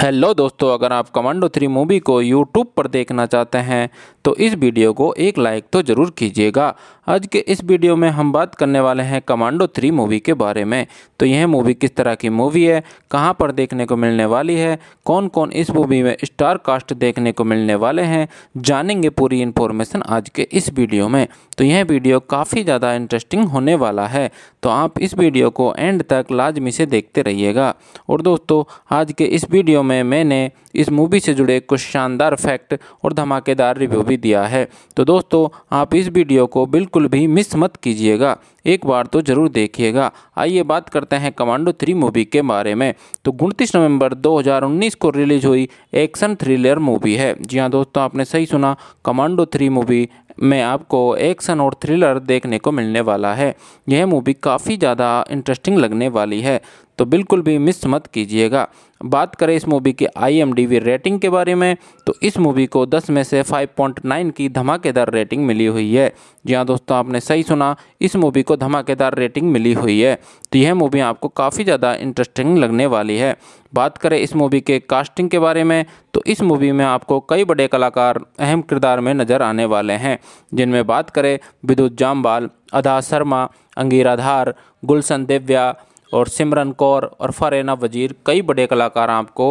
hello दोस्तों अगर आप कमांडो थ्री मूवी को यूट्यूब पर देखना चाहते हैं तो इस वीडियो को एक लाइक तो ज़रूर कीजिएगा आज के इस वीडियो में हम बात करने वाले हैं कमांडो थ्री मूवी के बारे में तो यह मूवी किस तरह की मूवी है कहां पर देखने को मिलने वाली है कौन कौन इस मूवी में स्टार कास्ट देखने को मिलने वाले हैं जानेंगे पूरी इन्फॉर्मेशन आज के इस वीडियो में तो यह वीडियो काफ़ी ज़्यादा इंटरेस्टिंग होने वाला है तो आप इस वीडियो को एंड तक लाजमी से देखते रहिएगा और दोस्तों आज के इस वीडियो में मैंने इस मूवी से जुड़े कुछ शानदार फैक्ट और धमाकेदार रिव्यू भी दिया है तो दोस्तों आप इस वीडियो को बिल्कुल भी मिस मत कीजिएगा एक बार तो ज़रूर देखिएगा आइए बात करते हैं कमांडो थ्री मूवी के बारे में तो उनतीस नवंबर 2019 को रिलीज हुई एक्शन थ्रिलर मूवी है जी हाँ दोस्तों आपने सही सुना कमांडो थ्री मूवी में आपको एक्शन और थ्रिलर देखने को मिलने वाला है यह मूवी काफ़ी ज़्यादा इंटरेस्टिंग लगने वाली है तो बिल्कुल भी मिस मत कीजिएगा बात करें इस मूवी की आईएमडीबी रेटिंग के बारे में तो इस मूवी को 10 में से 5.9 की धमाकेदार रेटिंग मिली हुई है जी हाँ दोस्तों आपने सही सुना इस मूवी को धमाकेदार रेटिंग मिली हुई है तो यह मूवी आपको काफ़ी ज़्यादा इंटरेस्टिंग लगने वाली है बात करें इस मूवी के कास्टिंग के बारे में तो इस मूवी में आपको कई बड़े कलाकार अहम किरदार में नज़र आने वाले हैं जिनमें बात करें विद्युत जामवाल अदा शर्मा अंगीरा धार गुलशन देव्या और सिमरन कौर और फरेना वजीर कई बड़े कलाकार आपको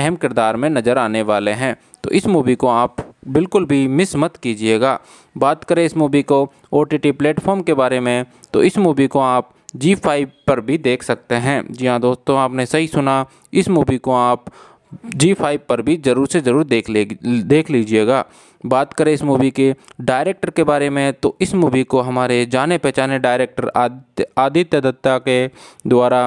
अहम किरदार में नज़र आने वाले हैं तो इस मूवी को आप बिल्कुल भी मिस मत कीजिएगा बात करें इस मूवी को ओ टी प्लेटफॉर्म के बारे में तो इस मूवी को आप जी फाइव पर भी देख सकते हैं जी हाँ दोस्तों आपने सही सुना इस मूवी को आप जी फाइव पर भी ज़रूर से ज़रूर देख ले देख लीजिएगा बात करें इस मूवी के डायरेक्टर के बारे में तो इस मूवी को हमारे जाने पहचाने डायरेक्टर आदित्य दत्ता के द्वारा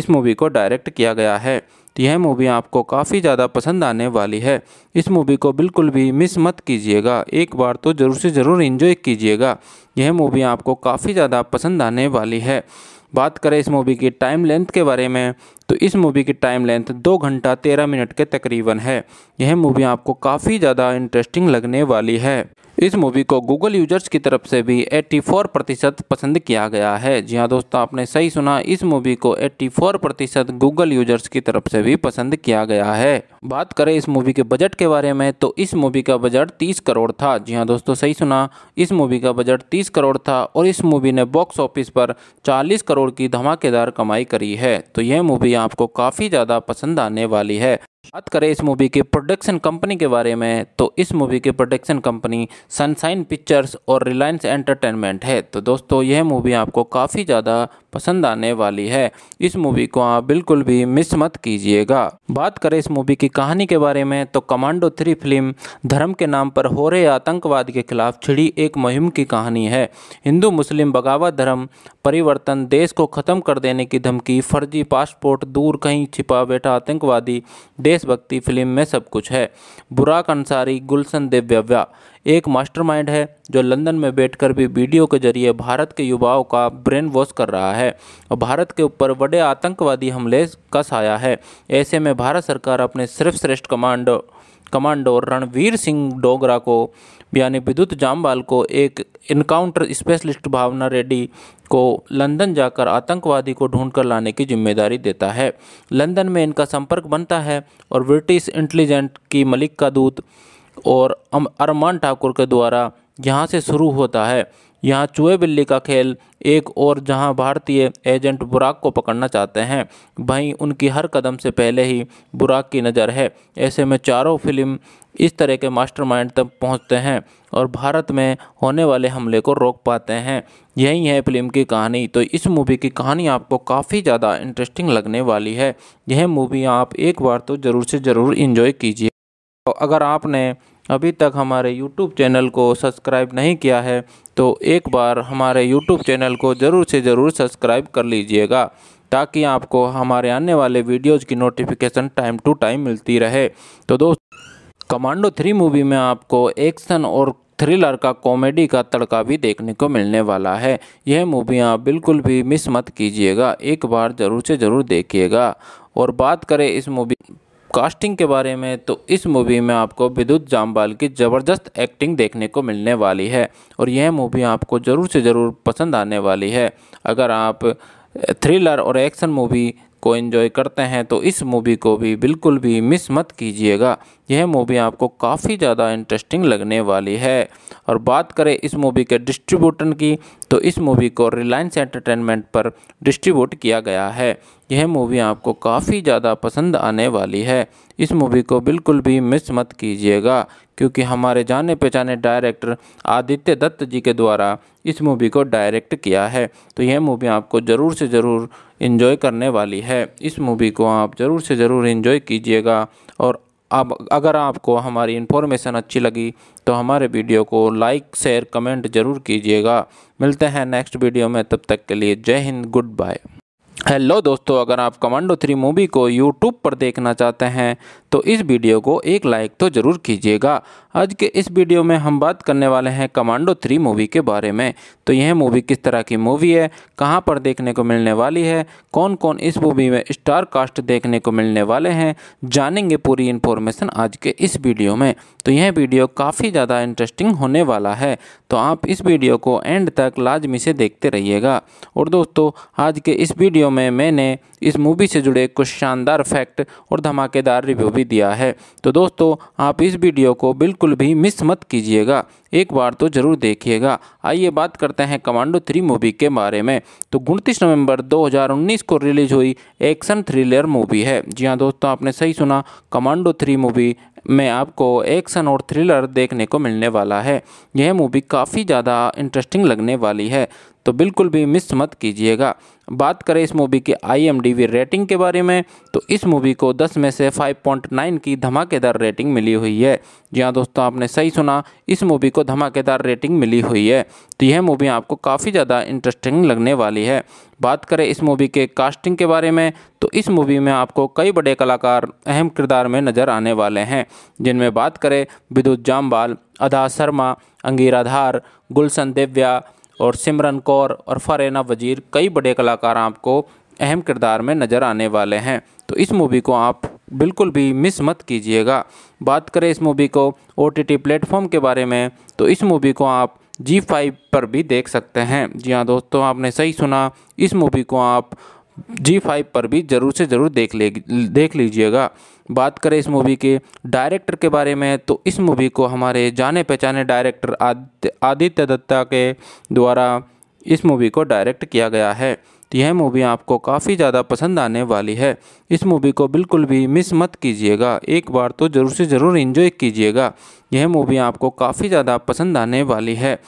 इस मूवी को डायरेक्ट किया गया है तो यह मूवी आपको काफ़ी ज़्यादा पसंद आने वाली है इस मूवी को बिल्कुल भी मिस मत कीजिएगा एक बार तो ज़रूर से ज़रूर इन्जॉय कीजिएगा यह मूवी आपको काफ़ी ज़्यादा पसंद आने वाली है बात करें इस मूवी की टाइम लेंथ के बारे में तो इस मूवी की टाइम लेंथ दो घंटा तेरह मिनट के तकरीबन है यह मूवी आपको काफ़ी ज़्यादा इंटरेस्टिंग लगने वाली है इस मूवी को गूगल यूजर्स की तरफ से भी 84 प्रतिशत पसंद किया गया है जी हाँ दोस्तों आपने सही सुना इस मूवी को 84 प्रतिशत गूगल यूजर्स की तरफ से भी पसंद किया गया है बात करें इस मूवी के बजट के बारे में तो इस मूवी का बजट 30 करोड़ था जी हाँ दोस्तों सही सुना इस मूवी का बजट 30 करोड़ था और इस मूवी ने बॉक्स ऑफिस पर चालीस करोड़ की धमाकेदार कमाई करी है तो यह मूवी आपको काफ़ी ज़्यादा पसंद आने वाली है बात करें इस मूवी के प्रोडक्शन कंपनी के बारे में तो इस मूवी के प्रोडक्शन कंपनी सनशाइन पिक्चर्स और रिलायंस एंटरटेनमेंट है तो दोस्तों यह मूवी आपको काफ़ी ज़्यादा पसंद आने वाली है इस मूवी को आप बिल्कुल भी मिस मत कीजिएगा बात करें इस मूवी की कहानी के बारे में तो कमांडो थ्री फिल्म धर्म के नाम पर हो रहे आतंकवाद के खिलाफ छिड़ी एक मुहिम की कहानी है हिंदू मुस्लिम बगावत धर्म परिवर्तन देश को ख़त्म कर देने की धमकी फर्जी पासपोर्ट दूर कहीं छिपा बैठा आतंकवादी देश देशभक्ति फिल्म में सब कुछ है बुराक अंसारी गुलशन देवव्या एक मास्टरमाइंड है जो लंदन में बैठकर भी वीडियो के जरिए भारत के युवाओं का ब्रेन वॉश कर रहा है और भारत के ऊपर बड़े आतंकवादी हमले का साया है ऐसे में भारत सरकार अपने सर्वश्रेष्ठ कमांडो कमांडो रणवीर सिंह डोगरा को यानी विद्युत जामवाल को एक इनकाउंटर स्पेशलिस्ट भावना रेड्डी को लंदन जाकर आतंकवादी को ढूंढकर लाने की जिम्मेदारी देता है लंदन में इनका संपर्क बनता है और ब्रिटिश इंटेलिजेंट की मलिक का दूत और अरमान ठाकुर के द्वारा यहाँ से शुरू होता है यहाँ चूहे बिल्ली का खेल एक और जहाँ भारतीय एजेंट बुराक को पकड़ना चाहते हैं वहीं उनकी हर कदम से पहले ही बुराक की नज़र है ऐसे में चारों फिल्म इस तरह के मास्टरमाइंड तक पहुंचते हैं और भारत में होने वाले हमले को रोक पाते हैं यही है फिल्म की कहानी तो इस मूवी की कहानी आपको काफ़ी ज़्यादा इंटरेस्टिंग लगने वाली है यह मूवी आप एक बार तो ज़रूर से ज़रूर इन्जॉय कीजिए तो अगर आपने अभी तक हमारे यूट्यूब चैनल को सब्सक्राइब नहीं किया है तो एक बार हमारे यूट्यूब चैनल को ज़रूर से ज़रूर सब्सक्राइब कर लीजिएगा ताकि आपको हमारे आने वाले वीडियोज़ की नोटिफिकेशन टाइम टू टाइम मिलती रहे तो दोस्त कमांडो थ्री मूवी में आपको एक्शन और थ्रिलर का कॉमेडी का तड़का भी देखने को मिलने वाला है यह मूवी आप बिल्कुल भी मिस मत कीजिएगा एक बार ज़रूर से ज़रूर देखिएगा और बात करें इस मूवी कास्टिंग के बारे में तो इस मूवी में आपको विद्युत जामवाल की ज़बरदस्त एक्टिंग देखने को मिलने वाली है और यह मूवी आपको ज़रूर से ज़रूर पसंद आने वाली है अगर आप थ्रिलर और एक्शन मूवी को एंजॉय करते हैं तो इस मूवी को भी बिल्कुल भी मिस मत कीजिएगा यह मूवी आपको काफ़ी ज़्यादा इंटरेस्टिंग लगने वाली है और बात करें इस मूवी के डिस्ट्रीब्यूटर की तो इस मूवी को रिलायंस एंटरटेनमेंट पर डिस्ट्रीब्यूट किया गया है यह मूवी आपको काफ़ी ज़्यादा पसंद आने वाली है इस मूवी को बिल्कुल भी मिस मत कीजिएगा क्योंकि हमारे जाने पहचाने डायरेक्टर आदित्य दत्त जी के द्वारा इस मूवी को डायरेक्ट किया है तो यह मूवी आपको ज़रूर से ज़रूर इन्जॉय करने वाली है इस मूवी को आप ज़रूर से ज़रूर इन्जॉय कीजिएगा और अब अगर आपको हमारी इन्फॉर्मेशन अच्छी लगी तो हमारे वीडियो को लाइक शेयर कमेंट ज़रूर कीजिएगा मिलते हैं नेक्स्ट वीडियो में तब तक के लिए जय हिंद गुड बाय हेलो दोस्तों अगर आप कमांडो थ्री मूवी को यूट्यूब पर देखना चाहते हैं तो इस वीडियो को एक लाइक तो ज़रूर कीजिएगा आज के इस वीडियो में हम बात करने वाले हैं कमांडो थ्री मूवी के बारे में तो यह मूवी किस तरह की मूवी है कहाँ पर देखने को मिलने वाली है कौन कौन इस मूवी में स्टार कास्ट देखने को मिलने वाले हैं जानेंगे पूरी इन्फॉर्मेशन आज के इस वीडियो में तो यह वीडियो काफ़ी ज़्यादा इंटरेस्टिंग होने वाला है तो आप इस वीडियो को एंड तक लाजमी से देखते रहिएगा और दोस्तों आज के इस वीडियो में मैंने इस मूवी से जुड़े कुछ शानदार फैक्ट और धमाकेदार रिव्यू भी दिया है तो दोस्तों आप इस वीडियो को बिल्कुल भी मिस मत कीजिएगा एक बार तो ज़रूर देखिएगा आइए बात करते हैं कमांडो थ्री मूवी के बारे में तो उनतीस नवंबर 2019 को रिलीज हुई एक्शन थ्रिलर मूवी है जी हाँ दोस्तों आपने सही सुना कमांडो थ्री मूवी में आपको एक्शन और थ्रिलर देखने को मिलने वाला है यह मूवी काफ़ी ज़्यादा इंटरेस्टिंग लगने वाली है तो बिल्कुल भी मिस मत कीजिएगा बात करें इस मूवी के आई रेटिंग के बारे में तो इस मूवी को 10 में से 5.9 की धमाकेदार रेटिंग मिली हुई है जी हाँ दोस्तों आपने सही सुना इस मूवी को को धमाकेदार रेटिंग मिली हुई है तो यह मूवी आपको काफ़ी ज़्यादा इंटरेस्टिंग लगने वाली है बात करें इस मूवी के कास्टिंग के बारे में तो इस मूवी में आपको कई बड़े कलाकार अहम किरदार में नज़र आने वाले हैं जिनमें बात करें विद्युत जामबाल अदा शर्मा अंगीरा धार गुलशन देव्या और सिमरन कौर और फरेना वजीर कई बड़े कलाकार आपको अहम किरदार में नज़र आने वाले हैं तो इस मूवी को आप बिल्कुल भी मिस मत कीजिएगा बात करें इस मूवी को ओ टी प्लेटफॉर्म के बारे में तो इस मूवी को आप जी फाइव पर भी देख सकते हैं जी हाँ दोस्तों आपने सही सुना इस मूवी को आप जी फाइव पर भी ज़रूर से ज़रूर देख ले देख लीजिएगा बात करें इस मूवी के डायरेक्टर के बारे में तो इस मूवी को हमारे जाने पहचाने डायरेक्टर आदित्य दत्ता के द्वारा इस मूवी को डायरेक्ट किया गया है तो यह मूवी आपको काफ़ी ज़्यादा पसंद आने वाली है इस मूवी को बिल्कुल भी मिस मत कीजिएगा एक बार तो ज़रूर से ज़रूर इन्जॉय कीजिएगा यह मूवी आपको काफ़ी ज़्यादा पसंद आने वाली है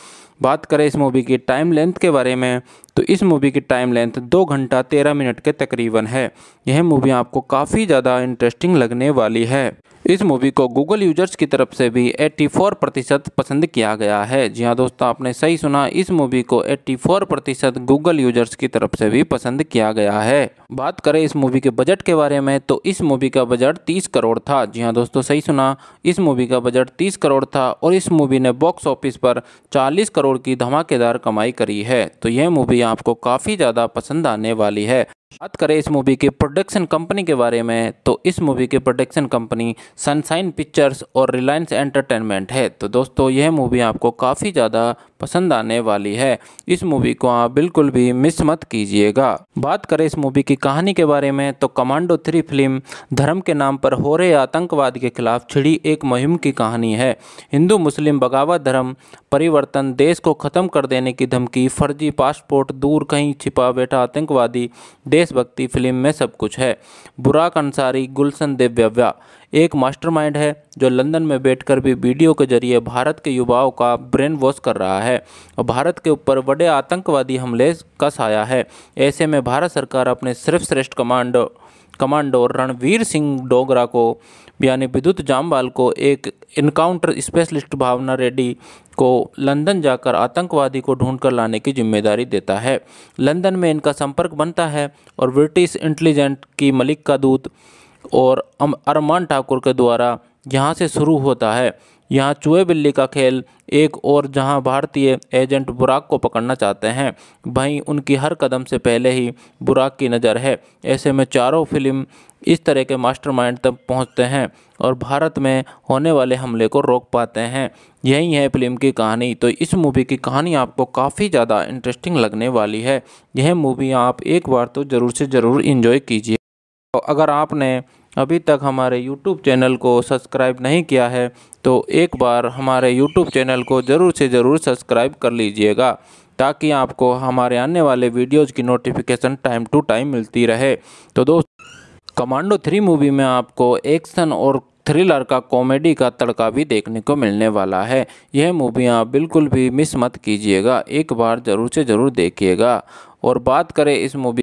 बात करें इस मूवी की टाइम लेंथ के बारे में तो इस मूवी की टाइम लेंथ दो घंटा तेरह मिनट के तकरीबन है यह मूवी आपको काफ़ी ज़्यादा इंटरेस्टिंग लगने वाली है इस मूवी को गूगल यूजर्स की तरफ से भी 84 प्रतिशत पसंद किया गया है जी हाँ दोस्तों आपने सही सुना इस मूवी को 84 प्रतिशत गूगल यूजर्स की तरफ से भी पसंद किया गया है बात करें इस मूवी के बजट के बारे में तो इस मूवी का बजट 30 करोड़ था जी हाँ दोस्तों सही सुना इस मूवी का बजट 30 करोड़ था और इस मूवी ने बॉक्स ऑफिस पर 40 करोड़ की धमाकेदार कमाई करी है तो यह मूवी आपको काफ़ी ज़्यादा पसंद आने वाली है बात करें इस मूवी के प्रोडक्शन कंपनी के बारे में तो इस मूवी के प्रोडक्शन कंपनी सनशाइन पिक्चर्स और रिलायंस एंटरटेनमेंट है तो दोस्तों यह मूवी आपको काफ़ी ज़्यादा पसंद आने वाली है इस मूवी को आप बिल्कुल भी मिस मत कीजिएगा बात करें इस मूवी की कहानी के बारे में तो कमांडो थ्री फिल्म धर्म के नाम पर हो रहे आतंकवाद के खिलाफ छिड़ी एक मुहिम की कहानी है हिंदू मुस्लिम बगावत धर्म परिवर्तन देश को ख़त्म कर देने की धमकी फर्जी पासपोर्ट दूर कहीं छिपा बैठा आतंकवादी देशभक्ति फिल्म में सब कुछ है बुराक अंसारी गुलशन देवव्या एक मास्टरमाइंड है जो लंदन में बैठकर भी वीडियो के जरिए भारत के युवाओं का ब्रेन वॉश कर रहा है और भारत के ऊपर बड़े आतंकवादी हमले का साया है ऐसे में भारत सरकार अपने सर्वश्रेष्ठ कमांडो कमांडो रणवीर सिंह डोगरा को यानी विद्युत जामवाल को एक इनकाउंटर स्पेशलिस्ट भावना रेड्डी को लंदन जाकर आतंकवादी को ढूंढकर लाने की जिम्मेदारी देता है लंदन में इनका संपर्क बनता है और ब्रिटिश इंटेलिजेंट की मलिक का दूत और अरमान ठाकुर के द्वारा यहाँ से शुरू होता है यहाँ चूहे बिल्ली का खेल एक और जहाँ भारतीय एजेंट बुराक को पकड़ना चाहते हैं वहीं उनकी हर कदम से पहले ही बुराक की नज़र है ऐसे में चारों फिल्म इस तरह के मास्टरमाइंड तक पहुंचते हैं और भारत में होने वाले हमले को रोक पाते हैं यही है फिल्म की कहानी तो इस मूवी की कहानी आपको काफ़ी ज़्यादा इंटरेस्टिंग लगने वाली है यह मूवी आप एक बार तो ज़रूर से ज़रूर इन्जॉय कीजिए तो अगर आपने अभी तक हमारे YouTube चैनल को सब्सक्राइब नहीं किया है तो एक बार हमारे YouTube चैनल को ज़रूर से ज़रूर सब्सक्राइब कर लीजिएगा ताकि आपको हमारे आने वाले वीडियोज़ की नोटिफिकेशन टाइम टू टाइम मिलती रहे तो दोस्त कमांडो थ्री मूवी में आपको एक्शन और थ्रिलर का कॉमेडी का तड़का भी देखने को मिलने वाला है यह मूवी आप बिल्कुल भी मिस मत कीजिएगा एक बार ज़रूर से ज़रूर देखिएगा और बात करें इस मूवी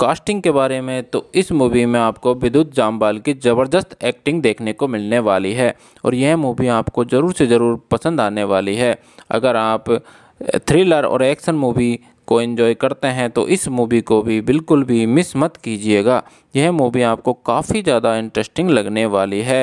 कास्टिंग के बारे में तो इस मूवी में आपको विद्युत जामवाल की ज़बरदस्त एक्टिंग देखने को मिलने वाली है और यह मूवी आपको ज़रूर से ज़रूर पसंद आने वाली है अगर आप थ्रिलर और एक्शन मूवी को एंजॉय करते हैं तो इस मूवी को भी बिल्कुल भी मिस मत कीजिएगा यह मूवी आपको काफ़ी ज़्यादा इंटरेस्टिंग लगने वाली है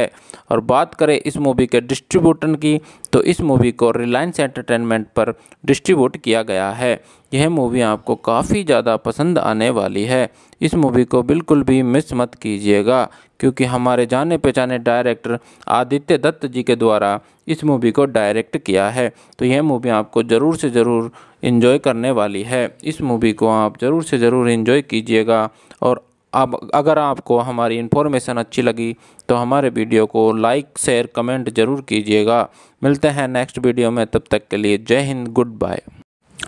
और बात करें इस मूवी के डिस्ट्रीब्यूटर की तो इस मूवी को रिलायंस एंटरटेनमेंट पर डिस्ट्रीब्यूट किया गया है यह मूवी आपको काफ़ी ज़्यादा पसंद आने वाली है इस मूवी को बिल्कुल भी मिस मत कीजिएगा क्योंकि हमारे जाने पहचाने डायरेक्टर आदित्य दत्त जी के द्वारा इस मूवी को डायरेक्ट किया है तो यह मूवी आपको ज़रूर से ज़रूर इन्जॉय करने वाली है इस मूवी को आप ज़रूर से ज़रूर इन्जॉय कीजिएगा और अब अगर आपको हमारी इन्फॉर्मेशन अच्छी लगी तो हमारे वीडियो को लाइक शेयर कमेंट ज़रूर कीजिएगा मिलते हैं नेक्स्ट वीडियो में तब तक के लिए जय हिंद गुड बाय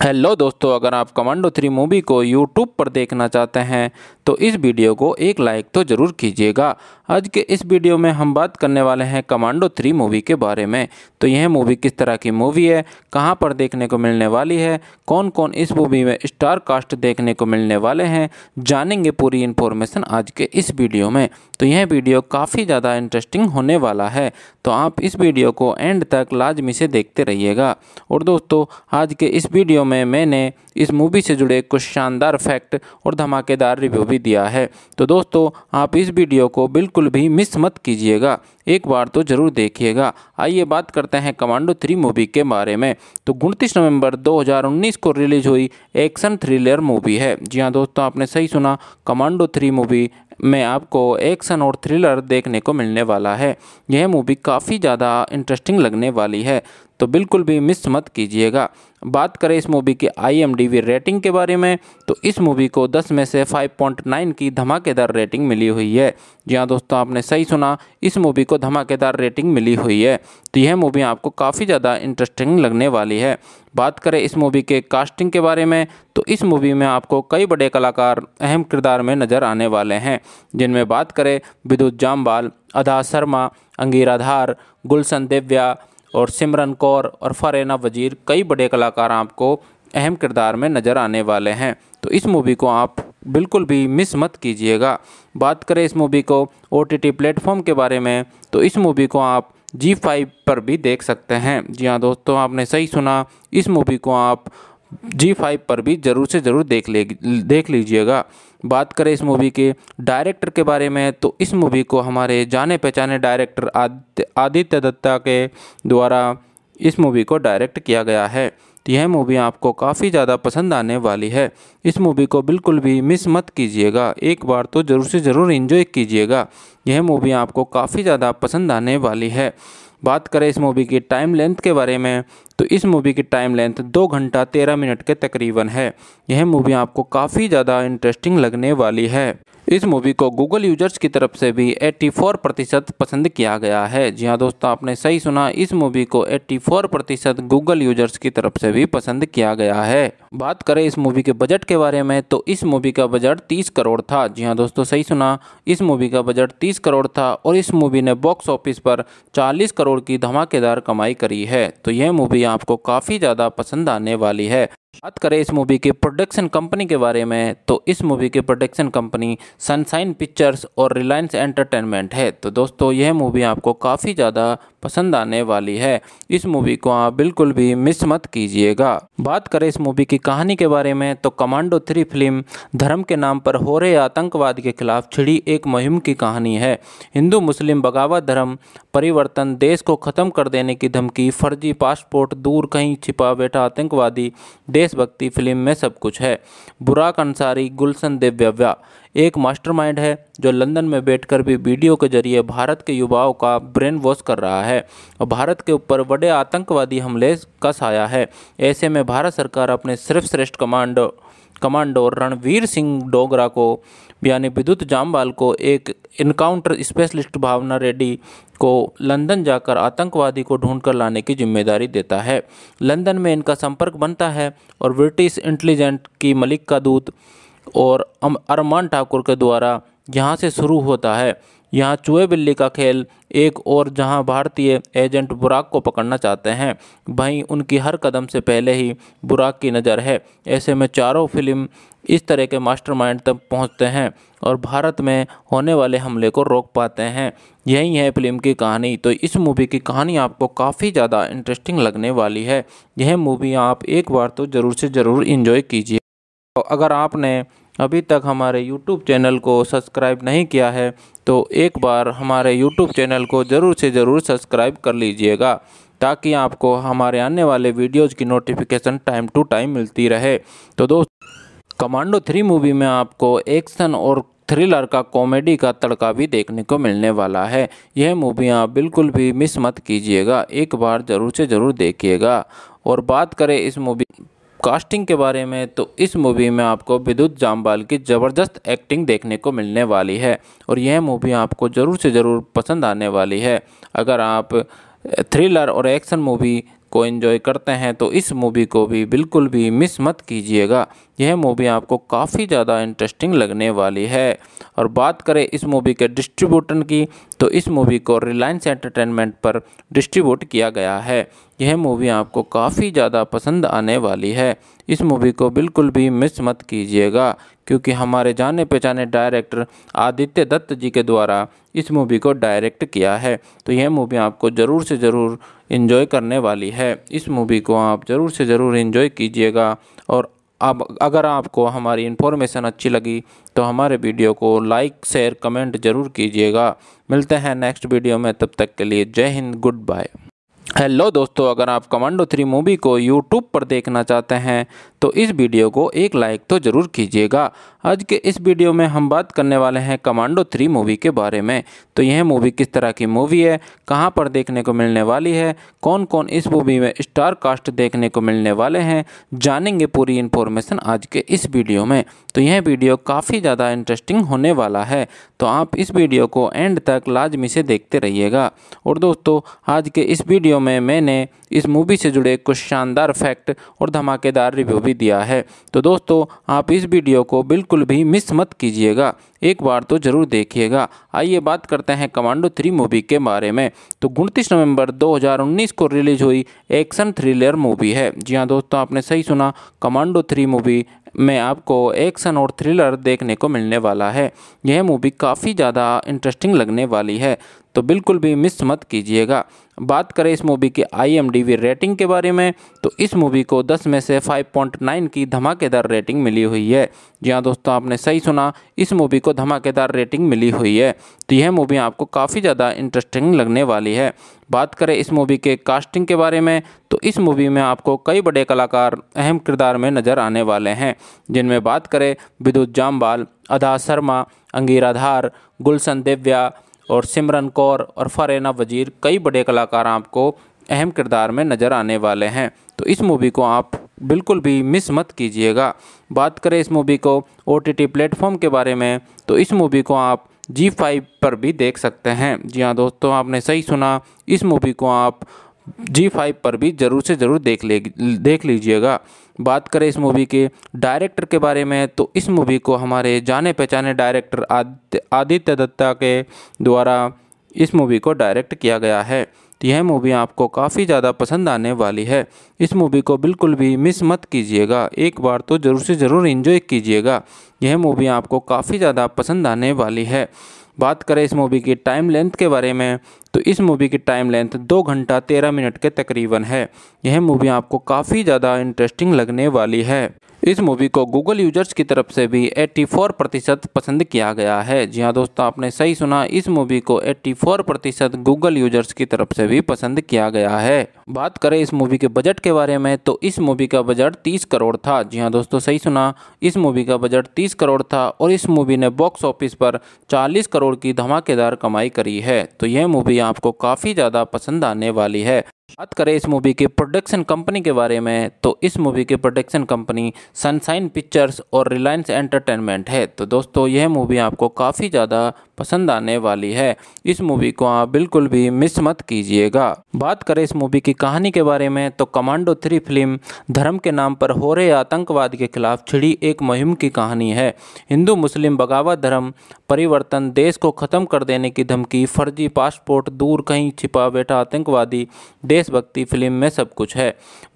हेलो दोस्तों अगर आप कमांडो थ्री मूवी को यूट्यूब पर देखना चाहते हैं तो इस वीडियो को एक लाइक तो ज़रूर कीजिएगा आज के इस वीडियो में हम बात करने वाले हैं कमांडो थ्री मूवी के बारे में तो यह मूवी किस तरह की मूवी है कहां पर देखने को मिलने वाली है कौन कौन इस मूवी में स्टार कास्ट देखने को मिलने वाले हैं जानेंगे पूरी इन्फॉर्मेशन आज के इस वीडियो में तो यह वीडियो काफ़ी ज़्यादा इंटरेस्टिंग होने वाला है तो आप इस वीडियो को एंड तक लाजमी से देखते रहिएगा और दोस्तों आज के इस वीडियो वीडियो में मैंने इस मूवी से जुड़े कुछ शानदार फैक्ट और धमाकेदार रिव्यू भी दिया है तो दोस्तों आप इस वीडियो को बिल्कुल भी मिस मत कीजिएगा एक बार तो ज़रूर देखिएगा आइए बात करते हैं कमांडो थ्री मूवी के बारे में तो उनतीस नवंबर 2019 को रिलीज हुई एक्शन थ्रिलर मूवी है जी हाँ दोस्तों आपने सही सुना कमांडो थ्री मूवी में आपको एक्शन और थ्रिलर देखने को मिलने वाला है यह मूवी काफ़ी ज़्यादा इंटरेस्टिंग लगने वाली है तो बिल्कुल भी मिस मत कीजिएगा बात करें इस मूवी की आई रेटिंग के बारे में तो इस मूवी को 10 में से 5.9 की धमाकेदार रेटिंग मिली हुई है जी हाँ दोस्तों आपने सही सुना इस मूवी को धमाकेदार रेटिंग मिली हुई है तो यह मूवी आपको काफ़ी ज़्यादा इंटरेस्टिंग लगने वाली है बात करें इस मूवी के कास्टिंग के बारे में तो इस मूवी में आपको कई बड़े कलाकार अहम किरदार में नज़र आने वाले हैं जिनमें बात करें विद्युत जामवाल अदा शर्मा अंगीरा धार गुलशन देव्या और सिमरन कौर और फरेना वजीर कई बड़े कलाकार आपको अहम किरदार में नज़र आने वाले हैं तो इस मूवी को आप बिल्कुल भी मिस मत कीजिएगा बात करें इस मूवी को ओ टी प्लेटफॉर्म के बारे में तो इस मूवी को आप जी फाइव पर भी देख सकते हैं जी हाँ दोस्तों आपने सही सुना इस मूवी को आप जी फाइव पर भी ज़रूर से ज़रूर देख ले देख लीजिएगा बात करें इस मूवी के डायरेक्टर के बारे में तो इस मूवी को हमारे जाने पहचाने डायरेक्टर आदित्य दत्ता के द्वारा इस मूवी को डायरेक्ट किया गया है तो यह मूवी आपको काफ़ी ज़्यादा पसंद आने वाली है इस मूवी को बिल्कुल भी मिस मत कीजिएगा एक बार तो ज़रूर से ज़रूर इन्जॉय कीजिएगा यह मूवी आपको काफ़ी ज़्यादा पसंद आने वाली है बात करें इस मूवी की टाइम लेंथ के बारे में तो इस मूवी की टाइम लेंथ दो घंटा तेरह मिनट के तकरीबन है यह मूवी आपको काफ़ी ज़्यादा इंटरेस्टिंग लगने वाली है इस मूवी को गूगल यूजर्स की तरफ से भी 84 प्रतिशत पसंद किया गया है जी हाँ दोस्तों आपने सही सुना इस मूवी को 84 प्रतिशत गूगल यूजर्स की तरफ से भी पसंद किया गया है बात करें इस मूवी के बजट के बारे में तो इस मूवी का बजट 30 करोड़ था जी हाँ दोस्तों सही सुना इस मूवी का बजट 30 करोड़ था और इस मूवी ने बॉक्स ऑफिस पर चालीस करोड़ की धमाकेदार कमाई करी है तो यह मूवी आपको काफ़ी ज़्यादा पसंद आने वाली है बात करें इस मूवी के प्रोडक्शन कंपनी के बारे में तो इस मूवी के प्रोडक्शन कंपनी सनशाइन पिक्चर्स और रिलायंस एंटरटेनमेंट है तो दोस्तों यह मूवी आपको काफ़ी ज़्यादा पसंद आने वाली है इस मूवी को आप बिल्कुल भी मिस मत कीजिएगा बात करें इस मूवी की कहानी के बारे में तो कमांडो थ्री फिल्म धर्म के नाम पर हो रहे आतंकवाद के खिलाफ छिड़ी एक मुहिम की कहानी है हिंदू मुस्लिम बगावत धर्म परिवर्तन देश को ख़त्म कर देने की धमकी फर्जी पासपोर्ट दूर कहीं छिपा बैठा आतंकवादी देशभक्ति फिल्म में सब कुछ है बुराक अंसारी गुलशन देव्यव्या एक मास्टरमाइंड है जो लंदन में बैठकर भी वीडियो के जरिए भारत के युवाओं का ब्रेन वॉश कर रहा है और भारत के ऊपर बड़े आतंकवादी हमले का साया है ऐसे में भारत सरकार अपने सर्वश्रेष्ठ कमांडो कमांडो रणवीर सिंह डोगरा को यानी विद्युत जामवाल को एक इनकाउंटर स्पेशलिस्ट भावना रेड्डी को लंदन जाकर आतंकवादी को ढूंढकर लाने की जिम्मेदारी देता है लंदन में इनका संपर्क बनता है और ब्रिटिश इंटेलिजेंट की मलिक का दूत और अरमान ठाकुर के द्वारा यहाँ से शुरू होता है यहाँ चूहे बिल्ली का खेल एक और जहाँ भारतीय एजेंट बुराक को पकड़ना चाहते हैं वहीं उनकी हर कदम से पहले ही बुराक की नज़र है ऐसे में चारों फिल्म इस तरह के मास्टरमाइंड तक पहुँचते हैं और भारत में होने वाले हमले को रोक पाते हैं यही है फिल्म की कहानी तो इस मूवी की कहानी आपको काफ़ी ज़्यादा इंटरेस्टिंग लगने वाली है यह मूवी आप एक बार तो ज़रूर से ज़रूर इन्जॉय कीजिए तो अगर आपने अभी तक हमारे यूट्यूब चैनल को सब्सक्राइब नहीं किया है तो एक बार हमारे यूट्यूब चैनल को ज़रूर से ज़रूर सब्सक्राइब कर लीजिएगा ताकि आपको हमारे आने वाले वीडियोज़ की नोटिफिकेशन टाइम टू टाइम मिलती रहे तो दोस्त कमांडो थ्री मूवी में आपको एक्शन और थ्रिलर का कॉमेडी का तड़का भी देखने को मिलने वाला है यह मूवी आप बिल्कुल भी मिस मत कीजिएगा एक बार ज़रूर से ज़रूर देखिएगा और बात करें इस मूवी कास्टिंग के बारे में तो इस मूवी में आपको विद्युत जामवाल की ज़बरदस्त एक्टिंग देखने को मिलने वाली है और यह मूवी आपको ज़रूर से ज़रूर पसंद आने वाली है अगर आप थ्रिलर और एक्शन मूवी को एंजॉय करते हैं तो इस मूवी को भी बिल्कुल भी मिस मत कीजिएगा यह मूवी आपको काफ़ी ज़्यादा इंटरेस्टिंग लगने वाली है और बात करें इस मूवी के डिस्ट्रीब्यूटर की तो इस मूवी को रिलायंस एंटरटेनमेंट पर डिस्ट्रीब्यूट किया गया है यह मूवी आपको काफ़ी ज़्यादा पसंद आने वाली है इस मूवी को बिल्कुल भी मिस मत कीजिएगा क्योंकि हमारे जाने पहचाने डायरेक्टर आदित्य दत्त जी के द्वारा इस मूवी को डायरेक्ट किया है तो यह मूवी आपको ज़रूर से ज़रूर इन्जॉय करने वाली है इस मूवी को आप ज़रूर से ज़रूर इन्जॉय कीजिएगा और अब अगर आपको हमारी इन्फॉर्मेशन अच्छी लगी तो हमारे वीडियो को लाइक शेयर कमेंट ज़रूर कीजिएगा मिलते हैं नेक्स्ट वीडियो में तब तक के लिए जय हिंद गुड बाय हेलो दोस्तों अगर आप कमांडो थ्री मूवी को यूट्यूब पर देखना चाहते हैं तो इस वीडियो को एक लाइक तो ज़रूर कीजिएगा आज के इस वीडियो में हम बात करने वाले हैं कमांडो थ्री मूवी के बारे में तो यह मूवी किस तरह की मूवी है कहाँ पर देखने को मिलने वाली है कौन कौन इस मूवी में स्टार कास्ट देखने को मिलने वाले हैं जानेंगे पूरी इन्फॉर्मेशन आज के इस वीडियो में तो यह वीडियो काफ़ी ज़्यादा इंटरेस्टिंग होने वाला है तो आप इस वीडियो को एंड तक लाजमी से देखते रहिएगा और दोस्तों आज के इस वीडियो में मैंने इस मूवी से जुड़े कुछ शानदार फैक्ट और धमाकेदार रिव्यू भी दिया है तो दोस्तों आप इस वीडियो को बिल्कुल भी मिस मत कीजिएगा एक बार तो ज़रूर देखिएगा आइए बात करते हैं कमांडो थ्री मूवी के बारे में तो उनतीस नवंबर 2019 को रिलीज हुई एक्शन थ्रिलर मूवी है जी हाँ दोस्तों आपने सही सुना कमांडो थ्री मूवी में आपको एक्शन और थ्रिलर देखने को मिलने वाला है यह मूवी काफ़ी ज़्यादा इंटरेस्टिंग लगने वाली है तो बिल्कुल भी मिस मत कीजिएगा बात करें इस मूवी के आईएमडीबी रेटिंग के बारे में तो इस मूवी को 10 में से 5.9 की धमाकेदार रेटिंग मिली हुई है जी हाँ दोस्तों आपने सही सुना इस मूवी को धमाकेदार रेटिंग मिली हुई है तो यह मूवी आपको काफ़ी ज़्यादा इंटरेस्टिंग लगने वाली है बात करें इस मूवी के कास्टिंग के बारे में तो इस मूवी में आपको कई बड़े कलाकार अहम किरदार में नज़र आने वाले हैं जिनमें बात करें विद्युत जामबाल अदा शर्मा अंगीरा धार गुलशन देव्या और सिमरन कौर और फरेना वजीर कई बड़े कलाकार आपको अहम किरदार में नज़र आने वाले हैं तो इस मूवी को आप बिल्कुल भी मिस मत कीजिएगा बात करें इस मूवी को ओ टी प्लेटफॉर्म के बारे में तो इस मूवी को आप जी फाइव पर भी देख सकते हैं जी हाँ दोस्तों आपने सही सुना इस मूवी को आप जी फाइव पर भी ज़रूर से ज़रूर देख ले देख लीजिएगा बात करें इस मूवी के डायरेक्टर के बारे में तो इस मूवी को हमारे जाने पहचाने डायरेक्टर आदित्य दत्ता के द्वारा इस मूवी को डायरेक्ट किया गया है तो यह मूवी आपको काफ़ी ज़्यादा पसंद आने वाली है इस मूवी को बिल्कुल भी मिस मत कीजिएगा एक बार तो ज़रूर से ज़रूर इन्जॉय कीजिएगा यह मूवी आपको काफ़ी ज़्यादा पसंद आने वाली है बात करें इस मूवी की टाइम लेंथ के बारे में तो इस मूवी की टाइम लेंथ दो घंटा तेरह मिनट के तकरीबन है यह मूवी आपको काफ़ी ज़्यादा इंटरेस्टिंग लगने वाली है इस मूवी को गूगल यूजर्स की तरफ से भी 84 प्रतिशत पसंद किया गया है जी हाँ दोस्तों आपने सही सुना इस मूवी को 84 प्रतिशत गूगल यूजर्स की तरफ से भी पसंद किया गया है बात करें इस मूवी के बजट के बारे में तो इस मूवी का बजट 30 करोड़ था जी हाँ दोस्तों सही सुना इस मूवी का बजट 30 करोड़ था और इस मूवी ने बॉक्स ऑफिस पर 40 करोड़ की धमाकेदार कमाई करी है तो यह मूवी आपको काफ़ी ज़्यादा पसंद आने वाली है बात करें इस मूवी के प्रोडक्शन कंपनी के बारे में तो इस मूवी के प्रोडक्शन कंपनी सनशाइन पिक्चर्स और रिलायंस एंटरटेनमेंट है तो दोस्तों यह मूवी आपको काफ़ी ज़्यादा पसंद आने वाली है इस मूवी को आप बिल्कुल भी मिस मत कीजिएगा बात करें इस मूवी की कहानी के बारे में तो कमांडो थ्री फिल्म धर्म के नाम पर हो रहे आतंकवाद के खिलाफ छिड़ी एक मुहिम की कहानी है हिंदू मुस्लिम बगावत धर्म परिवर्तन देश को ख़त्म कर देने की धमकी फर्जी पासपोर्ट दूर कहीं छिपा बैठा आतंकवादी देशभक्ति फिल्म में सब कुछ है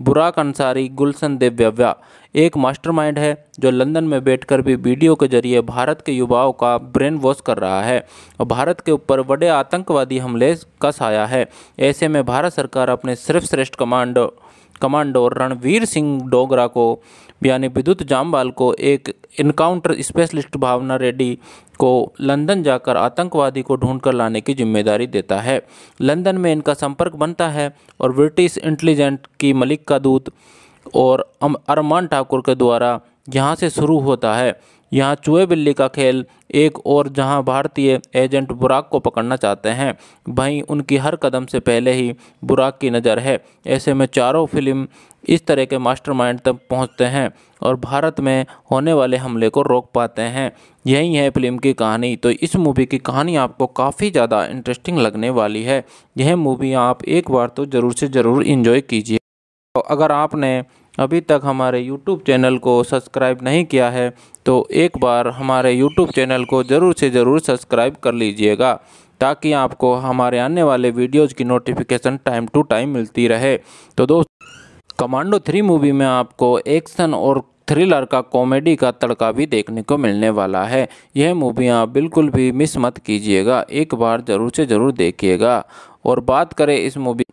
बुराक अंसारी गुलशन देवव्या एक मास्टरमाइंड है जो लंदन में बैठकर भी वीडियो के जरिए भारत के युवाओं का ब्रेन वॉश कर रहा है और भारत के ऊपर बड़े आतंकवादी हमले का साया है ऐसे में भारत सरकार अपने सिर्फ श्रेष्ठ कमांडो कमांडो रणवीर सिंह डोगरा को यानी विद्युत जामवाल को एक इनकाउंटर स्पेशलिस्ट भावना रेड्डी को लंदन जाकर आतंकवादी को ढूंढकर लाने की जिम्मेदारी देता है लंदन में इनका संपर्क बनता है और ब्रिटिश इंटेलिजेंट की मलिक का दूत और अरमान ठाकुर के द्वारा यहाँ से शुरू होता है यहाँ चूहे बिल्ली का खेल एक और जहाँ भारतीय एजेंट बुराक को पकड़ना चाहते हैं वहीं उनकी हर कदम से पहले ही बुराक की नज़र है ऐसे में चारों फिल्म इस तरह के मास्टरमाइंड तक पहुंचते हैं और भारत में होने वाले हमले को रोक पाते हैं यही है फिल्म की कहानी तो इस मूवी की कहानी आपको काफ़ी ज़्यादा इंटरेस्टिंग लगने वाली है यह मूवी आप एक बार तो ज़रूर से ज़रूर इन्जॉय कीजिए तो अगर आपने अभी तक हमारे YouTube चैनल को सब्सक्राइब नहीं किया है तो एक बार हमारे YouTube चैनल को ज़रूर से ज़रूर सब्सक्राइब कर लीजिएगा ताकि आपको हमारे आने वाले वीडियोज़ की नोटिफिकेशन टाइम टू टाइम मिलती रहे तो दोस्त कमांडो थ्री मूवी में आपको एक्शन और थ्रिलर का कॉमेडी का तड़का भी देखने को मिलने वाला है यह मूवी आप बिल्कुल भी मिस मत कीजिएगा एक बार ज़रूर से ज़रूर देखिएगा और बात करें इस मूवी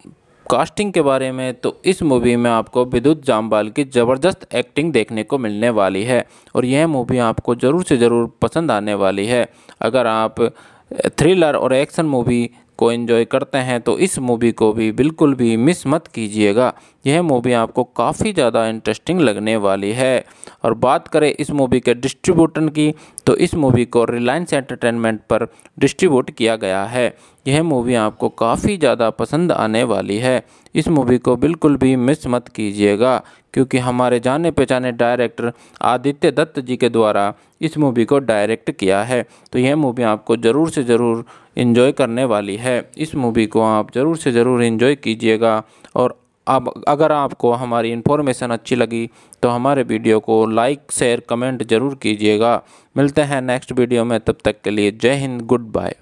कास्टिंग के बारे में तो इस मूवी में आपको विद्युत जामवाल की ज़बरदस्त एक्टिंग देखने को मिलने वाली है और यह मूवी आपको ज़रूर से ज़रूर पसंद आने वाली है अगर आप थ्रिलर और एक्शन मूवी को एंजॉय करते हैं तो इस मूवी को भी बिल्कुल भी मिस मत कीजिएगा यह मूवी आपको काफ़ी ज़्यादा इंटरेस्टिंग लगने वाली है और बात करें इस मूवी के डिस्ट्रीब्यूटर की तो इस मूवी को रिलायंस एंटरटेनमेंट पर डिस्ट्रीब्यूट किया गया है यह मूवी आपको काफ़ी ज़्यादा पसंद आने वाली है इस मूवी को बिल्कुल भी मिस मत कीजिएगा क्योंकि हमारे जाने पहचाने डायरेक्टर आदित्य दत्त जी के द्वारा इस मूवी को डायरेक्ट किया है तो यह मूवी आपको ज़रूर से ज़रूर इन्जॉय करने वाली है इस मूवी को आप ज़रूर से ज़रूर इन्जॉय कीजिएगा और अब अगर आपको हमारी इन्फॉर्मेशन अच्छी लगी तो हमारे वीडियो को लाइक शेयर कमेंट ज़रूर कीजिएगा मिलते हैं नेक्स्ट वीडियो में तब तक के लिए जय हिंद गुड बाय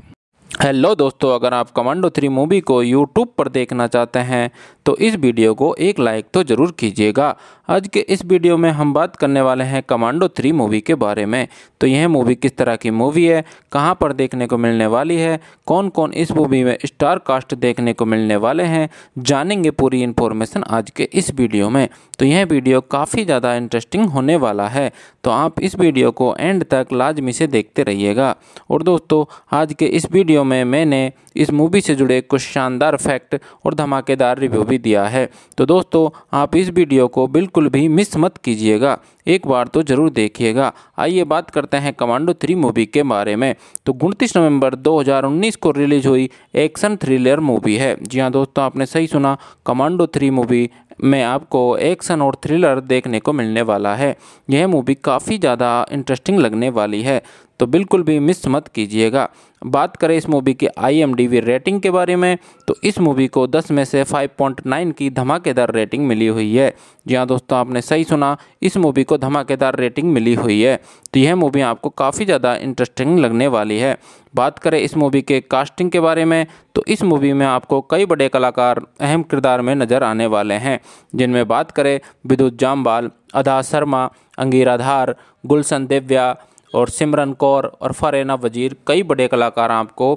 हेलो दोस्तों अगर आप कमांडो थ्री मूवी को यूट्यूब पर देखना चाहते हैं तो इस वीडियो को एक लाइक तो ज़रूर कीजिएगा आज के इस वीडियो में हम बात करने वाले हैं कमांडो थ्री मूवी के बारे में तो यह मूवी किस तरह की मूवी है कहां पर देखने को मिलने वाली है कौन कौन इस मूवी में स्टार कास्ट देखने को मिलने वाले हैं जानेंगे पूरी इन्फॉर्मेशन आज के इस वीडियो में तो यह वीडियो काफ़ी ज़्यादा इंटरेस्टिंग होने वाला है तो आप इस वीडियो को एंड तक लाजमी से देखते रहिएगा और दोस्तों आज के इस वीडियो में मैंने इस मूवी से जुड़े कुछ शानदार फैक्ट और धमाकेदार रिव्यू भी दिया है तो दोस्तों आप इस वीडियो को बिल्कुल भी मिस मत कीजिएगा एक बार तो ज़रूर देखिएगा आइए बात करते हैं कमांडो थ्री मूवी के बारे में तो उनतीस नवंबर 2019 को रिलीज हुई एक्शन थ्रिलर मूवी है जी हाँ दोस्तों आपने सही सुना कमांडो थ्री मूवी में आपको एक्शन और थ्रिलर देखने को मिलने वाला है यह मूवी काफ़ी ज़्यादा इंटरेस्टिंग लगने वाली है तो बिल्कुल भी मिस मत कीजिएगा बात करें इस मूवी की आई रेटिंग के बारे में तो इस मूवी को 10 में से 5.9 की धमाकेदार रेटिंग मिली हुई है जी हाँ दोस्तों आपने सही सुना इस मूवी को धमाकेदार रेटिंग मिली हुई है तो यह मूवी आपको काफ़ी ज़्यादा इंटरेस्टिंग लगने वाली है बात करें इस मूवी के कास्टिंग के बारे में तो इस मूवी में आपको कई बड़े कलाकार अहम किरदार में नज़र आने वाले हैं जिनमें बात करें विद्युत जामवाल अदा शर्मा अंगीराधार गुलशन देव्या और सिमरन कौर और फरेना वजीर कई बड़े कलाकार आपको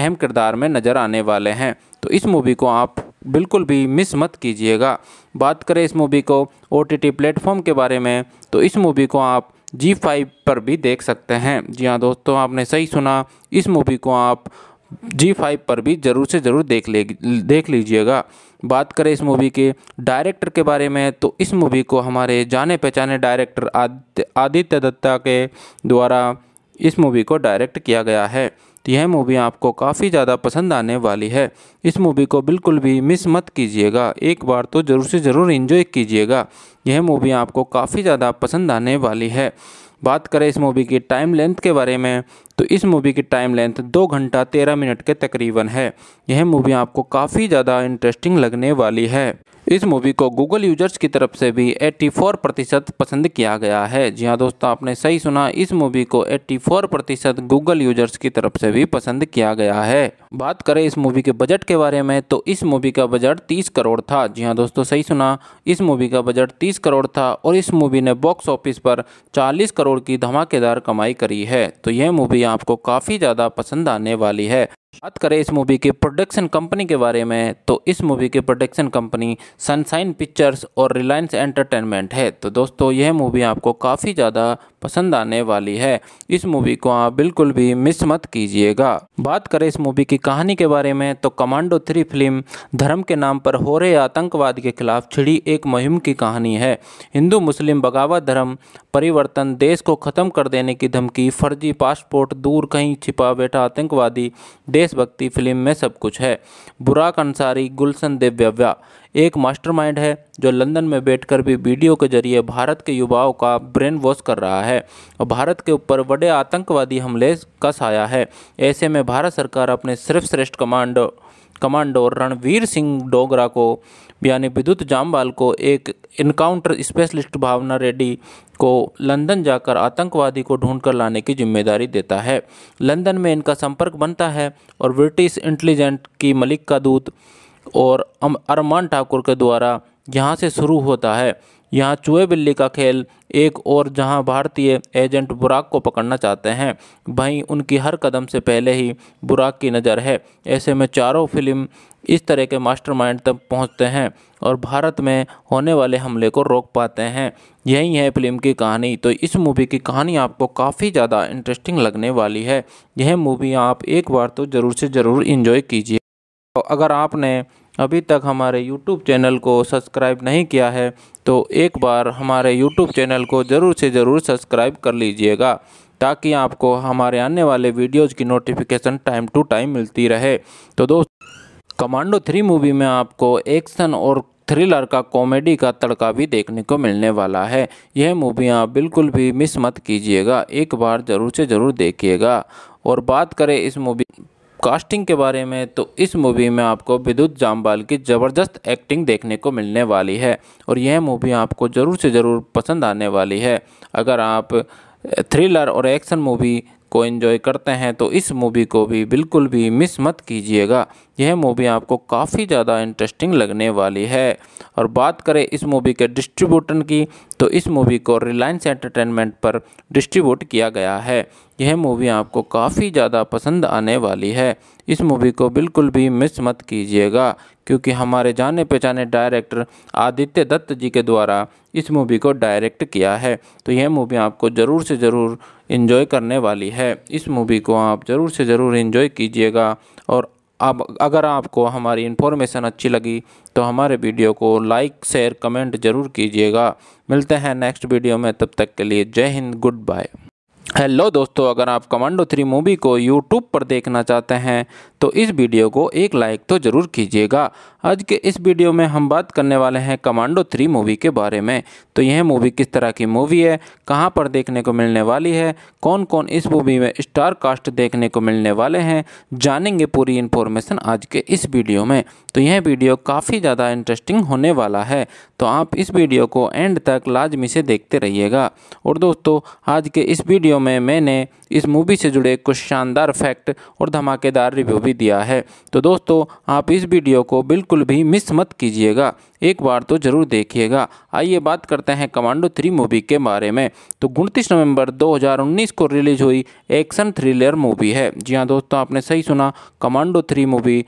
अहम किरदार में नज़र आने वाले हैं तो इस मूवी को आप बिल्कुल भी मिस मत कीजिएगा बात करें इस मूवी को ओ टी प्लेटफॉर्म के बारे में तो इस मूवी को आप जी फाइव पर भी देख सकते हैं जी हाँ दोस्तों आपने सही सुना इस मूवी को आप जी फाइव पर भी ज़रूर से ज़रूर देख ले देख लीजिएगा बात करें इस मूवी के डायरेक्टर के बारे में तो इस मूवी को हमारे जाने पहचाने डायरेक्टर आदित्य दत्ता के द्वारा इस मूवी को डायरेक्ट किया गया है तो यह मूवी आपको काफ़ी ज़्यादा पसंद आने वाली है इस मूवी को बिल्कुल भी मिस मत कीजिएगा एक बार तो ज़रूर से ज़रूर इन्जॉय कीजिएगा यह मूवी आपको काफ़ी ज़्यादा पसंद आने वाली है बात करें इस मूवी की टाइम लेंथ के बारे में तो इस मूवी की टाइम लेंथ दो घंटा तेरह मिनट के तकरीबन है यह मूवी आपको काफ़ी ज़्यादा इंटरेस्टिंग लगने वाली है इस मूवी को गूगल यूजर्स की तरफ से भी 84 प्रतिशत पसंद किया गया है जी हाँ दोस्तों आपने सही सुना इस मूवी को 84 प्रतिशत गूगल यूजर्स की तरफ से भी पसंद किया गया है बात करें इस मूवी के बजट के बारे में तो इस मूवी का बजट 30 करोड़ था जी हाँ दोस्तों सही सुना इस मूवी का बजट 30 करोड़ था और इस मूवी ने बॉक्स ऑफिस पर चालीस करोड़ की धमाकेदार कमाई करी है तो यह मूवी आपको काफ़ी ज़्यादा पसंद आने वाली है बात करें इस मूवी के प्रोडक्शन कंपनी के बारे में तो इस मूवी के प्रोडक्शन कंपनी सनशाइन पिक्चर्स और रिलायंस एंटरटेनमेंट है तो दोस्तों यह मूवी आपको काफ़ी ज़्यादा पसंद आने वाली है इस मूवी को आप बिल्कुल भी मिस मत कीजिएगा बात करें इस मूवी की कहानी के बारे में तो कमांडो थ्री फिल्म धर्म के नाम पर हो रहे आतंकवाद के खिलाफ छिड़ी एक मुहिम की कहानी है हिंदू मुस्लिम बगावत धर्म परिवर्तन देश को ख़त्म कर देने की धमकी फर्जी पासपोर्ट दूर कहीं छिपा बैठा आतंकवादी देशभक्ति फिल्म में सब कुछ है बुराक अंसारी गुलशन देव्यव्या एक मास्टरमाइंड है जो लंदन में बैठकर भी वीडियो के जरिए भारत के युवाओं का ब्रेन वॉश कर रहा है और भारत के ऊपर बड़े आतंकवादी हमले का साया है ऐसे में भारत सरकार अपने सर्वश्रेष्ठ कमांडो कमांडो रणवीर सिंह डोगरा को यानी विद्युत जामवाल को एक इनकाउंटर स्पेशलिस्ट भावना रेड्डी को लंदन जाकर आतंकवादी को ढूंढकर लाने की जिम्मेदारी देता है लंदन में इनका संपर्क बनता है और ब्रिटिश इंटेलिजेंट की मलिक का दूत और अरमान ठाकुर के द्वारा यहाँ से शुरू होता है यहाँ चूहे बिल्ली का खेल एक और जहाँ भारतीय एजेंट बुराक को पकड़ना चाहते हैं वहीं उनकी हर कदम से पहले ही बुराक की नज़र है ऐसे में चारों फिल्म इस तरह के मास्टरमाइंड तक पहुँचते हैं और भारत में होने वाले हमले को रोक पाते हैं यही है फिल्म की कहानी तो इस मूवी की कहानी आपको काफ़ी ज़्यादा इंटरेस्टिंग लगने वाली है यह मूवी आप एक बार तो ज़रूर से ज़रूर इन्जॉय कीजिए तो अगर आपने अभी तक हमारे यूट्यूब चैनल को सब्सक्राइब नहीं किया है तो एक बार हमारे यूट्यूब चैनल को ज़रूर से ज़रूर सब्सक्राइब कर लीजिएगा ताकि आपको हमारे आने वाले वीडियोज़ की नोटिफिकेशन टाइम टू टाइम मिलती रहे तो दोस्त कमांडो थ्री मूवी में आपको एक्शन और थ्रिलर का कॉमेडी का तड़का भी देखने को मिलने वाला है यह मूवी आप बिल्कुल भी मिस मत कीजिएगा एक बार ज़रूर से ज़रूर देखिएगा और बात करें इस मूवी कास्टिंग के बारे में तो इस मूवी में आपको विद्युत जामवाल की ज़बरदस्त एक्टिंग देखने को मिलने वाली है और यह मूवी आपको ज़रूर से ज़रूर पसंद आने वाली है अगर आप थ्रिलर और एक्शन मूवी को एंजॉय करते हैं तो इस मूवी को भी बिल्कुल भी मिस मत कीजिएगा यह मूवी आपको काफ़ी ज़्यादा इंटरेस्टिंग लगने वाली है और बात करें इस मूवी के डिस्ट्रीब्यूटर की तो इस मूवी को रिलायंस एंटरटेनमेंट पर डिस्ट्रीब्यूट किया गया है यह मूवी आपको काफ़ी ज़्यादा पसंद आने वाली है इस मूवी को बिल्कुल भी मिस मत कीजिएगा क्योंकि हमारे जाने पहचाने डायरेक्टर आदित्य दत्त जी के द्वारा इस मूवी को डायरेक्ट किया है तो यह मूवी आपको ज़रूर से ज़रूर इन्जॉय करने वाली है इस मूवी को आप ज़रूर से ज़रूर इन्जॉय कीजिएगा और अब अगर आपको हमारी इन्फॉर्मेशन अच्छी लगी तो हमारे वीडियो को लाइक शेयर कमेंट ज़रूर कीजिएगा मिलते हैं नेक्स्ट वीडियो में तब तक के लिए जय हिंद गुड बाय हेलो दोस्तों अगर आप कमांडो थ्री मूवी को यूट्यूब पर देखना चाहते हैं तो इस वीडियो को एक लाइक तो ज़रूर कीजिएगा आज के इस वीडियो में हम बात करने वाले हैं कमांडो थ्री मूवी के बारे में तो यह मूवी किस तरह की मूवी है कहाँ पर देखने को मिलने वाली है कौन कौन इस मूवी में स्टार कास्ट देखने को मिलने वाले हैं जानेंगे पूरी इन्फॉर्मेशन आज के इस वीडियो में तो यह वीडियो काफ़ी ज़्यादा इंटरेस्टिंग होने वाला है तो आप इस वीडियो को एंड तक लाजमी से देखते रहिएगा और दोस्तों आज के इस वीडियो में मैंने इस मूवी से जुड़े कुछ शानदार फैक्ट और धमाकेदार रिव्यू भी दिया है तो दोस्तों आप इस वीडियो को बिल्कुल भी मिस मत कीजिएगा एक बार तो ज़रूर देखिएगा आइए बात करते हैं कमांडो थ्री मूवी के बारे में तो उनतीस नवंबर 2019 को रिलीज हुई एक्शन थ्रिलर मूवी है जी हाँ दोस्तों आपने सही सुना कमांडो थ्री मूवी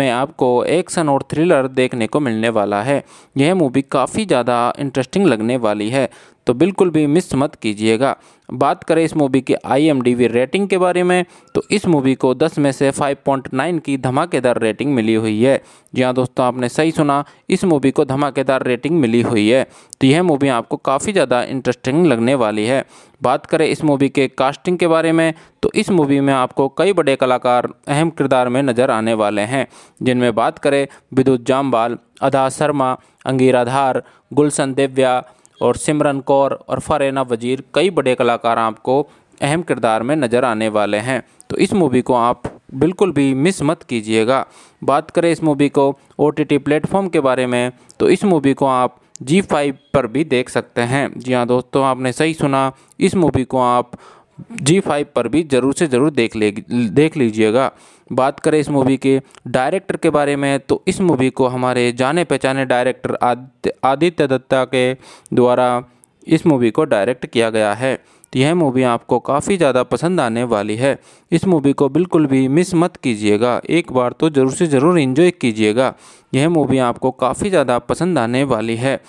में आपको एक्शन और थ्रिलर देखने को मिलने वाला है यह मूवी काफ़ी ज़्यादा इंटरेस्टिंग लगने वाली है तो बिल्कुल भी मिस मत कीजिएगा बात करें इस मूवी की आईएमडीबी रेटिंग के बारे में तो इस मूवी को 10 में से 5.9 की धमाकेदार रेटिंग मिली हुई है जी हाँ दोस्तों आपने सही सुना इस मूवी को धमाकेदार रेटिंग मिली हुई है तो यह मूवी आपको काफ़ी ज़्यादा इंटरेस्टिंग लगने वाली है बात करें इस मूवी के कास्टिंग के बारे में तो इस मूवी में आपको कई बड़े कलाकार अहम किरदार में नज़र आने वाले हैं जिनमें बात करें विद्युत जाम्बाल अदा शर्मा अंगीराधार गुलशन देव्या और सिमरन कौर और फरेना वजीर कई बड़े कलाकार आपको अहम किरदार में नज़र आने वाले हैं तो इस मूवी को आप बिल्कुल भी मिस मत कीजिएगा बात करें इस मूवी को ओ टी प्लेटफॉर्म के बारे में तो इस मूवी को आप जी फाइव पर भी देख सकते हैं जी हाँ दोस्तों आपने सही सुना इस मूवी को आप जी फाइव पर भी ज़रूर से ज़रूर देख ले देख लीजिएगा बात करें इस मूवी के डायरेक्टर के बारे में तो इस मूवी को हमारे जाने पहचाने डायरेक्टर आदित्य दत्ता के द्वारा इस मूवी को डायरेक्ट किया गया है तो यह मूवी आपको काफ़ी ज़्यादा पसंद आने वाली है इस मूवी को बिल्कुल भी मिस मत कीजिएगा एक बार तो ज़रूर से ज़रूर इन्जॉय कीजिएगा यह मूवी आपको काफ़ी ज़्यादा पसंद आने वाली है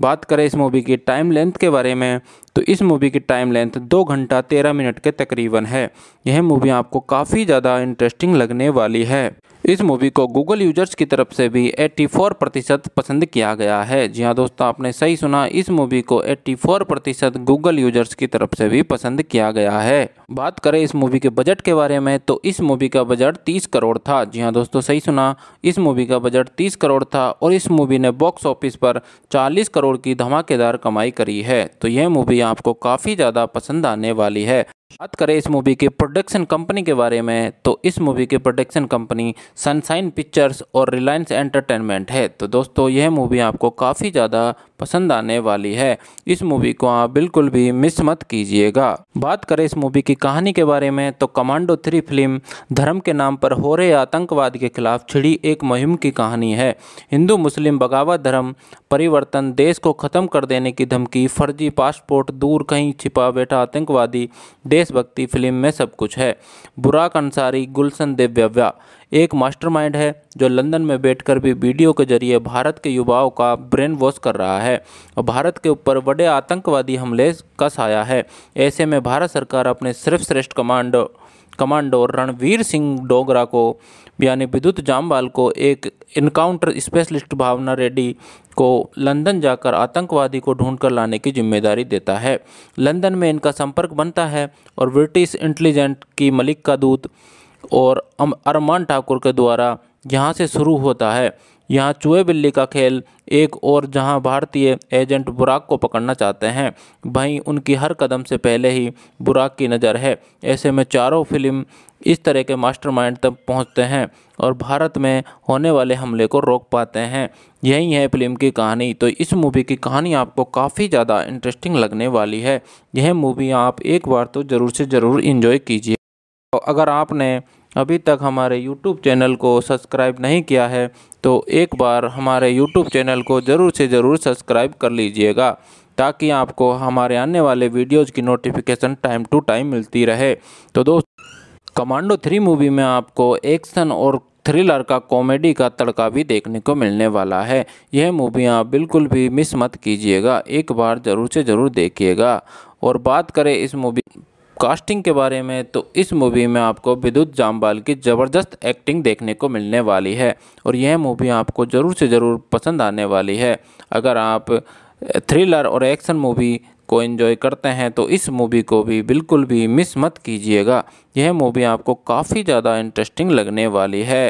बात करें इस मूवी की टाइम लेंथ के बारे में तो इस मूवी की टाइम लेंथ दो घंटा तेरह मिनट के तकरीबन है यह मूवी आपको काफ़ी ज़्यादा इंटरेस्टिंग लगने वाली है इस मूवी को गूगल यूजर्स की तरफ से भी 84 प्रतिशत पसंद किया गया है जी हाँ दोस्तों आपने सही सुना इस मूवी को 84 प्रतिशत गूगल यूजर्स की तरफ से भी पसंद किया गया है बात करें इस मूवी के बजट के बारे में तो इस मूवी का बजट 30 करोड़ था जी हाँ दोस्तों सही सुना इस मूवी का बजट 30 करोड़ था और इस मूवी ने बॉक्स ऑफिस पर 40 करोड़ की धमाकेदार कमाई करी है तो यह मूवी आपको काफ़ी ज़्यादा पसंद आने वाली है बात करें इस मूवी के प्रोडक्शन कंपनी के बारे में तो इस मूवी के प्रोडक्शन कंपनी सनशाइन पिक्चर्स और रिलायंस एंटरटेनमेंट है तो दोस्तों यह मूवी आपको काफ़ी ज़्यादा पसंद आने वाली है इस मूवी को आप बिल्कुल भी मिस मत कीजिएगा बात करें इस मूवी की कहानी के बारे में तो कमांडो थ्री फिल्म धर्म के नाम पर हो रहे आतंकवाद के खिलाफ छिड़ी एक मुहिम की कहानी है हिंदू मुस्लिम बगावत धर्म परिवर्तन देश को ख़त्म कर देने की धमकी फर्जी पासपोर्ट दूर कहीं छिपा बैठा आतंकवादी देशभक्ति फिल्म में सब कुछ है बुराक अंसारी गुलशन देव्यव्या एक मास्टरमाइंड है जो लंदन में बैठकर भी वीडियो के जरिए भारत के युवाओं का ब्रेन वॉश कर रहा है और भारत के ऊपर बड़े आतंकवादी हमले का साया है ऐसे में भारत सरकार अपने सिर्फ श्रेष्ठ कमांडो कमांडो रणवीर सिंह डोगरा को यानी विद्युत जामवाल को एक इनकाउंटर स्पेशलिस्ट भावना रेड्डी को लंदन जाकर आतंकवादी को ढूंढकर लाने की जिम्मेदारी देता है लंदन में इनका संपर्क बनता है और ब्रिटिश इंटेलिजेंट की मलिक का दूत और अरमान ठाकुर के द्वारा यहाँ से शुरू होता है यहाँ चूहे बिल्ली का खेल एक और जहाँ भारतीय एजेंट बुराक को पकड़ना चाहते हैं वहीं उनकी हर कदम से पहले ही बुराक की नज़र है ऐसे में चारों फिल्म इस तरह के मास्टरमाइंड तक पहुंचते हैं और भारत में होने वाले हमले को रोक पाते हैं यही है फिल्म की कहानी तो इस मूवी की कहानी आपको काफ़ी ज़्यादा इंटरेस्टिंग लगने वाली है यह मूवी आप एक बार तो ज़रूर से ज़रूर इन्जॉय कीजिए तो अगर आपने अभी तक हमारे YouTube चैनल को सब्सक्राइब नहीं किया है तो एक बार हमारे YouTube चैनल को ज़रूर से ज़रूर सब्सक्राइब कर लीजिएगा ताकि आपको हमारे आने वाले वीडियोज़ की नोटिफिकेशन टाइम टू टाइम मिलती रहे तो दोस्त कमांडो थ्री मूवी में आपको एक्शन और थ्रिलर का कॉमेडी का तड़का भी देखने को मिलने वाला है यह मूवी आप बिल्कुल भी मिस मत कीजिएगा एक बार ज़रूर से ज़रूर देखिएगा और बात करें इस मूवी कास्टिंग के बारे में तो इस मूवी में आपको विद्युत जामवाल की ज़बरदस्त एक्टिंग देखने को मिलने वाली है और यह मूवी आपको ज़रूर से ज़रूर पसंद आने वाली है अगर आप थ्रिलर और एक्शन मूवी को एंजॉय करते हैं तो इस मूवी को भी बिल्कुल भी मिस मत कीजिएगा यह मूवी आपको काफ़ी ज़्यादा इंटरेस्टिंग लगने वाली है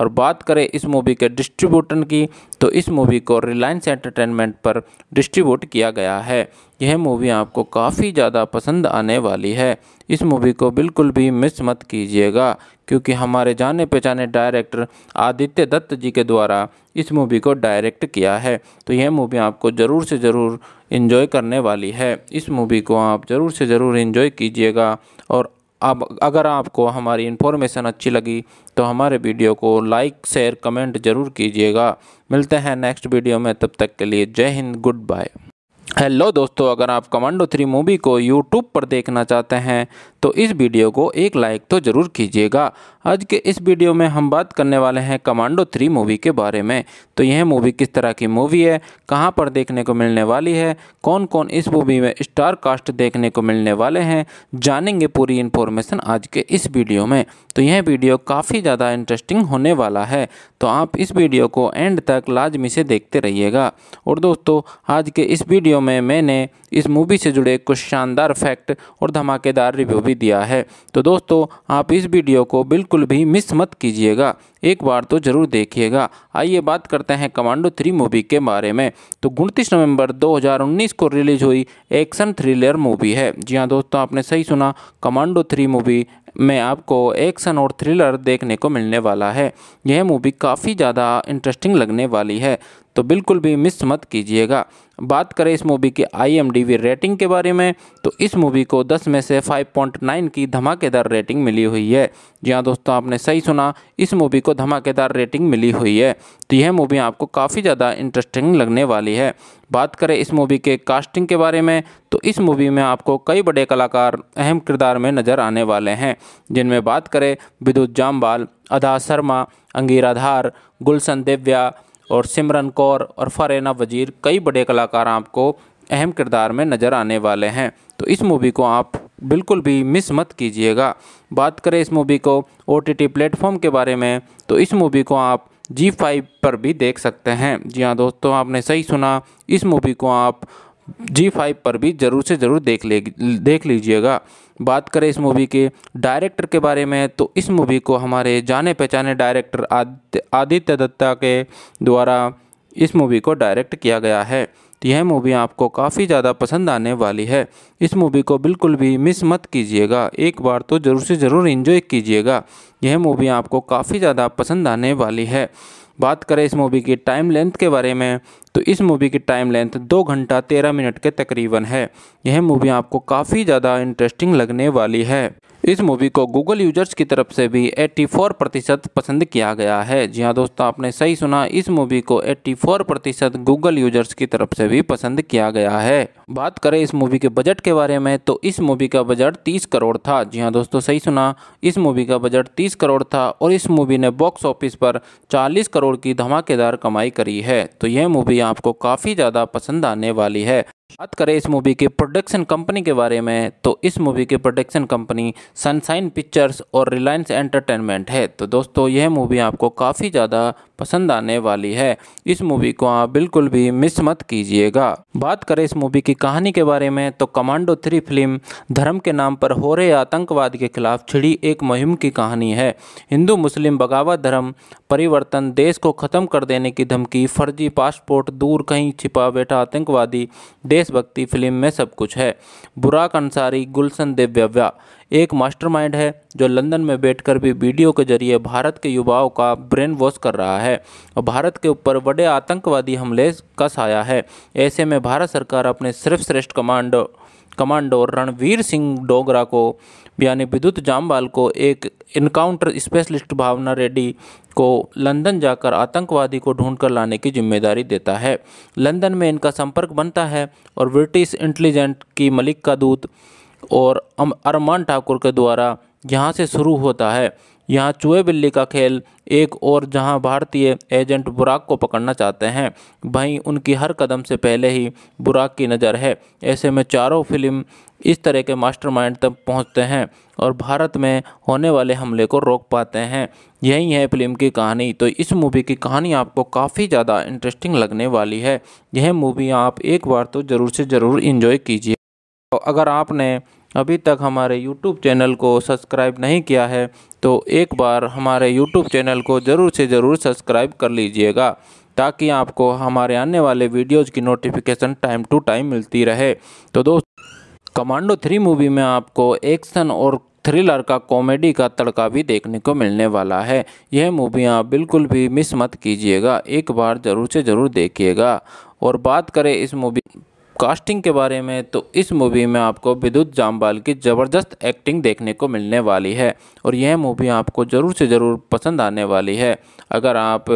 और बात करें इस मूवी के डिस्ट्रीब्यूटर की तो इस मूवी को रिलायंस एंटरटेनमेंट पर डिस्ट्रीब्यूट किया गया है यह मूवी आपको काफ़ी ज़्यादा पसंद आने वाली है इस मूवी को बिल्कुल भी मिस मत कीजिएगा क्योंकि हमारे जाने पहचाने डायरेक्टर आदित्य दत्त जी के द्वारा इस मूवी को डायरेक्ट किया है तो यह मूवी आपको ज़रूर से ज़रूर इन्जॉय करने वाली है इस मूवी को आप ज़रूर से ज़रूर इन्जॉय कीजिएगा और अब अगर आपको हमारी इन्फॉर्मेशन अच्छी लगी तो हमारे वीडियो को लाइक शेयर कमेंट ज़रूर कीजिएगा मिलते हैं नेक्स्ट वीडियो में तब तक के लिए जय हिंद गुड बाय हेलो दोस्तों अगर आप कमांडो थ्री मूवी को यूट्यूब पर देखना चाहते हैं तो इस वीडियो को एक लाइक तो ज़रूर कीजिएगा आज के इस वीडियो में हम बात करने वाले हैं कमांडो थ्री मूवी के बारे में तो यह मूवी किस तरह की मूवी है कहां पर देखने को मिलने वाली है कौन कौन इस मूवी में स्टार कास्ट देखने को मिलने वाले हैं जानेंगे पूरी इन्फॉर्मेशन आज के इस वीडियो में तो यह वीडियो काफ़ी ज़्यादा इंटरेस्टिंग होने वाला है तो आप इस वीडियो को एंड तक लाजमी से देखते रहिएगा और दोस्तों आज के इस वीडियो में मैंने इस मूवी से जुड़े कुछ शानदार फैक्ट और धमाकेदार रिव्यू भी दिया है तो दोस्तों आप इस वीडियो को बिल्कुल भी मिस मत कीजिएगा एक बार तो ज़रूर देखिएगा आइए बात करते हैं कमांडो थ्री मूवी के बारे में तो उनतीस नवंबर 2019 को रिलीज हुई एक्शन थ्रिलर मूवी है जी हाँ दोस्तों आपने सही सुना कमांडो थ्री मूवी में आपको एक्शन और थ्रिलर देखने को मिलने वाला है यह मूवी काफ़ी ज़्यादा इंटरेस्टिंग लगने वाली है तो बिल्कुल भी मिस मत कीजिएगा बात करें इस मूवी की आई रेटिंग के बारे में तो इस मूवी को 10 में से 5.9 की धमाकेदार रेटिंग मिली हुई है जी हाँ दोस्तों आपने सही सुना इस मूवी को धमाकेदार रेटिंग मिली हुई है तो यह मूवी आपको काफ़ी ज़्यादा इंटरेस्टिंग लगने वाली है बात करें इस मूवी के कास्टिंग के बारे में तो इस मूवी में आपको कई बड़े कलाकार अहम किरदार में नज़र आने वाले हैं जिनमें बात करें विद्युत जामवाल अदा शर्मा अंगीराधार गुलशन देव्या और सिमरन कौर और फरेना वजीर कई बड़े कलाकार आपको अहम किरदार में नज़र आने वाले हैं तो इस मूवी को आप बिल्कुल भी मिस मत कीजिएगा बात करें इस मूवी को ओ टी प्लेटफॉर्म के बारे में तो इस मूवी को आप जी फाइव पर भी देख सकते हैं जी हाँ दोस्तों आपने सही सुना इस मूवी को आप जी फाइव पर भी ज़रूर से ज़रूर देख ले देख लीजिएगा बात करें इस मूवी के डायरेक्टर के बारे में तो इस मूवी को हमारे जाने पहचाने डायरेक्टर आदित्य आदित्य दत्ता के द्वारा इस मूवी को डायरेक्ट किया गया है तो यह मूवी आपको काफ़ी ज़्यादा पसंद आने वाली है इस मूवी को बिल्कुल भी मिस मत कीजिएगा एक बार तो ज़रूर से ज़रूर इन्जॉय कीजिएगा यह मूवी आपको काफ़ी ज़्यादा पसंद आने वाली है बात करें इस मूवी की टाइम लेंथ के बारे में तो इस मूवी की टाइम लेंथ दो घंटा तेरह मिनट के तकरीबन है यह मूवी आपको काफ़ी ज़्यादा इंटरेस्टिंग लगने वाली है इस मूवी को गूगल यूजर्स की तरफ से भी 84 प्रतिशत पसंद किया गया है जी हाँ दोस्तों आपने सही सुना इस मूवी को 84 प्रतिशत गूगल यूजर्स की तरफ से भी पसंद किया गया है बात करें इस मूवी के बजट के बारे में तो इस मूवी का बजट 30 करोड़ था जी हाँ दोस्तों सही सुना इस मूवी का बजट 30 करोड़ था और इस मूवी ने बॉक्स ऑफिस पर चालीस करोड़ की धमाकेदार कमाई करी है तो यह मूवी आपको काफ़ी ज़्यादा पसंद आने वाली है बात करें इस मूवी के प्रोडक्शन कंपनी के बारे में तो इस मूवी के प्रोडक्शन कंपनी सनशाइन पिक्चर्स और रिलायंस एंटरटेनमेंट है तो दोस्तों यह मूवी आपको काफ़ी ज़्यादा पसंद आने वाली है इस मूवी को आप बिल्कुल भी मिस मत कीजिएगा बात करें इस मूवी की कहानी के बारे में तो कमांडो थ्री फिल्म धर्म के नाम पर हो रहे आतंकवाद के खिलाफ छिड़ी एक मुहिम की कहानी है हिंदू मुस्लिम बगावत धर्म परिवर्तन देश को ख़त्म कर देने की धमकी फर्जी पासपोर्ट दूर कहीं छिपा बैठा आतंकवादी देशभक्ति फिल्म में सब कुछ है बुराक अंसारी गुलशन देव्यव्या एक मास्टरमाइंड है जो लंदन में बैठकर भी वीडियो के जरिए भारत के युवाओं का ब्रेन वॉश कर रहा है और भारत के ऊपर बड़े आतंकवादी हमले का साया है ऐसे में भारत सरकार अपने सर्वश्रेष्ठ कमांडो कमांडो रणवीर सिंह डोगरा को यानी विद्युत जामवाल को एक इनकाउंटर स्पेशलिस्ट भावना रेड्डी को लंदन जाकर आतंकवादी को ढूंढकर लाने की जिम्मेदारी देता है लंदन में इनका संपर्क बनता है और ब्रिटिश इंटेलिजेंट की मलिक का दूत और अरमान ठाकुर के द्वारा यहाँ से शुरू होता है यहाँ चूहे बिल्ली का खेल एक और जहाँ भारतीय एजेंट बुराक को पकड़ना चाहते हैं वहीं उनकी हर कदम से पहले ही बुराक की नज़र है ऐसे में चारों फिल्म इस तरह के मास्टरमाइंड तक पहुँचते हैं और भारत में होने वाले हमले को रोक पाते हैं यही है फिल्म की कहानी तो इस मूवी की कहानी आपको काफ़ी ज़्यादा इंटरेस्टिंग लगने वाली है यह मूवी आप एक बार तो ज़रूर से ज़रूर इन्जॉय कीजिए तो अगर आपने अभी तक हमारे यूट्यूब चैनल को सब्सक्राइब नहीं किया है तो एक बार हमारे यूट्यूब चैनल को ज़रूर से ज़रूर सब्सक्राइब कर लीजिएगा ताकि आपको हमारे आने वाले वीडियोज़ की नोटिफिकेशन टाइम टू टाइम मिलती रहे तो दोस्त कमांडो थ्री मूवी में आपको एक्शन और थ्रिलर का कॉमेडी का तड़का भी देखने को मिलने वाला है यह मूवी आप बिल्कुल भी मिस मत कीजिएगा एक बार ज़रूर से ज़रूर देखिएगा और बात करें इस मूवी कास्टिंग के बारे में तो इस मूवी में आपको विद्युत जामवाल की ज़बरदस्त एक्टिंग देखने को मिलने वाली है और यह मूवी आपको ज़रूर से ज़रूर पसंद आने वाली है अगर आप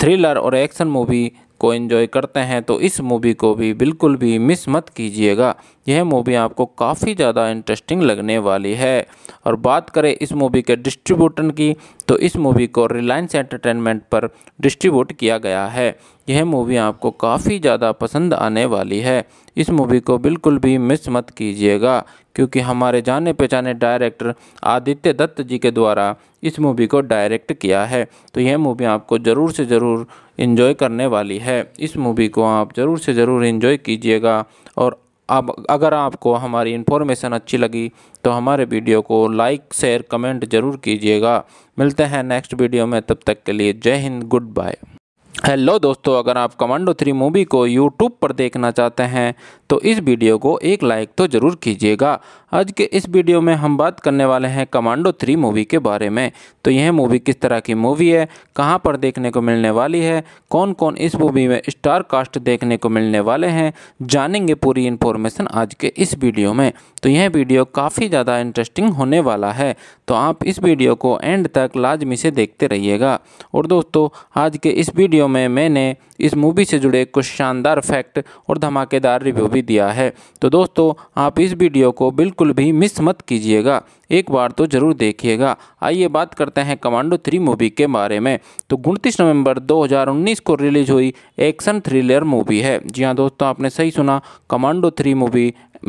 थ्रिलर और एक्शन मूवी को एंजॉय करते हैं तो इस मूवी को भी बिल्कुल भी मिस मत कीजिएगा यह मूवी आपको काफ़ी ज़्यादा इंटरेस्टिंग लगने वाली है और बात करें इस मूवी के डिस्ट्रीब्यूटर की तो इस मूवी को रिलायंस एंटरटेनमेंट पर डिस्ट्रीब्यूट किया गया है यह मूवी आपको काफ़ी ज़्यादा पसंद आने वाली है इस मूवी को बिल्कुल भी मिस मत कीजिएगा क्योंकि हमारे जाने पहचाने डायरेक्टर आदित्य दत्त जी के द्वारा इस मूवी को डायरेक्ट किया है तो यह मूवी आपको ज़रूर से ज़रूर इन्जॉय करने वाली है इस मूवी को आप ज़रूर से ज़रूर इन्जॉय कीजिएगा और अब अगर आपको हमारी इन्फॉर्मेशन अच्छी लगी तो हमारे वीडियो को लाइक शेयर कमेंट ज़रूर कीजिएगा मिलते हैं नेक्स्ट वीडियो में तब तक के लिए जय हिंद गुड बाय हेलो दोस्तों अगर आप कमांडो थ्री मूवी को यूट्यूब पर देखना चाहते हैं तो इस वीडियो को एक लाइक तो ज़रूर कीजिएगा आज के इस वीडियो में हम बात करने वाले हैं कमांडो थ्री मूवी के बारे में तो यह मूवी किस तरह की मूवी है कहाँ पर देखने को मिलने वाली है कौन कौन इस मूवी में स्टार कास्ट देखने को मिलने वाले हैं जानेंगे पूरी इन्फॉर्मेशन आज के इस वीडियो में तो यह वीडियो काफ़ी ज़्यादा इंटरेस्टिंग होने वाला है तो आप इस वीडियो को एंड तक लाजमी से देखते रहिएगा और दोस्तों आज के इस वीडियो में मैंने इस मूवी से जुड़े कुछ शानदार फैक्ट और धमाकेदार रिव्यू भी दिया है तो दोस्तों आप इस वीडियो को बिल्कुल भी मिस मत कीजिएगा एक बार तो जरूर देखिएगा आइए बात करते हैं कमांडो थ्री मूवी के बारे में तो उनतीस नवंबर 2019 को रिलीज हुई एक्शन थ्रिलर मूवी है जी हाँ दोस्तों आपने सही सुना कमांडो थ्री मूवी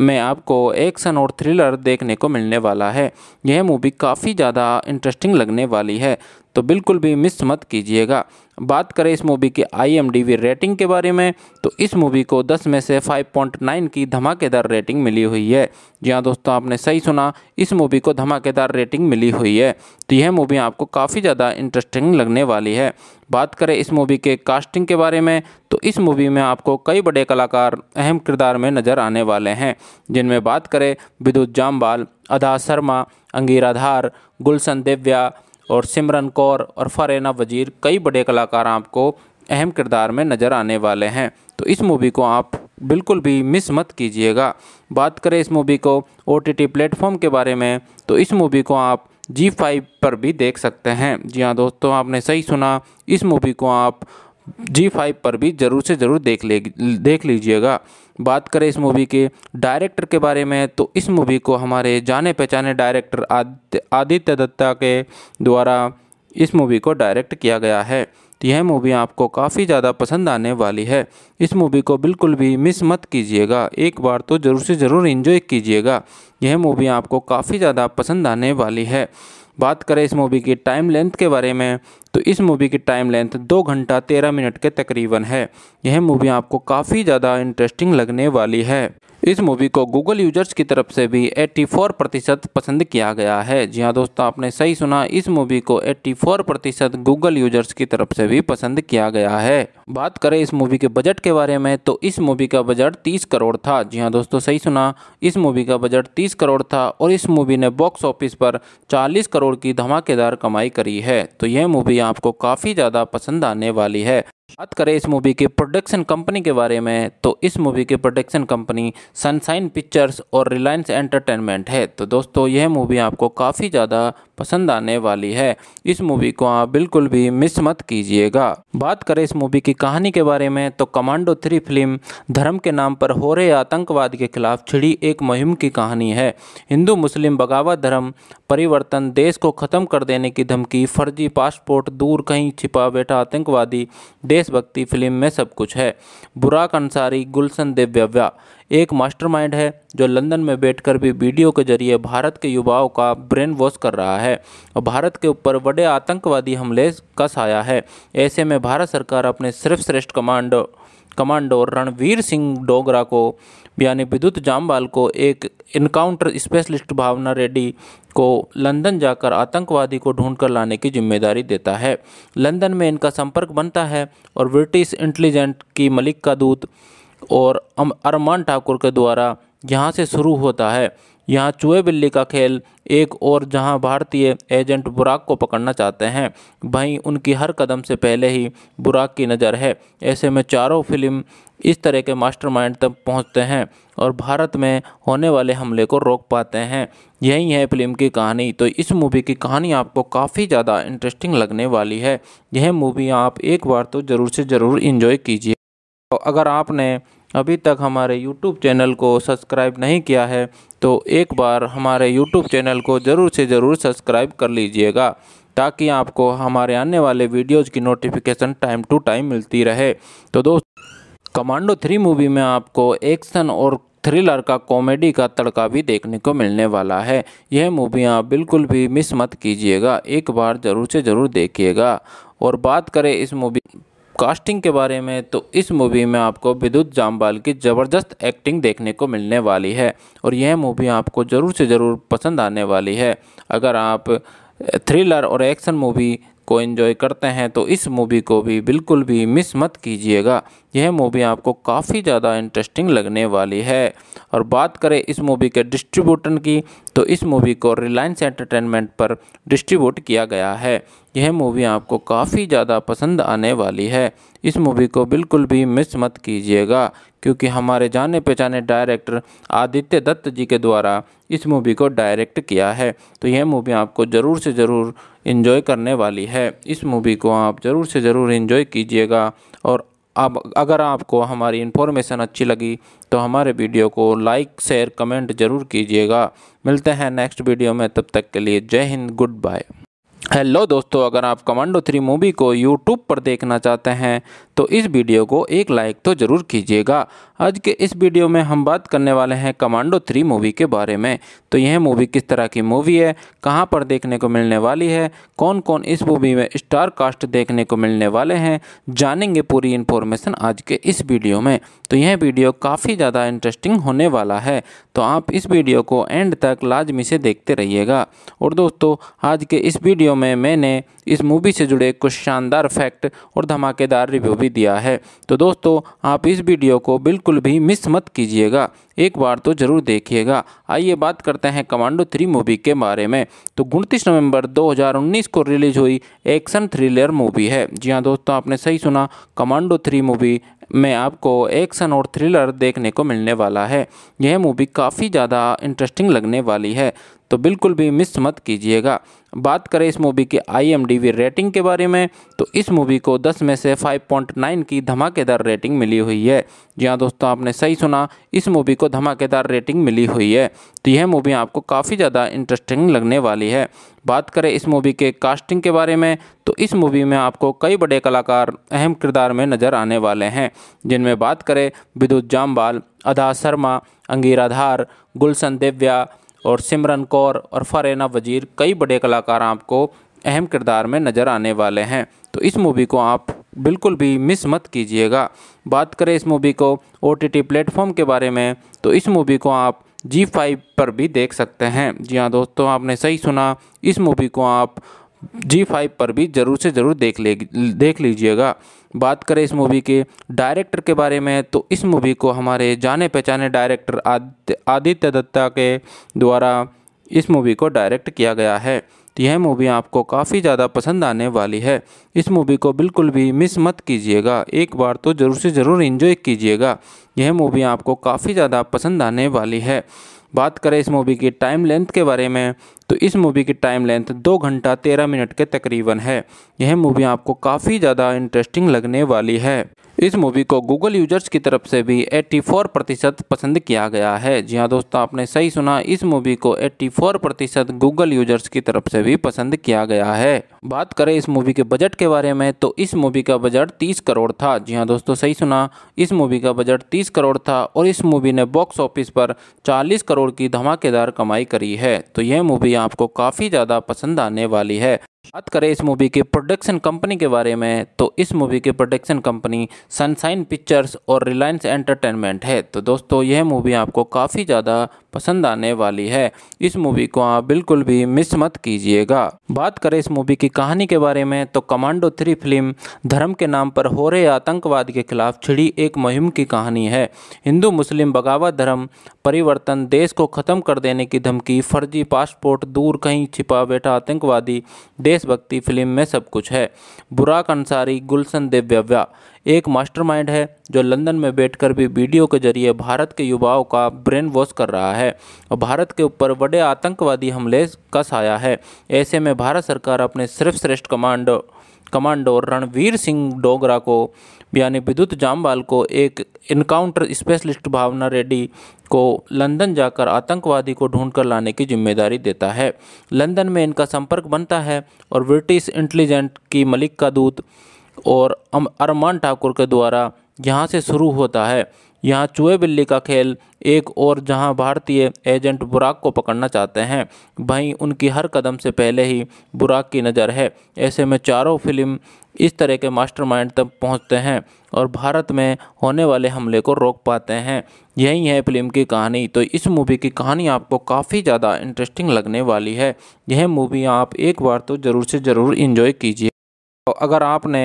में आपको एक्शन और थ्रिलर देखने को मिलने वाला है यह मूवी काफ़ी ज़्यादा इंटरेस्टिंग लगने वाली है तो बिल्कुल भी मिस मत कीजिएगा बात करें इस मूवी की आईएमडीबी रेटिंग के बारे में तो इस मूवी को 10 में से 5.9 की धमाकेदार रेटिंग मिली हुई है जी हाँ दोस्तों आपने सही सुना इस मूवी को धमाकेदार रेटिंग मिली हुई है तो यह मूवी आपको काफ़ी ज़्यादा इंटरेस्टिंग लगने वाली है बात करें इस मूवी के कास्टिंग के बारे में तो इस मूवी में आपको कई बड़े कलाकार अहम किरदार में नज़र आने वाले हैं जिनमें बात करें विद्युत जामबाल अदा शर्मा अंगीराधार गुलशन देव्या और सिमरन कौर और फरेना वजीर कई बड़े कलाकार आपको अहम किरदार में नज़र आने वाले हैं तो इस मूवी को आप बिल्कुल भी मिस मत कीजिएगा बात करें इस मूवी को ओ टी प्लेटफॉर्म के बारे में तो इस मूवी को आप जी फाइव पर भी देख सकते हैं जी हाँ दोस्तों आपने सही सुना इस मूवी को आप जी फाइव पर भी ज़रूर से ज़रूर देख ले देख लीजिएगा बात करें इस मूवी के डायरेक्टर के बारे में तो इस मूवी को हमारे जाने पहचाने डायरेक्टर आदित्य दत्ता के द्वारा इस मूवी को डायरेक्ट किया गया है तो यह मूवी आपको काफ़ी ज़्यादा पसंद आने वाली है इस मूवी को बिल्कुल भी मिस मत कीजिएगा एक बार तो ज़रूर से ज़रूर इन्जॉय कीजिएगा यह मूवी आपको काफ़ी ज़्यादा पसंद आने वाली है बात करें इस मूवी की टाइम लेंथ के बारे में तो इस मूवी की टाइम लेंथ दो घंटा तेरह मिनट के तकरीबन है यह मूवी आपको काफ़ी ज़्यादा इंटरेस्टिंग लगने वाली है इस मूवी को गूगल यूजर्स की तरफ से भी 84 प्रतिशत पसंद किया गया है जी हाँ दोस्तों आपने सही सुना इस मूवी को 84 प्रतिशत गूगल यूजर्स की तरफ से भी पसंद किया गया है बात करें इस मूवी के बजट के बारे में तो इस मूवी का बजट 30 करोड़ था जी हाँ दोस्तों सही सुना इस मूवी का बजट 30 करोड़ था और इस मूवी ने बॉक्स ऑफिस पर चालीस करोड़ की धमाकेदार कमाई करी है तो यह मूवी आपको काफ़ी ज़्यादा पसंद आने वाली है बात करें इस मूवी के प्रोडक्शन कंपनी के बारे में तो इस मूवी की प्रोडक्शन कंपनी सनशाइन पिक्चर्स और रिलायंस एंटरटेनमेंट है तो दोस्तों यह मूवी आपको काफ़ी ज़्यादा पसंद आने वाली है इस मूवी को आप बिल्कुल भी मिस मत कीजिएगा बात करें इस मूवी की कहानी के बारे में तो कमांडो थ्री फिल्म धर्म के नाम पर हो रहे आतंकवाद के खिलाफ छिड़ी एक मुहिम की कहानी है हिंदू मुस्लिम बगावत धर्म परिवर्तन देश को ख़त्म कर देने की धमकी फर्जी पासपोर्ट दूर कहीं छिपा बैठा आतंकवादी देशभक्ति फिल्म में सब कुछ है बुराक अंसारी गुलशन दिव्यव्या एक मास्टरमाइंड है जो लंदन में बैठकर भी वीडियो के जरिए भारत के युवाओं का ब्रेन वॉश कर रहा है और भारत के ऊपर बड़े आतंकवादी हमले का साया है ऐसे में भारत सरकार अपने सर्वश्रेष्ठ कमांडो कमांडो रणवीर सिंह डोगरा को यानी विद्युत जामवाल को एक इनकाउंटर स्पेशलिस्ट भावना रेड्डी को लंदन जाकर आतंकवादी को ढूंढकर लाने की जिम्मेदारी देता है लंदन में इनका संपर्क बनता है और ब्रिटिश इंटेलिजेंट की मलिक का दूत और अरमान ठाकुर के द्वारा यहाँ से शुरू होता है यहाँ चूहे बिल्ली का खेल एक और जहाँ भारतीय एजेंट बुराक को पकड़ना चाहते हैं वहीं उनकी हर कदम से पहले ही बुराक की नज़र है ऐसे में चारों फिल्म इस तरह के मास्टरमाइंड तक पहुंचते हैं और भारत में होने वाले हमले को रोक पाते हैं यही है फिल्म की कहानी तो इस मूवी की कहानी आपको काफ़ी ज़्यादा इंटरेस्टिंग लगने वाली है यह मूवी आप एक बार तो ज़रूर से ज़रूर इन्जॉय कीजिए तो अगर आपने अभी तक हमारे YouTube चैनल को सब्सक्राइब नहीं किया है तो एक बार हमारे YouTube चैनल को ज़रूर से ज़रूर सब्सक्राइब कर लीजिएगा ताकि आपको हमारे आने वाले वीडियोज़ की नोटिफिकेशन टाइम टू टाइम मिलती रहे तो दोस्त कमांडो थ्री मूवी में आपको एक्शन और थ्रिलर का कॉमेडी का तड़का भी देखने को मिलने वाला है यह मूवी आप बिल्कुल भी मिस मत कीजिएगा एक बार ज़रूर से ज़रूर देखिएगा और बात करें इस मूवी कास्टिंग के बारे में तो इस मूवी में आपको विद्युत जामवाल की ज़बरदस्त एक्टिंग देखने को मिलने वाली है और यह मूवी आपको ज़रूर से ज़रूर पसंद आने वाली है अगर आप थ्रिलर और एक्शन मूवी को एंजॉय करते हैं तो इस मूवी को भी बिल्कुल भी मिस मत कीजिएगा यह मूवी आपको काफ़ी ज़्यादा इंटरेस्टिंग लगने वाली है और बात करें इस मूवी के डिस्ट्रीब्यूटर की तो इस मूवी को रिलायंस एंटरटेनमेंट पर डिस्ट्रीब्यूट किया गया है यह मूवी आपको काफ़ी ज़्यादा पसंद आने वाली है इस मूवी को बिल्कुल भी मिस मत कीजिएगा क्योंकि हमारे जाने पहचाने डायरेक्टर आदित्य दत्त जी के द्वारा इस मूवी को डायरेक्ट किया है तो यह मूवी आपको ज़रूर से ज़रूर इन्जॉय करने वाली है इस मूवी को आप ज़रूर से ज़रूर इन्जॉय कीजिएगा और अब अगर आपको हमारी इन्फॉर्मेशन अच्छी लगी तो हमारे वीडियो को लाइक शेयर कमेंट ज़रूर कीजिएगा मिलते हैं नेक्स्ट वीडियो में तब तक के लिए जय हिंद गुड बाय हेलो दोस्तों अगर आप कमांडो थ्री मूवी को यूट्यूब पर देखना चाहते हैं तो इस वीडियो को एक लाइक तो ज़रूर कीजिएगा आज के इस वीडियो में हम बात करने वाले हैं कमांडो थ्री मूवी के बारे में तो यह मूवी किस तरह की मूवी है कहाँ पर देखने को मिलने वाली है कौन कौन इस मूवी में स्टार कास्ट देखने को मिलने वाले हैं जानेंगे पूरी इन्फॉर्मेशन आज के इस वीडियो में तो यह वीडियो काफ़ी ज़्यादा इंटरेस्टिंग होने वाला है तो आप इस वीडियो को एंड तक लाजमी से देखते रहिएगा और दोस्तों आज के इस वीडियो में मैंने इस मूवी से जुड़े कुछ शानदार फैक्ट और धमाकेदार रिव्यू भी दिया है तो दोस्तों आप इस वीडियो को बिल्कुल बिल्कुल भी मिस मत कीजिएगा एक बार तो जरूर देखिएगा आइए बात करते हैं कमांडो थ्री मूवी के बारे में तो उनतीस नवंबर 2019 को रिलीज हुई एक्शन थ्रिलर मूवी है जी हाँ दोस्तों आपने सही सुना कमांडो थ्री मूवी में आपको एक्शन और थ्रिलर देखने को मिलने वाला है यह मूवी काफ़ी ज़्यादा इंटरेस्टिंग लगने वाली है तो बिल्कुल भी मिस मत कीजिएगा बात करें इस मूवी के आईएमडीबी रेटिंग के बारे में तो इस मूवी को 10 में से 5.9 की धमाकेदार रेटिंग मिली हुई है जी हाँ दोस्तों आपने सही सुना इस मूवी को धमाकेदार रेटिंग मिली हुई है तो यह मूवी आपको काफ़ी ज़्यादा इंटरेस्टिंग लगने वाली है बात करें इस मूवी के कास्टिंग के बारे में तो इस मूवी में आपको कई बड़े कलाकार अहम किरदार में नज़र आने वाले हैं जिनमें बात करें विद्युत जामवाल अदा शर्मा अंगीरा धार गुलशन देव्या और सिमरन कौर और फरेना वजीर कई बड़े कलाकार आपको अहम किरदार में नज़र आने वाले हैं तो इस मूवी को आप बिल्कुल भी मिस मत कीजिएगा बात करें इस मूवी को ओ टी प्लेटफॉर्म के बारे में तो इस मूवी को आप जी फाइव पर भी देख सकते हैं जी हाँ दोस्तों आपने सही सुना इस मूवी को आप जी फाइव पर भी ज़रूर से ज़रूर देख ले देख लीजिएगा बात करें इस मूवी के डायरेक्टर के बारे में तो इस मूवी को हमारे जाने पहचाने डायरेक्टर आदित्य दत्ता के द्वारा इस मूवी को डायरेक्ट किया गया है तो यह मूवी आपको काफ़ी ज़्यादा पसंद आने वाली है इस मूवी को बिल्कुल भी मिस मत कीजिएगा एक बार तो ज़रूर से ज़रूर इन्जॉय कीजिएगा यह मूवी आपको काफ़ी ज़्यादा पसंद आने वाली है बात करें इस मूवी की टाइम लेंथ के बारे में तो इस मूवी की टाइम लेंथ दो घंटा तेरह मिनट के तकरीबन है यह मूवी आपको काफ़ी ज़्यादा इंटरेस्टिंग लगने वाली है इस मूवी को गूगल यूजर्स की तरफ से भी 84 प्रतिशत पसंद किया गया है जी हाँ दोस्तों आपने सही सुना इस मूवी को 84 प्रतिशत गूगल यूजर्स की तरफ से भी पसंद किया गया है बात करें इस मूवी के बजट के बारे में तो इस मूवी का बजट 30 करोड़ था जी हाँ दोस्तों सही सुना इस मूवी का बजट 30 करोड़ था और इस मूवी ने बॉक्स ऑफिस पर चालीस करोड़ की धमाकेदार कमाई करी है तो यह मूवी आपको काफ़ी ज़्यादा पसंद आने वाली है बात करें इस मूवी के प्रोडक्शन कंपनी के बारे में तो इस मूवी के प्रोडक्शन कंपनी सनशाइन पिक्चर्स और रिलायंस एंटरटेनमेंट है तो दोस्तों यह मूवी आपको काफ़ी ज़्यादा पसंद आने वाली है इस मूवी को आप बिल्कुल भी मिस मत कीजिएगा बात करें इस मूवी की कहानी के बारे में तो कमांडो थ्री फिल्म धर्म के नाम पर हो रहे आतंकवाद के खिलाफ छिड़ी एक मुहिम की कहानी है हिंदू मुस्लिम बगावत धर्म परिवर्तन देश को ख़त्म कर देने की धमकी फर्जी पासपोर्ट दूर कहीं छिपा बैठा आतंकवादी देशभक्ति फिल्म में सब कुछ है बुराक अंसारी गुलशन दिव्यव्या एक मास्टरमाइंड है जो लंदन में बैठकर भी वीडियो के जरिए भारत के युवाओं का ब्रेन वॉश कर रहा है और भारत के ऊपर बड़े आतंकवादी हमले का साया है ऐसे में भारत सरकार अपने सर्वश्रेष्ठ कमांडो कमांडो रणवीर सिंह डोगरा को यानी विद्युत जामवाल को एक इनकाउंटर स्पेशलिस्ट भावना रेड्डी को लंदन जाकर आतंकवादी को ढूंढकर लाने की जिम्मेदारी देता है लंदन में इनका संपर्क बनता है और ब्रिटिश इंटेलिजेंट की मलिक का दूत और अरमान ठाकुर के द्वारा यहाँ से शुरू होता है यहाँ चूहे बिल्ली का खेल एक और जहाँ भारतीय एजेंट बुराक को पकड़ना चाहते हैं वहीं उनकी हर कदम से पहले ही बुराक की नज़र है ऐसे में चारों फिल्म इस तरह के मास्टरमाइंड तक पहुँचते हैं और भारत में होने वाले हमले को रोक पाते हैं यही है फिल्म की कहानी तो इस मूवी की कहानी आपको काफ़ी ज़्यादा इंटरेस्टिंग लगने वाली है यह मूवी आप एक बार तो ज़रूर से ज़रूर इन्जॉय कीजिए तो अगर आपने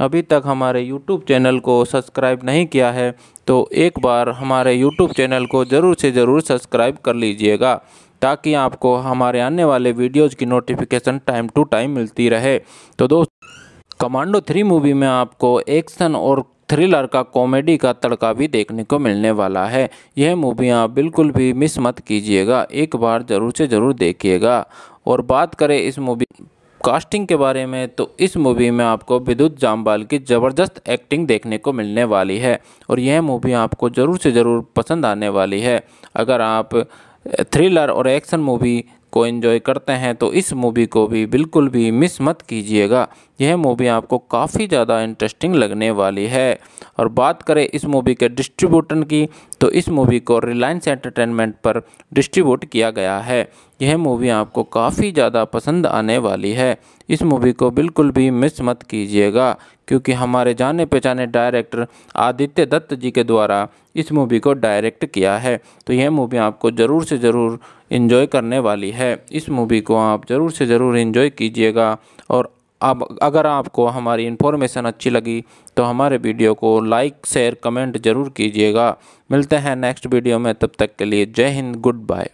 अभी तक हमारे YouTube चैनल को सब्सक्राइब नहीं किया है तो एक बार हमारे YouTube चैनल को ज़रूर से ज़रूर सब्सक्राइब कर लीजिएगा ताकि आपको हमारे आने वाले वीडियोज़ की नोटिफिकेशन टाइम टू टाइम मिलती रहे तो दोस्त कमांडो थ्री मूवी में आपको एक्शन और थ्रिलर का कॉमेडी का तड़का भी देखने को मिलने वाला है यह मूवी आप बिल्कुल भी मिस मत कीजिएगा एक बार ज़रूर से ज़रूर देखिएगा और बात करें इस मूवी कास्टिंग के बारे में तो इस मूवी में आपको विद्युत जाम्बाल की ज़बरदस्त एक्टिंग देखने को मिलने वाली है और यह मूवी आपको ज़रूर से ज़रूर पसंद आने वाली है अगर आप थ्रिलर और एक्शन मूवी को एंजॉय करते हैं तो इस मूवी को भी बिल्कुल भी मिस मत कीजिएगा यह मूवी आपको काफ़ी ज़्यादा इंटरेस्टिंग लगने वाली है और बात करें इस मूवी के डिस्ट्रीब्यूटर की तो इस मूवी को रिलायंस एंटरटेनमेंट पर डिस्ट्रीब्यूट किया गया है यह मूवी आपको काफ़ी ज़्यादा पसंद आने वाली है इस मूवी को बिल्कुल भी मिस मत कीजिएगा क्योंकि हमारे जाने पहचाने डायरेक्टर आदित्य दत्त जी के द्वारा इस मूवी को डायरेक्ट किया है तो यह मूवी आपको ज़रूर से ज़रूर इन्जॉय करने वाली है इस मूवी को आप ज़रूर से ज़रूर इन्जॉय कीजिएगा और अब अगर आपको हमारी इन्फॉर्मेशन अच्छी लगी तो हमारे वीडियो को लाइक शेयर कमेंट ज़रूर कीजिएगा मिलते हैं नेक्स्ट वीडियो में तब तक के लिए जय हिंद गुड बाय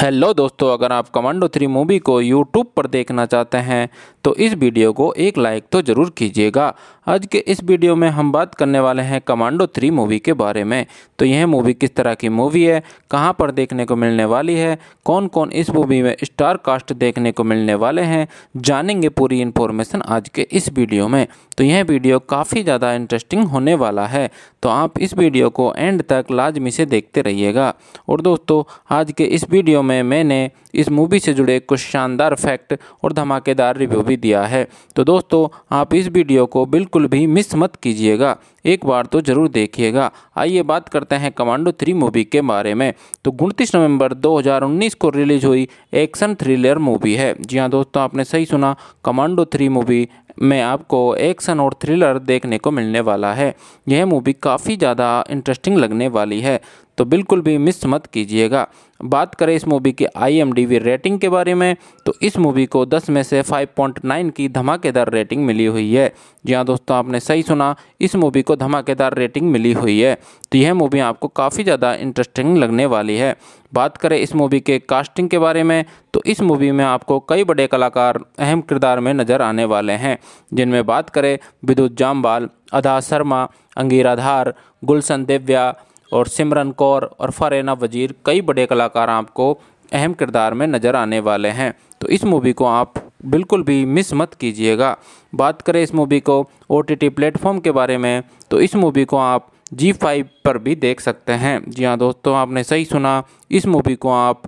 हेलो दोस्तों अगर आप कमांडो थ्री मूवी को यूट्यूब पर देखना चाहते हैं तो इस वीडियो को एक लाइक तो ज़रूर कीजिएगा आज के इस वीडियो में हम बात करने वाले हैं कमांडो थ्री मूवी के बारे में तो यह मूवी किस तरह की मूवी है कहां पर देखने को मिलने वाली है कौन कौन इस मूवी में स्टार कास्ट देखने को मिलने वाले हैं जानेंगे पूरी इन्फॉर्मेशन आज के इस वीडियो में तो यह वीडियो काफ़ी ज़्यादा इंटरेस्टिंग होने वाला है तो आप इस वीडियो को एंड तक लाजमी से देखते रहिएगा और दोस्तों आज के इस वीडियो में मैंने इस मूवी से जुड़े कुछ शानदार फैक्ट और धमाकेदार रिव्यू भी दिया है तो दोस्तों आप इस वीडियो को बिल्कुल भी मिस मत कीजिएगा एक बार तो ज़रूर देखिएगा आइए बात करते हैं कमांडो थ्री मूवी के बारे में तो उनतीस नवंबर 2019 को रिलीज हुई एक्शन थ्रिलर मूवी है जी हाँ दोस्तों आपने सही सुना कमांडो थ्री मूवी में आपको एक्शन और थ्रिलर देखने को मिलने वाला है यह मूवी काफ़ी ज़्यादा इंटरेस्टिंग लगने वाली है तो बिल्कुल भी मिस मत कीजिएगा बात करें इस मूवी की आईएमडीबी रेटिंग के बारे में तो इस मूवी को 10 में से 5.9 की धमाकेदार रेटिंग मिली हुई है जी हाँ दोस्तों आपने सही सुना इस मूवी को धमाकेदार रेटिंग मिली हुई है तो यह मूवी आपको काफ़ी ज़्यादा इंटरेस्टिंग लगने वाली है बात करें इस मूवी के कास्टिंग के बारे में तो इस मूवी में आपको कई बड़े कलाकार अहम किरदार में नज़र आने वाले हैं जिनमें बात करें विद्युत जामवाल अदा शर्मा अंगीराधार गुलशन देव्या और सिमरन कौर और फरेना वजीर कई बड़े कलाकार आपको अहम किरदार में नज़र आने वाले हैं तो इस मूवी को आप बिल्कुल भी मिस मत कीजिएगा बात करें इस मूवी को ओ टी प्लेटफॉर्म के बारे में तो इस मूवी को आप जी फाइव पर भी देख सकते हैं जी हाँ दोस्तों आपने सही सुना इस मूवी को आप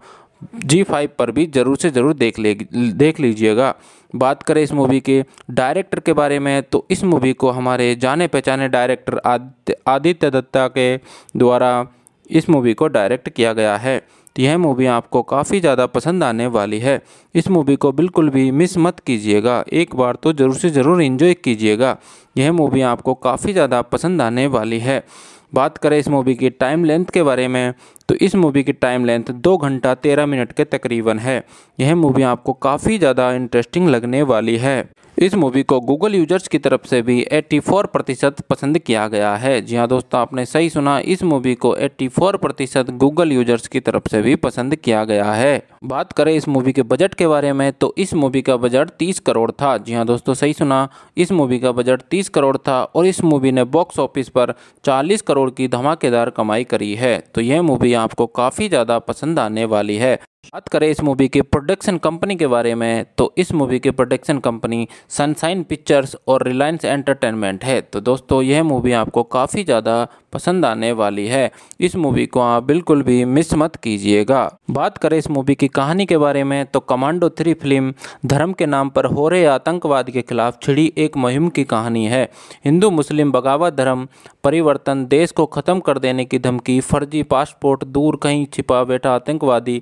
जी फाइव पर भी ज़रूर से ज़रूर देख ले देख लीजिएगा बात करें इस मूवी के डायरेक्टर के बारे में तो इस मूवी को हमारे जाने पहचाने डायरेक्टर आदित्य दत्ता के द्वारा इस मूवी को डायरेक्ट किया गया है तो यह मूवी आपको काफ़ी ज़्यादा पसंद आने वाली है इस मूवी को बिल्कुल भी मिस मत कीजिएगा एक बार तो ज़रूर से ज़रूर इन्जॉय कीजिएगा यह मूवी आपको काफ़ी ज़्यादा पसंद आने वाली है बात करें इस मूवी की टाइम लेंथ के बारे में तो इस मूवी की टाइम लेंथ दो घंटा तेरह मिनट के तकरीबन है यह मूवी आपको काफ़ी ज़्यादा इंटरेस्टिंग लगने वाली है इस मूवी को गूगल यूजर्स की तरफ से भी 84 प्रतिशत पसंद किया गया है जी हाँ दोस्तों आपने सही सुना इस मूवी को 84 प्रतिशत गूगल यूजर्स की तरफ से भी पसंद किया गया है बात करें इस मूवी के बजट के बारे में तो इस मूवी का बजट 30 करोड़ था जी हाँ दोस्तों सही सुना इस मूवी का बजट 30 करोड़ था और इस मूवी ने बॉक्स ऑफिस पर चालीस करोड़ की धमाकेदार कमाई करी है तो यह मूवी आपको काफ़ी ज़्यादा पसंद आने वाली है बात करें इस मूवी की प्रोडक्शन कंपनी के बारे में तो इस मूवी की प्रोडक्शन कंपनी सनशाइन पिक्चर्स और रिलायंस एंटरटेनमेंट है तो दोस्तों यह मूवी आपको काफ़ी ज़्यादा पसंद आने वाली है इस मूवी को आप बिल्कुल भी मिस मत कीजिएगा बात करें इस मूवी की कहानी के बारे में तो कमांडो थ्री फिल्म धर्म के नाम पर हो रहे आतंकवाद के खिलाफ छिड़ी एक मुहिम की कहानी है हिंदू मुस्लिम बगावत धर्म परिवर्तन देश को ख़त्म कर देने की धमकी फर्जी पासपोर्ट दूर कहीं छिपा बैठा आतंकवादी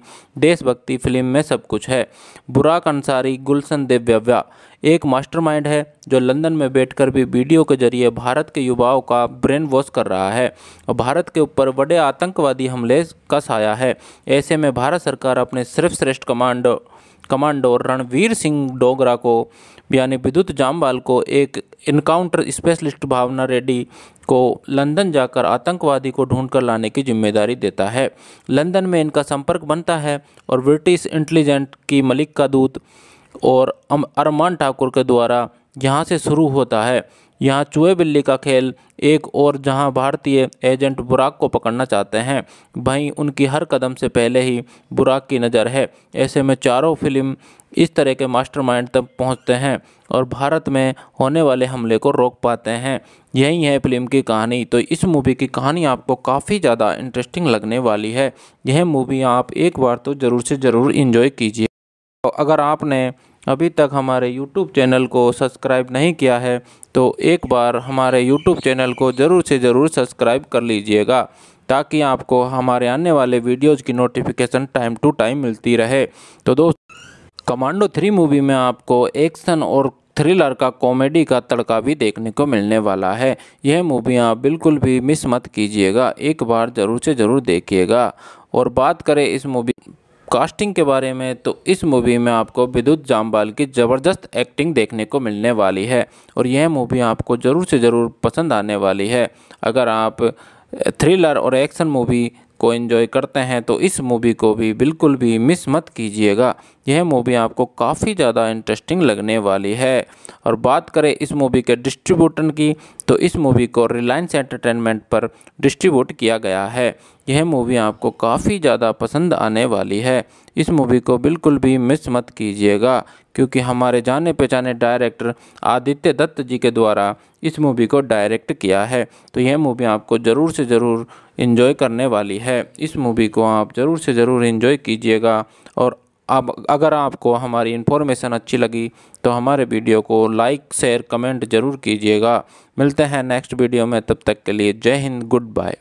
देशभक्ति फिल्म में सब कुछ है बुराक अंसारी गुलशन दिव्यव्या एक मास्टरमाइंड है जो लंदन में बैठकर भी वीडियो के जरिए भारत के युवाओं का ब्रेन वॉश कर रहा है और भारत के ऊपर बड़े आतंकवादी हमले का साया है ऐसे में भारत सरकार अपने सर्वश्रेष्ठ कमांडो कमांडो रणवीर सिंह डोगरा को यानी विद्युत जामवाल को एक इनकाउंटर स्पेशलिस्ट भावना रेड्डी को लंदन जाकर आतंकवादी को ढूंढकर लाने की जिम्मेदारी देता है लंदन में इनका संपर्क बनता है और ब्रिटिश इंटेलिजेंट की मलिक का दूत और अरमान ठाकुर के द्वारा यहाँ से शुरू होता है यहाँ चूहे बिल्ली का खेल एक और जहाँ भारतीय एजेंट बुराक को पकड़ना चाहते हैं वहीं उनकी हर कदम से पहले ही बुराक की नज़र है ऐसे में चारों फिल्म इस तरह के मास्टरमाइंड तक पहुंचते हैं और भारत में होने वाले हमले को रोक पाते हैं यही है फिल्म की कहानी तो इस मूवी की कहानी आपको काफ़ी ज़्यादा इंटरेस्टिंग लगने वाली है यह मूवी आप एक बार तो ज़रूर से ज़रूर इन्जॉय कीजिए तो अगर आपने अभी तक हमारे YouTube चैनल को सब्सक्राइब नहीं किया है तो एक बार हमारे YouTube चैनल को ज़रूर से ज़रूर सब्सक्राइब कर लीजिएगा ताकि आपको हमारे आने वाले वीडियोज़ की नोटिफिकेशन टाइम टू टाइम मिलती रहे तो दोस्तों कमांडो थ्री मूवी में आपको एक्शन और थ्रिलर का कॉमेडी का तड़का भी देखने को मिलने वाला है यह मूवी आप बिल्कुल भी मिस मत कीजिएगा एक बार ज़रूर से ज़रूर देखिएगा और बात करें इस मूवी कास्टिंग के बारे में तो इस मूवी में आपको विद्युत जामवाल की ज़बरदस्त एक्टिंग देखने को मिलने वाली है और यह मूवी आपको ज़रूर से ज़रूर पसंद आने वाली है अगर आप थ्रिलर और एक्शन मूवी को एंजॉय करते हैं तो इस मूवी को भी बिल्कुल भी मिस मत कीजिएगा यह मूवी आपको काफ़ी ज़्यादा इंटरेस्टिंग लगने वाली है और बात करें इस मूवी के डिस्ट्रीब्यूटर की तो इस मूवी को रिलायंस एंटरटेनमेंट पर डिस्ट्रीब्यूट किया गया है यह मूवी आपको काफ़ी ज़्यादा पसंद आने वाली है इस मूवी को बिल्कुल भी मिस मत कीजिएगा क्योंकि हमारे जाने पहचाने डायरेक्टर आदित्य दत्त जी के द्वारा इस मूवी को डायरेक्ट किया है तो यह मूवी आपको ज़रूर से ज़रूर इन्जॉय करने वाली है इस मूवी को आप ज़रूर से ज़रूर इन्जॉय कीजिएगा और अब अगर आपको हमारी इन्फॉर्मेशन अच्छी लगी तो हमारे वीडियो को लाइक शेयर कमेंट ज़रूर कीजिएगा मिलते हैं नेक्स्ट वीडियो में तब तक के लिए जय हिंद गुड बाय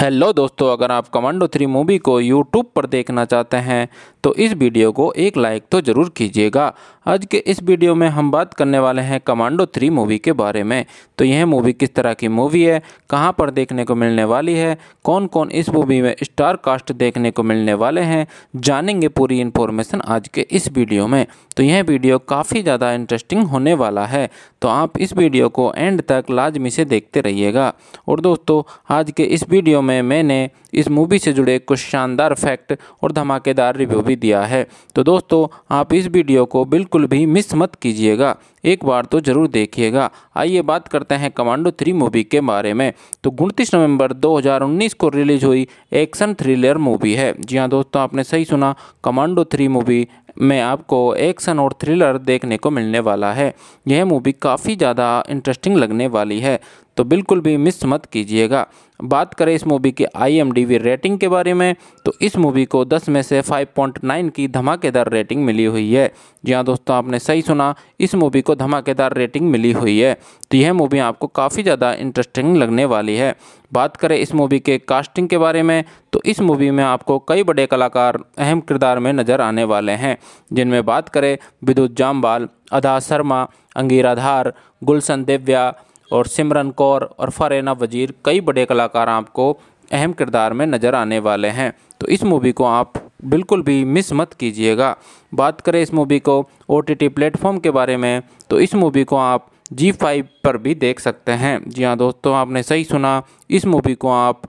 हेलो दोस्तों अगर आप कमांडो थ्री मूवी को यूट्यूब पर देखना चाहते हैं तो इस वीडियो को एक लाइक तो ज़रूर कीजिएगा आज के इस वीडियो में हम बात करने वाले हैं कमांडो थ्री मूवी के बारे में तो यह मूवी किस तरह की मूवी है कहाँ पर देखने को मिलने वाली है कौन कौन इस मूवी में स्टार कास्ट देखने को मिलने वाले हैं जानेंगे पूरी इन्फॉर्मेशन आज के इस वीडियो में तो यह वीडियो काफ़ी ज़्यादा इंटरेस्टिंग होने वाला है तो आप इस वीडियो को एंड तक लाजमी से देखते रहिएगा और दोस्तों आज के इस वीडियो में मैंने इस मूवी से जुड़े कुछ शानदार फैक्ट और धमाकेदार रिव्यू भी दिया है तो दोस्तों आप इस वीडियो को बिल्कुल बिल्कुल भी मिस मत कीजिएगा एक बार तो जरूर देखिएगा आइए बात करते हैं कमांडो थ्री मूवी के बारे में तो उनतीस नवंबर 2019 को रिलीज हुई एक्शन थ्रिलर मूवी है जी हाँ दोस्तों आपने सही सुना कमांडो थ्री मूवी में आपको एक्शन और थ्रिलर देखने को मिलने वाला है यह मूवी काफ़ी ज़्यादा इंटरेस्टिंग लगने वाली है तो बिल्कुल भी मिस मत कीजिएगा बात करें इस मूवी की आई रेटिंग के बारे में तो इस मूवी को 10 में से 5.9 की धमाकेदार रेटिंग मिली हुई है जी हाँ दोस्तों आपने सही सुना इस मूवी को धमाकेदार रेटिंग मिली हुई है तो यह मूवी आपको काफ़ी ज़्यादा इंटरेस्टिंग लगने वाली है बात करें इस मूवी के कास्टिंग के बारे में तो इस मूवी में आपको कई बड़े कलाकार अहम किरदार में नज़र आने वाले हैं जिनमें बात करें विद्युत जामवाल अदा शर्मा अंगीराधार गुलशन देव्या और सिमरन कौर और फरेना वजीर कई बड़े कलाकार आपको अहम किरदार में नज़र आने वाले हैं तो इस मूवी को आप बिल्कुल भी मिस मत कीजिएगा बात करें इस मूवी को ओ टी प्लेटफॉर्म के बारे में तो इस मूवी को आप जी फाइव पर भी देख सकते हैं जी हाँ दोस्तों आपने सही सुना इस मूवी को आप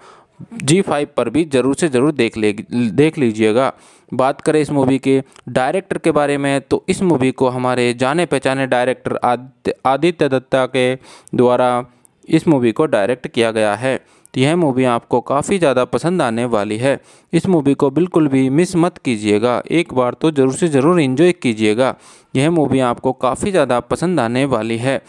जी फाइव पर भी ज़रूर से ज़रूर देख ले देख लीजिएगा बात करें इस मूवी के डायरेक्टर के बारे में तो इस मूवी को हमारे जाने पहचाने डायरेक्टर आदित्य दत्ता के द्वारा इस मूवी को डायरेक्ट किया गया है तो यह मूवी आपको काफ़ी ज़्यादा पसंद आने वाली है इस मूवी को बिल्कुल भी मिस मत कीजिएगा एक बार तो ज़रूर से ज़रूर इन्जॉय कीजिएगा यह मूवी आपको काफ़ी ज़्यादा पसंद आने वाली है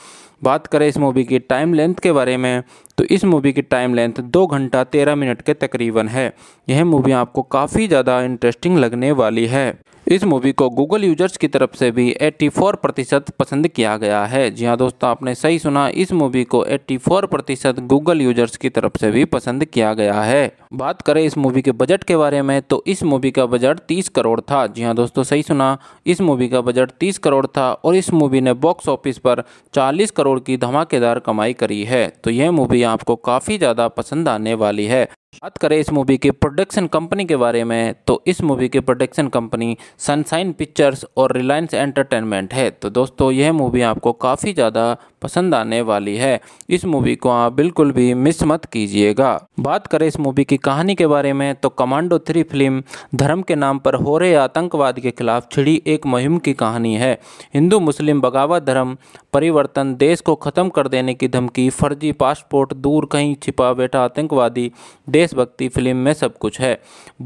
बात करें इस मूवी की टाइम लेंथ के बारे में तो इस मूवी की टाइम लेंथ दो घंटा तेरह मिनट के तकरीबन है यह मूवी आपको काफ़ी ज़्यादा इंटरेस्टिंग लगने वाली है इस मूवी को गूगल यूजर्स की तरफ से भी 84 प्रतिशत पसंद किया गया है जी हाँ दोस्तों आपने सही सुना इस मूवी को 84 प्रतिशत गूगल यूजर्स की तरफ से भी पसंद किया गया है बात करें इस मूवी के बजट के बारे में तो इस मूवी का बजट 30 करोड़ था जी हाँ दोस्तों सही सुना इस मूवी का बजट 30 करोड़ था और इस मूवी ने बॉक्स ऑफिस पर 40 करोड़ की धमाकेदार कमाई करी है तो यह मूवी आपको काफ़ी ज़्यादा पसंद आने वाली है बात करें इस मूवी के प्रोडक्शन कंपनी के बारे में तो इस मूवी की प्रोडक्शन कंपनी सनशाइन पिक्चर्स और रिलायंस एंटरटेनमेंट है तो दोस्तों यह मूवी आपको काफ़ी ज़्यादा पसंद आने वाली है इस मूवी को आप बिल्कुल भी मिस मत कीजिएगा बात करें इस मूवी की कहानी के बारे में तो कमांडो थ्री फिल्म धर्म के नाम पर हो रहे आतंकवाद के खिलाफ छिड़ी एक मुहिम की कहानी है हिंदू मुस्लिम बगावत धर्म परिवर्तन देश को ख़त्म कर देने की धमकी फर्जी पासपोर्ट दूर कहीं छिपा बैठा आतंकवादी देशभक्ति फिल्म में सब कुछ है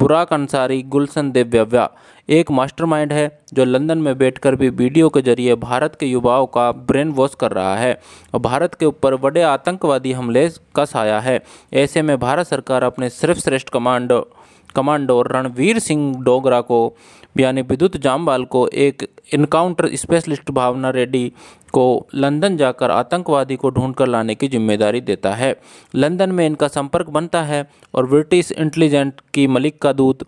बुराक अंसारी गुलशन देव्यव्या एक मास्टरमाइंड है जो लंदन में बैठकर भी वीडियो के जरिए भारत के युवाओं का ब्रेन वॉश कर रहा है और भारत के ऊपर बड़े आतंकवादी हमले का साया है ऐसे में भारत सरकार अपने सर्वश्रेष्ठ कमांडो कमांडो रणवीर सिंह डोगरा को यानी विद्युत जामवाल को एक इनकाउंटर स्पेशलिस्ट भावना रेड्डी को लंदन जाकर आतंकवादी को ढूंढकर लाने की जिम्मेदारी देता है लंदन में इनका संपर्क बनता है और ब्रिटिश इंटेलिजेंट की मलिक का दूत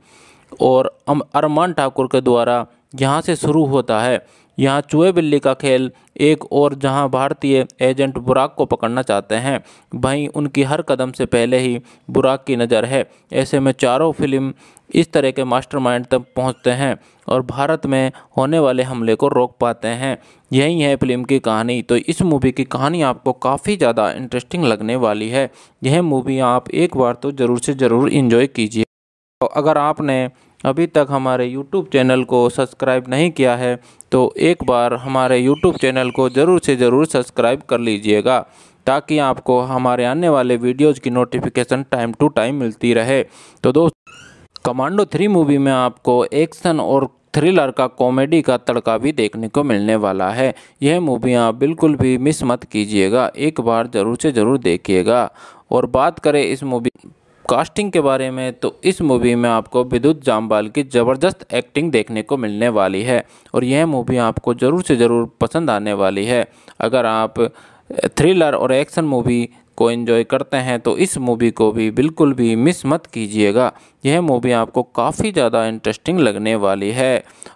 और अरमान ठाकुर के द्वारा यहाँ से शुरू होता है यहाँ चूहे बिल्ली का खेल एक और जहाँ भारतीय एजेंट बुराक को पकड़ना चाहते हैं वहीं उनकी हर कदम से पहले ही बुराक की नज़र है ऐसे में चारों फिल्म इस तरह के मास्टरमाइंड तक पहुँचते हैं और भारत में होने वाले हमले को रोक पाते हैं यही है फिल्म की कहानी तो इस मूवी की कहानी आपको काफ़ी ज़्यादा इंटरेस्टिंग लगने वाली है यह मूवी आप एक बार तो ज़रूर से ज़रूर इन्जॉय कीजिए तो अगर आपने अभी तक हमारे YouTube चैनल को सब्सक्राइब नहीं किया है तो एक बार हमारे YouTube चैनल को ज़रूर से ज़रूर सब्सक्राइब कर लीजिएगा ताकि आपको हमारे आने वाले वीडियोस की नोटिफिकेशन टाइम टू टाइम मिलती रहे तो दोस्त कमांडो थ्री मूवी में आपको एक्शन और थ्रिलर का कॉमेडी का तड़का भी देखने को मिलने वाला है यह मूवी आप बिल्कुल भी मिस मत कीजिएगा एक बार ज़रूर से ज़रूर देखिएगा और बात करें इस मूवी कास्टिंग के बारे में तो इस मूवी में आपको विद्युत जामवाल की ज़बरदस्त एक्टिंग देखने को मिलने वाली है और यह मूवी आपको ज़रूर से ज़रूर पसंद आने वाली है अगर आप थ्रिलर और एक्शन मूवी को एंजॉय करते हैं तो इस मूवी को भी बिल्कुल भी मिस मत कीजिएगा यह मूवी आपको काफ़ी ज़्यादा इंटरेस्टिंग लगने वाली है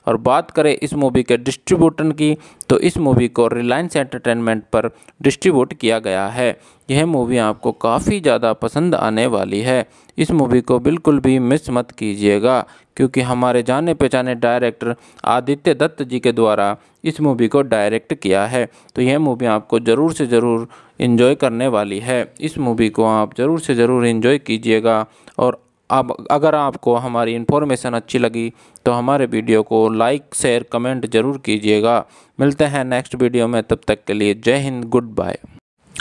और बात करें इस मूवी के डिस्ट्रीब्यूटर की तो इस मूवी को रिलायंस एंटरटेनमेंट पर डिस्ट्रीब्यूट किया गया है यह मूवी आपको काफ़ी ज़्यादा पसंद आने वाली है इस मूवी को बिल्कुल भी मिस मत कीजिएगा क्योंकि हमारे जाने पहचाने डायरेक्टर आदित्य दत्त जी के द्वारा इस मूवी को डायरेक्ट किया है तो यह मूवी आपको ज़रूर से ज़रूर इन्जॉय करने वाली है इस मूवी को आप ज़रूर से ज़रूर इन्जॉय कीजिएगा और अब अगर आपको हमारी इन्फॉर्मेशन अच्छी लगी तो हमारे वीडियो को लाइक शेयर कमेंट ज़रूर कीजिएगा मिलते हैं नेक्स्ट वीडियो में तब तक के लिए जय हिंद गुड बाय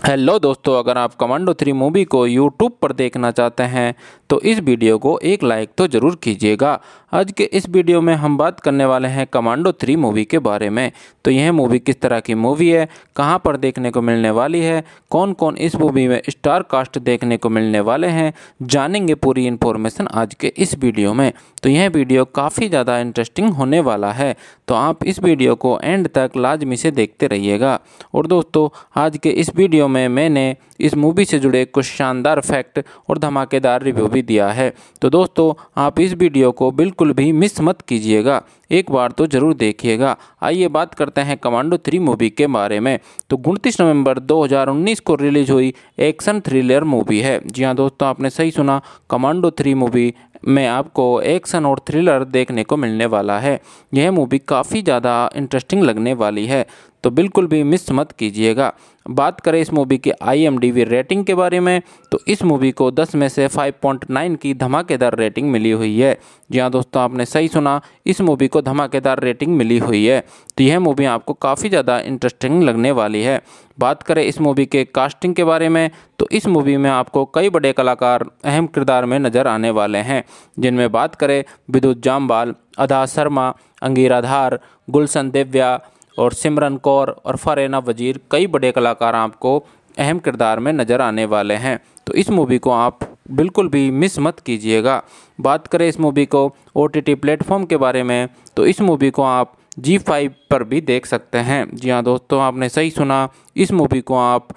हेलो दोस्तों अगर आप कमांडो थ्री मूवी को यूट्यूब पर देखना चाहते हैं तो इस वीडियो को एक लाइक तो ज़रूर कीजिएगा आज के इस वीडियो में हम बात करने वाले हैं कमांडो थ्री मूवी के बारे में तो यह मूवी किस तरह की मूवी है कहां पर देखने को मिलने वाली है कौन कौन इस मूवी में स्टार कास्ट देखने को मिलने वाले हैं जानेंगे पूरी इन्फॉर्मेशन आज के इस वीडियो में तो यह वीडियो काफ़ी ज़्यादा इंटरेस्टिंग होने वाला है तो आप इस वीडियो को एंड तक लाजमी से देखते रहिएगा और दोस्तों आज के इस वीडियो वीडियो में मैंने इस मूवी से जुड़े कुछ शानदार फैक्ट और धमाकेदार रिव्यू भी दिया है तो दोस्तों आप इस वीडियो को बिल्कुल भी मिस मत कीजिएगा एक बार तो ज़रूर देखिएगा आइए बात करते हैं कमांडो थ्री मूवी के बारे में तो उनतीस नवंबर 2019 को रिलीज हुई एक्शन थ्रिलर मूवी है जी हाँ दोस्तों आपने सही सुना कमांडो थ्री मूवी में आपको एक्शन और थ्रिलर देखने को मिलने वाला है यह मूवी काफ़ी ज़्यादा इंटरेस्टिंग लगने वाली है तो बिल्कुल भी मिस मत कीजिएगा बात करें इस मूवी की आई रेटिंग के बारे में तो इस मूवी को 10 में से 5.9 की धमाकेदार रेटिंग मिली हुई है जी हाँ दोस्तों आपने सही सुना इस मूवी को धमाकेदार रेटिंग मिली हुई है तो यह मूवी आपको काफ़ी ज़्यादा इंटरेस्टिंग लगने वाली है बात करें इस मूवी के कास्टिंग के बारे में तो इस मूवी में आपको कई बड़े कलाकार अहम किरदार में नज़र आने वाले हैं जिनमें बात करें विद्युत जामबाल अदा शर्मा अंगीराधार गुलशन देव्या और सिमरन कौर और फरेना वजीर कई बड़े कलाकार आपको अहम किरदार में नज़र आने वाले हैं तो इस मूवी को आप बिल्कुल भी मिस मत कीजिएगा बात करें इस मूवी को ओ टी प्लेटफॉर्म के बारे में तो इस मूवी को आप जी फाइव पर भी देख सकते हैं जी हाँ दोस्तों आपने सही सुना इस मूवी को आप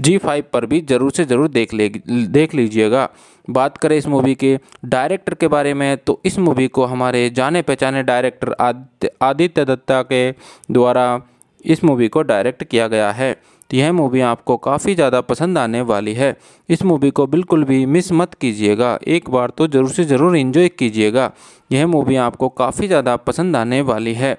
जी फाइव पर भी ज़रूर से ज़रूर देख ले देख लीजिएगा बात करें इस मूवी के डायरेक्टर के बारे में तो इस मूवी को हमारे जाने पहचाने डायरेक्टर आदित्य दत्ता के द्वारा इस मूवी को डायरेक्ट किया गया है तो यह मूवी आपको काफ़ी ज़्यादा पसंद आने वाली है इस मूवी को बिल्कुल भी मिस मत कीजिएगा एक बार तो ज़रूर से ज़रूर इन्जॉय कीजिएगा यह मूवी आपको काफ़ी ज़्यादा पसंद आने वाली है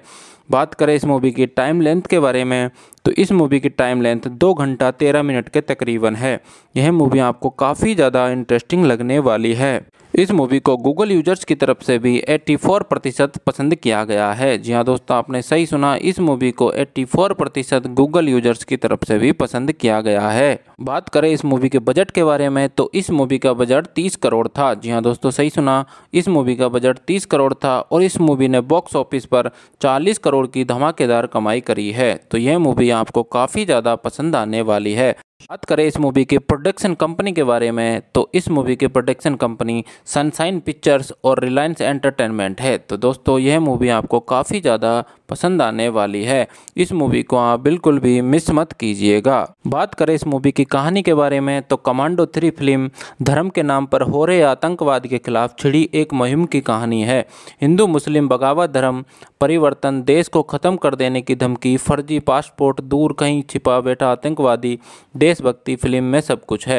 बात करें इस मूवी की टाइम लेंथ के बारे में तो इस मूवी की टाइम लेंथ दो घंटा तेरह मिनट के तकरीबन है यह मूवी आपको काफ़ी ज़्यादा इंटरेस्टिंग लगने वाली है इस मूवी को गूगल यूजर्स की तरफ से भी 84 प्रतिशत पसंद किया गया है जी हाँ दोस्तों आपने सही सुना इस मूवी को 84 प्रतिशत गूगल यूजर्स की तरफ से भी पसंद किया गया है बात करें इस मूवी के बजट के बारे में तो इस मूवी का बजट 30 करोड़ था जी हाँ दोस्तों सही सुना इस मूवी का बजट 30 करोड़ था और इस मूवी ने बॉक्स ऑफिस पर चालीस करोड़ की धमाकेदार कमाई करी है तो यह मूवी आपको काफ़ी ज़्यादा पसंद आने वाली है बात करें इस मूवी की प्रोडक्शन कंपनी के बारे में तो इस मूवी की प्रोडक्शन कंपनी सनशाइन पिक्चर्स और रिलायंस एंटरटेनमेंट है तो दोस्तों यह मूवी आपको काफ़ी ज़्यादा पसंद आने वाली है इस मूवी को आप बिल्कुल भी मिस मत कीजिएगा बात करें इस मूवी की कहानी के बारे में तो कमांडो थ्री फिल्म धर्म के नाम पर हो रहे आतंकवाद के खिलाफ छिड़ी एक मुहिम की कहानी है हिंदू मुस्लिम बगावत धर्म परिवर्तन देश को ख़त्म कर देने की धमकी फर्जी पासपोर्ट दूर कहीं छिपा बैठा आतंकवादी देशभक्ति फिल्म में सब कुछ है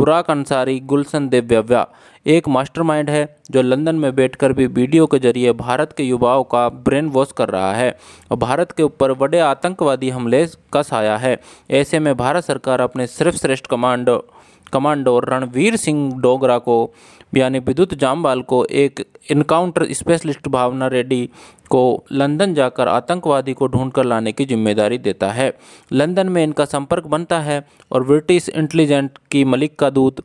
बुराक अंसारी गुलशन दिव्यव्या एक मास्टरमाइंड है जो लंदन में बैठकर भी वीडियो के जरिए भारत के युवाओं का ब्रेन वॉश कर रहा है और भारत के ऊपर बड़े आतंकवादी हमले का साया है ऐसे में भारत सरकार अपने सर्वश्रेष्ठ कमांडो कमांडो रणवीर सिंह डोगरा को यानी विद्युत जामवाल को एक इनकाउंटर स्पेशलिस्ट भावना रेड्डी को लंदन जाकर आतंकवादी को ढूंढकर लाने की जिम्मेदारी देता है लंदन में इनका संपर्क बनता है और ब्रिटिश इंटेलिजेंट की मलिक का दूत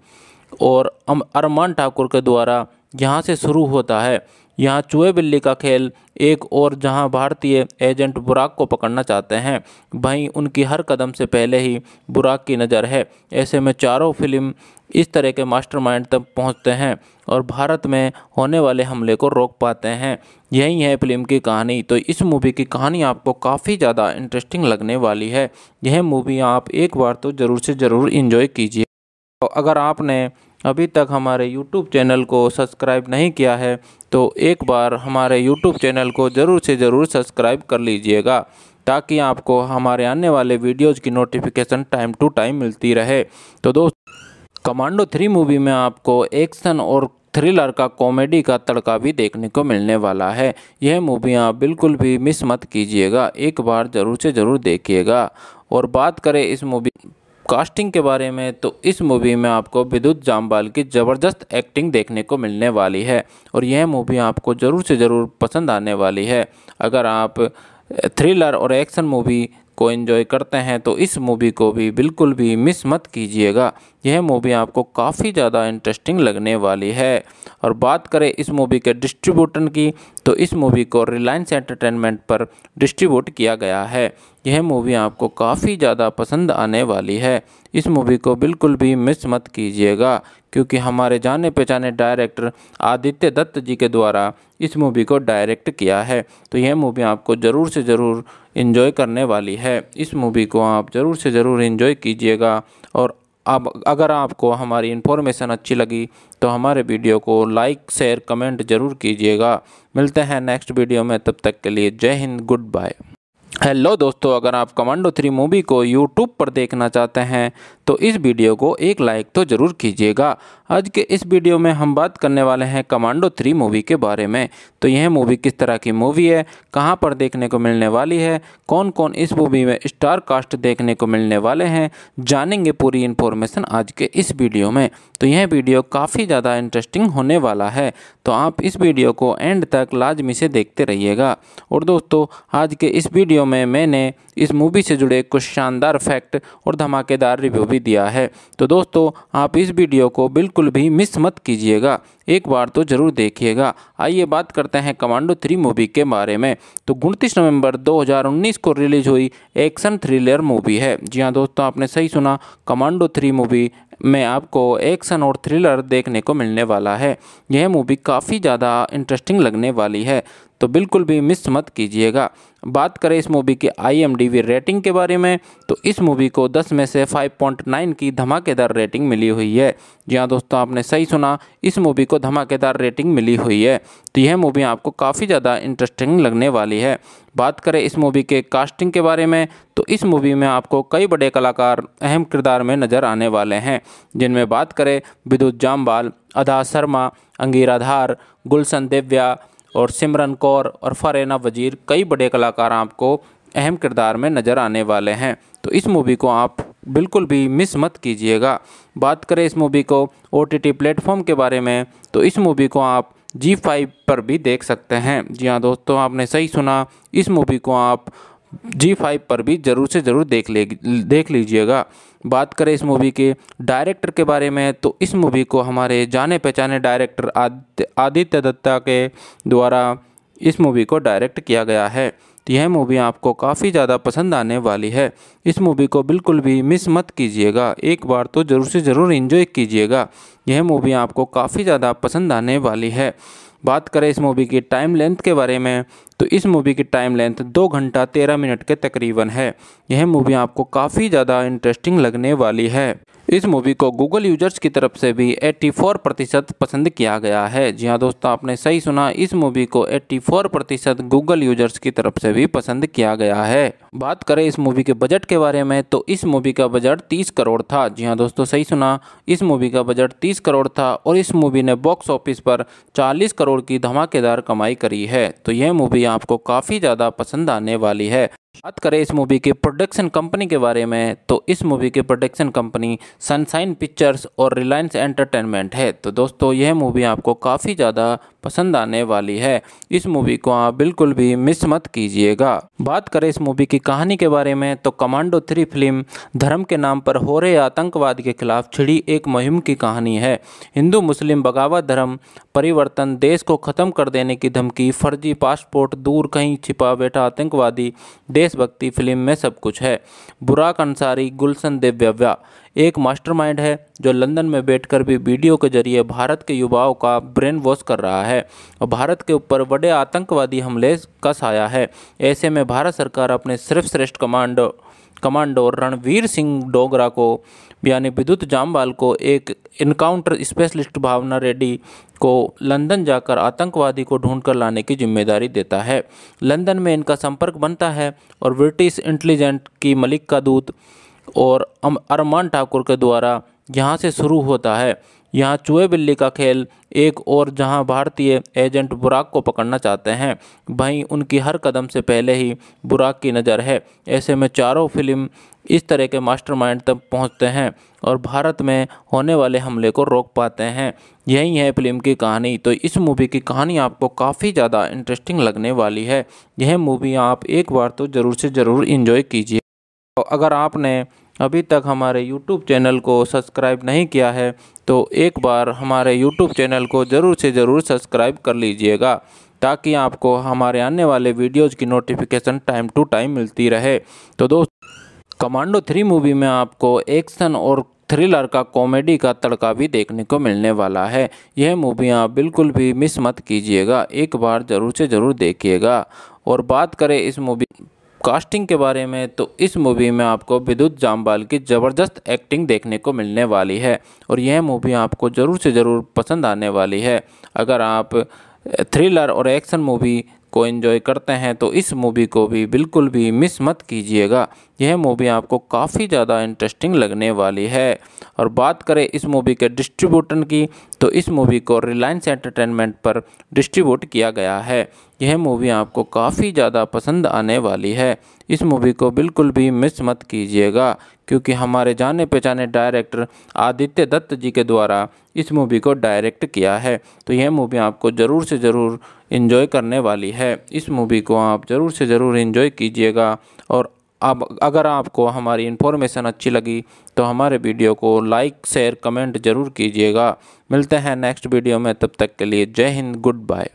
और अरमान ठाकुर के द्वारा यहाँ से शुरू होता है यहाँ चूहे बिल्ली का खेल एक और जहाँ भारतीय एजेंट बुराक को पकड़ना चाहते हैं वहीं उनकी हर कदम से पहले ही बुराक की नज़र है ऐसे में चारों फिल्म इस तरह के मास्टरमाइंड तक पहुंचते हैं और भारत में होने वाले हमले को रोक पाते हैं यही है फिल्म की कहानी तो इस मूवी की कहानी आपको काफ़ी ज़्यादा इंटरेस्टिंग लगने वाली है यह मूवी आप एक बार तो ज़रूर से ज़रूर इन्जॉय कीजिए तो अगर आपने अभी तक हमारे YouTube चैनल को सब्सक्राइब नहीं किया है तो एक बार हमारे YouTube चैनल को ज़रूर से ज़रूर सब्सक्राइब कर लीजिएगा ताकि आपको हमारे आने वाले वीडियोज़ की नोटिफिकेशन टाइम टू टाइम मिलती रहे तो दोस्तों कमांडो थ्री मूवी में आपको एक्शन और थ्रिलर का कॉमेडी का तड़का भी देखने को मिलने वाला है यह मूवी आप बिल्कुल भी मिस मत कीजिएगा एक बार ज़रूर से ज़रूर देखिएगा और बात करें इस मूवी कास्टिंग के बारे में तो इस मूवी में आपको विद्युत जामवाल की ज़बरदस्त एक्टिंग देखने को मिलने वाली है और यह मूवी आपको ज़रूर से ज़रूर पसंद आने वाली है अगर आप थ्रिलर और एक्शन मूवी को एंजॉय करते हैं तो इस मूवी को भी बिल्कुल भी मिस मत कीजिएगा यह मूवी आपको काफ़ी ज़्यादा इंटरेस्टिंग लगने वाली है और बात करें इस मूवी के डिस्ट्रीब्यूटर की तो इस मूवी को रिलायंस एंटरटेनमेंट पर डिस्ट्रीब्यूट किया गया है यह मूवी आपको काफ़ी ज़्यादा पसंद आने वाली है इस मूवी को बिल्कुल भी मिस मत कीजिएगा क्योंकि हमारे जाने पहचाने डायरेक्टर आदित्य दत्त जी के द्वारा इस मूवी को डायरेक्ट किया है तो यह मूवी आपको ज़रूर से ज़रूर इन्जॉय करने वाली है इस मूवी को आप ज़रूर से ज़रूर इन्जॉय कीजिएगा और अब अगर आपको हमारी इन्फॉर्मेशन अच्छी लगी तो हमारे वीडियो को लाइक शेयर कमेंट ज़रूर कीजिएगा मिलते हैं नेक्स्ट वीडियो में तब तक के लिए जय हिंद गुड बाय हेलो दोस्तों अगर आप कमांडो थ्री मूवी को यूट्यूब पर देखना चाहते हैं तो इस वीडियो को एक लाइक तो ज़रूर कीजिएगा आज के इस वीडियो में हम बात करने वाले हैं कमांडो थ्री मूवी के बारे में तो यह मूवी किस तरह की मूवी है कहाँ पर देखने को मिलने वाली है कौन कौन इस मूवी में स्टार कास्ट देखने को मिलने वाले हैं जानेंगे पूरी इन्फॉर्मेशन आज के इस वीडियो में तो यह वीडियो काफ़ी ज़्यादा इंटरेस्टिंग होने वाला है तो आप इस वीडियो को एंड तक लाजमी से देखते रहिएगा और दोस्तों आज के इस वीडियो में मैंने इस मूवी से जुड़े कुछ शानदार फैक्ट और धमाकेदार रिव्यू भी दिया है तो दोस्तों आप इस वीडियो को बिल्कुल भी मिस मत कीजिएगा एक बार तो ज़रूर देखिएगा आइए बात करते हैं कमांडो थ्री मूवी के बारे में तो उनतीस नवंबर 2019 को रिलीज हुई एक्शन थ्रिलर मूवी है जी हाँ दोस्तों आपने सही सुना कमांडो थ्री मूवी में आपको एक्शन और थ्रिलर देखने को मिलने वाला है यह मूवी काफ़ी ज़्यादा इंटरेस्टिंग लगने वाली है तो बिल्कुल भी मिस मत कीजिएगा बात करें इस मूवी की आई रेटिंग के बारे में तो इस मूवी को 10 में से 5.9 की धमाकेदार रेटिंग मिली हुई है जी हाँ दोस्तों आपने सही सुना इस मूवी को धमाकेदार रेटिंग मिली हुई है तो यह मूवी आपको काफ़ी ज़्यादा इंटरेस्टिंग लगने वाली है बात करें इस मूवी के कास्टिंग के बारे में तो इस मूवी में आपको कई बड़े कलाकार अहम किरदार में नज़र आने वाले हैं जिनमें बात करें विद्युत जामवाल अदा शर्मा अंगीराधार गुलशन देव्या और सिमरन कौर और फरेना वजीर कई बड़े कलाकार आपको अहम किरदार में नज़र आने वाले हैं तो इस मूवी को आप बिल्कुल भी मिस मत कीजिएगा बात करें इस मूवी को ओ टी प्लेटफॉर्म के बारे में तो इस मूवी को आप जी फाइव पर भी देख सकते हैं जी हाँ दोस्तों आपने सही सुना इस मूवी को आप जी फाइव पर भी ज़रूर से ज़रूर देख ले देख लीजिएगा बात करें इस मूवी के डायरेक्टर के बारे में तो इस मूवी को हमारे जाने पहचाने डायरेक्टर आदित्य दत्ता के द्वारा इस मूवी को डायरेक्ट किया गया है तो यह मूवी आपको काफ़ी ज़्यादा पसंद आने वाली है इस मूवी को बिल्कुल भी मिस मत कीजिएगा एक बार तो ज़रूर से ज़रूर इन्जॉय कीजिएगा यह मूवी आपको काफ़ी ज़्यादा पसंद आने वाली है बात करें इस मूवी की टाइम लेंथ के बारे में तो इस मूवी की टाइम लेंथ दो घंटा तेरह मिनट के तकरीबन है यह मूवी आपको काफ़ी ज़्यादा इंटरेस्टिंग लगने वाली है इस मूवी को गूगल यूजर्स की तरफ से भी 84 प्रतिशत पसंद किया गया है जी हाँ दोस्तों आपने सही सुना इस मूवी को 84 प्रतिशत गूगल यूजर्स की तरफ से भी पसंद किया गया है बात करें इस मूवी के बजट के बारे में तो इस मूवी का बजट 30 करोड़ था जी हाँ दोस्तों सही सुना इस मूवी का बजट 30 करोड़ था और इस मूवी ने बॉक्स ऑफिस पर चालीस करोड़ की धमाकेदार कमाई करी है तो यह मूवी आपको काफ़ी ज़्यादा पसंद आने वाली है बात करें इस मूवी के प्रोडक्शन कंपनी के बारे में तो इस मूवी के प्रोडक्शन कंपनी सनशाइन पिक्चर्स और रिलायंस एंटरटेनमेंट है तो दोस्तों यह मूवी आपको काफ़ी ज़्यादा पसंद आने वाली है इस मूवी को आप बिल्कुल भी मिस मत कीजिएगा बात करें इस मूवी की कहानी के बारे में तो कमांडो थ्री फिल्म धर्म के नाम पर हो रहे आतंकवाद के खिलाफ छिड़ी एक मुहिम की कहानी है हिंदू मुस्लिम बगावत धर्म परिवर्तन देश को ख़त्म कर देने की धमकी फर्जी पासपोर्ट दूर कहीं छिपा बैठा आतंकवादी देशभक्ति फिल्म में सब कुछ है बुराक अंसारी गुलशन देव्यव्या एक मास्टरमाइंड है जो लंदन में बैठकर भी वीडियो के जरिए भारत के युवाओं का ब्रेन वॉश कर रहा है और भारत के ऊपर बड़े आतंकवादी हमले का साया है ऐसे में भारत सरकार अपने सर्वश्रेष्ठ कमांडो कमांडो रणवीर सिंह डोगरा को यानी विद्युत जामवाल को एक इनकाउंटर स्पेशलिस्ट भावना रेड्डी को लंदन जाकर आतंकवादी को ढूंढकर लाने की जिम्मेदारी देता है लंदन में इनका संपर्क बनता है और ब्रिटिश इंटेलिजेंट की मलिक का दूत और अरमान ठाकुर के द्वारा यहाँ से शुरू होता है यहाँ चूहे बिल्ली का खेल एक और जहाँ भारतीय एजेंट बुराक को पकड़ना चाहते हैं वहीं उनकी हर कदम से पहले ही बुराक की नज़र है ऐसे में चारों फिल्म इस तरह के मास्टरमाइंड तक पहुँचते हैं और भारत में होने वाले हमले को रोक पाते हैं यही है फिल्म की कहानी तो इस मूवी की कहानी आपको काफ़ी ज़्यादा इंटरेस्टिंग लगने वाली है यह मूवी आप एक बार तो ज़रूर से ज़रूर इन्जॉय कीजिए तो अगर आपने अभी तक हमारे YouTube चैनल को सब्सक्राइब नहीं किया है तो एक बार हमारे YouTube चैनल को ज़रूर से ज़रूर सब्सक्राइब कर लीजिएगा ताकि आपको हमारे आने वाले वीडियोज़ की नोटिफिकेशन टाइम टू टाइम मिलती रहे तो दोस्त कमांडो थ्री मूवी में आपको एक्शन और थ्रिलर का कॉमेडी का तड़का भी देखने को मिलने वाला है यह मूवी आप बिल्कुल भी मिस मत कीजिएगा एक बार ज़रूर से ज़रूर देखिएगा और बात करें इस मूवी कास्टिंग के बारे में तो इस मूवी में आपको विद्युत जामवाल की ज़बरदस्त एक्टिंग देखने को मिलने वाली है और यह मूवी आपको ज़रूर से ज़रूर पसंद आने वाली है अगर आप थ्रिलर और एक्शन मूवी को एंजॉय करते हैं तो इस मूवी को भी बिल्कुल भी मिस मत कीजिएगा यह मूवी आपको काफ़ी ज़्यादा इंटरेस्टिंग लगने वाली है और बात करें इस मूवी के डिस्ट्रीब्यूटर की तो इस मूवी को रिलायंस एंटरटेनमेंट पर डिस्ट्रीब्यूट किया गया है यह मूवी आपको काफ़ी ज़्यादा पसंद आने वाली है इस मूवी को बिल्कुल भी मिस मत कीजिएगा क्योंकि हमारे जाने पहचाने डायरेक्टर आदित्य दत्त जी के द्वारा इस मूवी को डायरेक्ट किया है तो यह मूवी आपको ज़रूर से ज़रूर इन्जॉय करने वाली है इस मूवी को आप ज़रूर से ज़रूर इन्जॉय कीजिएगा और अब अगर आपको हमारी इन्फॉर्मेशन अच्छी लगी तो हमारे वीडियो को लाइक शेयर कमेंट ज़रूर कीजिएगा मिलते हैं नेक्स्ट वीडियो में तब तक के लिए जय हिंद गुड बाय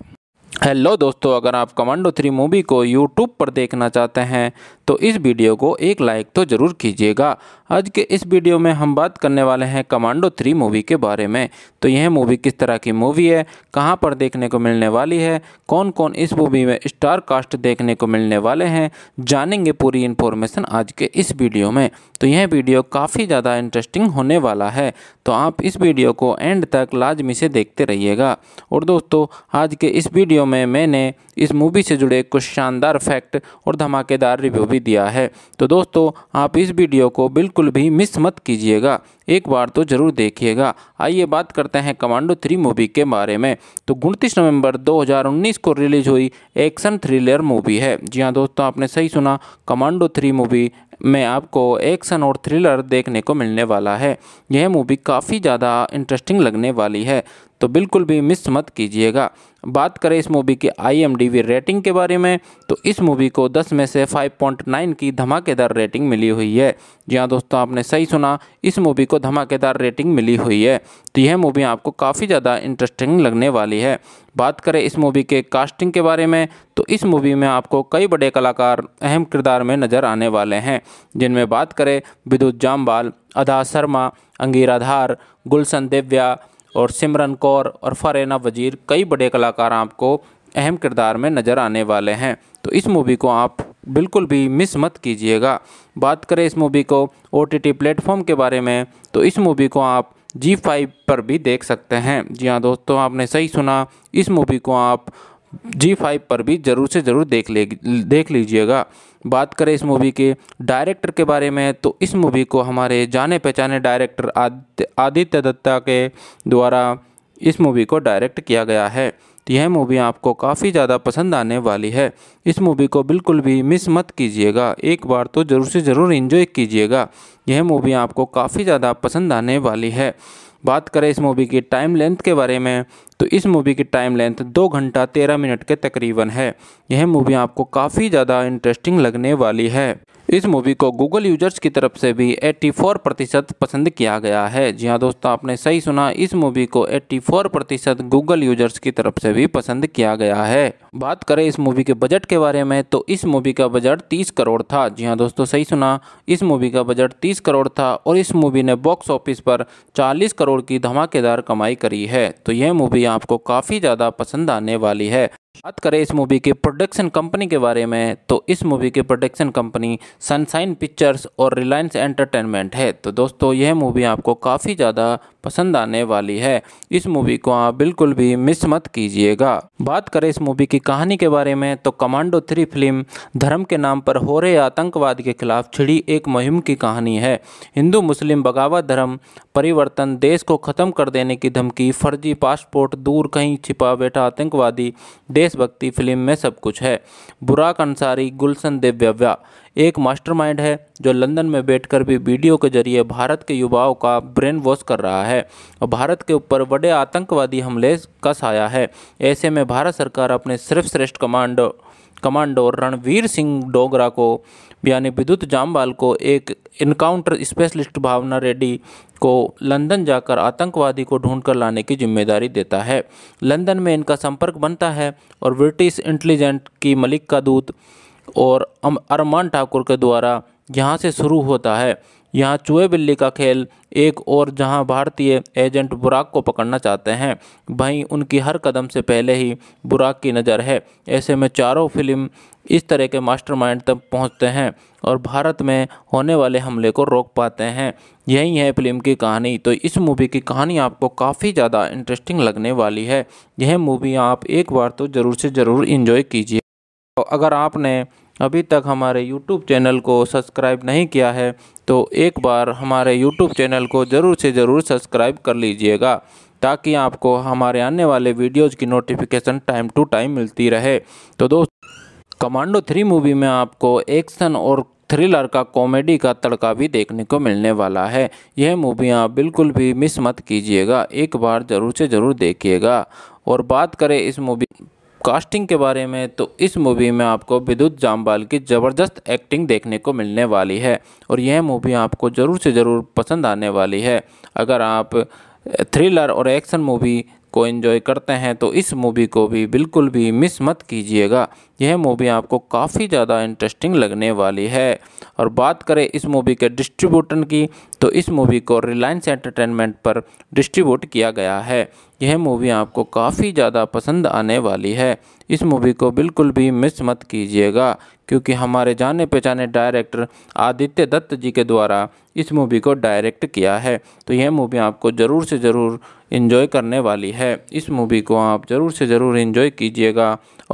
हेलो दोस्तों अगर आप कमांडो थ्री मूवी को यूट्यूब पर देखना चाहते हैं तो इस वीडियो को एक लाइक तो ज़रूर कीजिएगा आज के इस वीडियो में हम बात करने वाले हैं कमांडो थ्री मूवी के बारे में तो यह मूवी किस तरह की मूवी है कहां पर देखने को मिलने वाली है कौन कौन इस मूवी में स्टार कास्ट देखने को मिलने वाले हैं जानेंगे पूरी इन्फॉर्मेशन आज के इस वीडियो में तो यह वीडियो काफ़ी ज़्यादा इंटरेस्टिंग होने वाला है तो आप इस वीडियो को एंड तक लाजमी से देखते रहिएगा और दोस्तों आज के इस वीडियो वीडियो में मैंने इस मूवी से जुड़े कुछ शानदार फैक्ट और धमाकेदार रिव्यू भी दिया है तो दोस्तों आप इस वीडियो को बिल्कुल भी मिस मत कीजिएगा एक बार तो ज़रूर देखिएगा आइए बात करते हैं कमांडो थ्री मूवी के बारे में तो उनतीस नवंबर 2019 को रिलीज हुई एक्शन थ्रिलर मूवी है जी हाँ दोस्तों आपने सही सुना कमांडो थ्री मूवी में आपको एक्शन और थ्रिलर देखने को मिलने वाला है यह मूवी काफ़ी ज़्यादा इंटरेस्टिंग लगने वाली है तो बिल्कुल भी मिस मत कीजिएगा बात करें इस मूवी की आई रेटिंग के बारे में तो इस मूवी को 10 में से 5.9 की धमाकेदार रेटिंग मिली हुई है जी हाँ दोस्तों आपने सही सुना इस मूवी को धमाकेदार रेटिंग मिली हुई है तो यह मूवी आपको काफ़ी ज़्यादा इंटरेस्टिंग लगने वाली है बात करें इस मूवी के कास्टिंग के बारे में तो इस मूवी में आपको कई बड़े कलाकार अहम किरदार में नज़र आने वाले हैं जिनमें बात करें विद्युत जामवाल अदा शर्मा अंगीराधार गुलशन देव्या और सिमरन कौर और फरेना वजीर कई बड़े कलाकार आपको अहम किरदार में नज़र आने वाले हैं तो इस मूवी को आप बिल्कुल भी मिस मत कीजिएगा बात करें इस मूवी को ओ टी प्लेटफॉर्म के बारे में तो इस मूवी को आप जी फाइव पर भी देख सकते हैं जी हाँ दोस्तों आपने सही सुना इस मूवी को आप जी फाइव पर भी ज़रूर से ज़रूर देख ले देख लीजिएगा बात करें इस मूवी के डायरेक्टर के बारे में तो इस मूवी को हमारे जाने पहचाने डायरेक्टर आदित्य दत्ता के द्वारा इस मूवी को डायरेक्ट किया गया है तो यह मूवी आपको काफ़ी ज़्यादा पसंद आने वाली है इस मूवी को बिल्कुल भी मिस मत कीजिएगा एक बार तो ज़रूर से ज़रूर इन्जॉय कीजिएगा यह मूवी आपको काफ़ी ज़्यादा पसंद आने वाली है बात करें इस मूवी की टाइम लेंथ के बारे में तो इस मूवी की टाइम लेंथ दो घंटा तेरह मिनट के तकरीबन है यह मूवी आपको काफ़ी ज़्यादा इंटरेस्टिंग लगने वाली है इस मूवी को गूगल यूजर्स की तरफ से भी 84 प्रतिशत पसंद किया गया है जी हाँ दोस्तों आपने सही सुना इस मूवी को 84 प्रतिशत गूगल यूजर्स की तरफ से भी पसंद किया गया है बात करें इस मूवी के बजट के बारे में तो इस मूवी का बजट 30 करोड़ था जी हाँ दोस्तों सही सुना इस मूवी का बजट 30 करोड़ था और इस मूवी ने बॉक्स ऑफिस पर चालीस करोड़ की धमाकेदार कमाई करी है तो यह मूवी आपको काफ़ी ज़्यादा पसंद आने वाली है बात करें इस मूवी के प्रोडक्शन कंपनी के बारे में तो इस मूवी की प्रोडक्शन कंपनी सनशाइन पिक्चर्स और रिलायंस एंटरटेनमेंट है तो दोस्तों यह मूवी आपको काफ़ी ज़्यादा पसंद आने वाली है इस मूवी को आप बिल्कुल भी मिस मत कीजिएगा बात करें इस मूवी की कहानी के बारे में तो कमांडो थ्री फिल्म धर्म के नाम पर हो रहे आतंकवाद के खिलाफ छिड़ी एक मुहिम की कहानी है हिंदू मुस्लिम बगावत धर्म परिवर्तन देश को ख़त्म कर देने की धमकी फर्जी पासपोर्ट दूर कहीं छिपा बैठा आतंकवादी देशभक्ति फिल्म में सब कुछ है बुराक अंसारी गुलशन दिव्यव्या एक मास्टरमाइंड है जो लंदन में बैठकर भी वीडियो के जरिए भारत के युवाओं का ब्रेन वॉश कर रहा है और भारत के ऊपर बड़े आतंकवादी हमले का साया है ऐसे में भारत सरकार अपने सर्वश्रेष्ठ कमांडो कमांडो रणवीर सिंह डोगरा को यानी विद्युत जामवाल को एक इनकाउंटर स्पेशलिस्ट भावना रेड्डी को लंदन जाकर आतंकवादी को ढूंढकर लाने की जिम्मेदारी देता है लंदन में इनका संपर्क बनता है और ब्रिटिश इंटेलिजेंट की मलिक का दूत और अरमान ठाकुर के द्वारा यहाँ से शुरू होता है यहाँ चूहे बिल्ली का खेल एक और जहाँ भारतीय एजेंट बुराक को पकड़ना चाहते हैं वहीं उनकी हर कदम से पहले ही बुराक की नज़र है ऐसे में चारों फिल्म इस तरह के मास्टरमाइंड तक पहुंचते हैं और भारत में होने वाले हमले को रोक पाते हैं यही है फिल्म की कहानी तो इस मूवी की कहानी आपको काफ़ी ज़्यादा इंटरेस्टिंग लगने वाली है यह मूवी आप एक बार तो ज़रूर से ज़रूर इन्जॉय कीजिए तो अगर आपने अभी तक हमारे YouTube चैनल को सब्सक्राइब नहीं किया है तो एक बार हमारे YouTube चैनल को ज़रूर से ज़रूर सब्सक्राइब कर लीजिएगा ताकि आपको हमारे आने वाले वीडियोज़ की नोटिफिकेशन टाइम टू टाइम मिलती रहे तो दोस्तों कमांडो थ्री मूवी में आपको एक्शन और थ्रिलर का कॉमेडी का तड़का भी देखने को मिलने वाला है यह मूवी आप बिल्कुल भी मिस मत कीजिएगा एक बार ज़रूर से ज़रूर देखिएगा और बात करें इस मूवी कास्टिंग के बारे में तो इस मूवी में आपको विद्युत जामवाल की ज़बरदस्त एक्टिंग देखने को मिलने वाली है और यह मूवी आपको ज़रूर से ज़रूर पसंद आने वाली है अगर आप थ्रिलर और एक्शन मूवी को इन्जॉय करते हैं तो इस मूवी को भी बिल्कुल भी मिस मत कीजिएगा यह मूवी आपको काफ़ी ज़्यादा इंटरेस्टिंग लगने वाली है और बात करें इस मूवी के डिस्ट्रीब्यूटर की तो इस मूवी को रिलायंस एंटरटेनमेंट पर डिस्ट्रीब्यूट किया गया है यह मूवी आपको काफ़ी ज़्यादा पसंद आने वाली है इस मूवी को बिल्कुल भी मिस मत कीजिएगा क्योंकि हमारे जाने पहचाने डायरेक्टर आदित्य दत्त जी के द्वारा इस मूवी को डायरेक्ट किया है तो यह मूवी आपको ज़रूर से ज़रूर इन्जॉय करने वाली है इस मूवी को आप ज़रूर से ज़रूर इन्जॉय कीजिएगा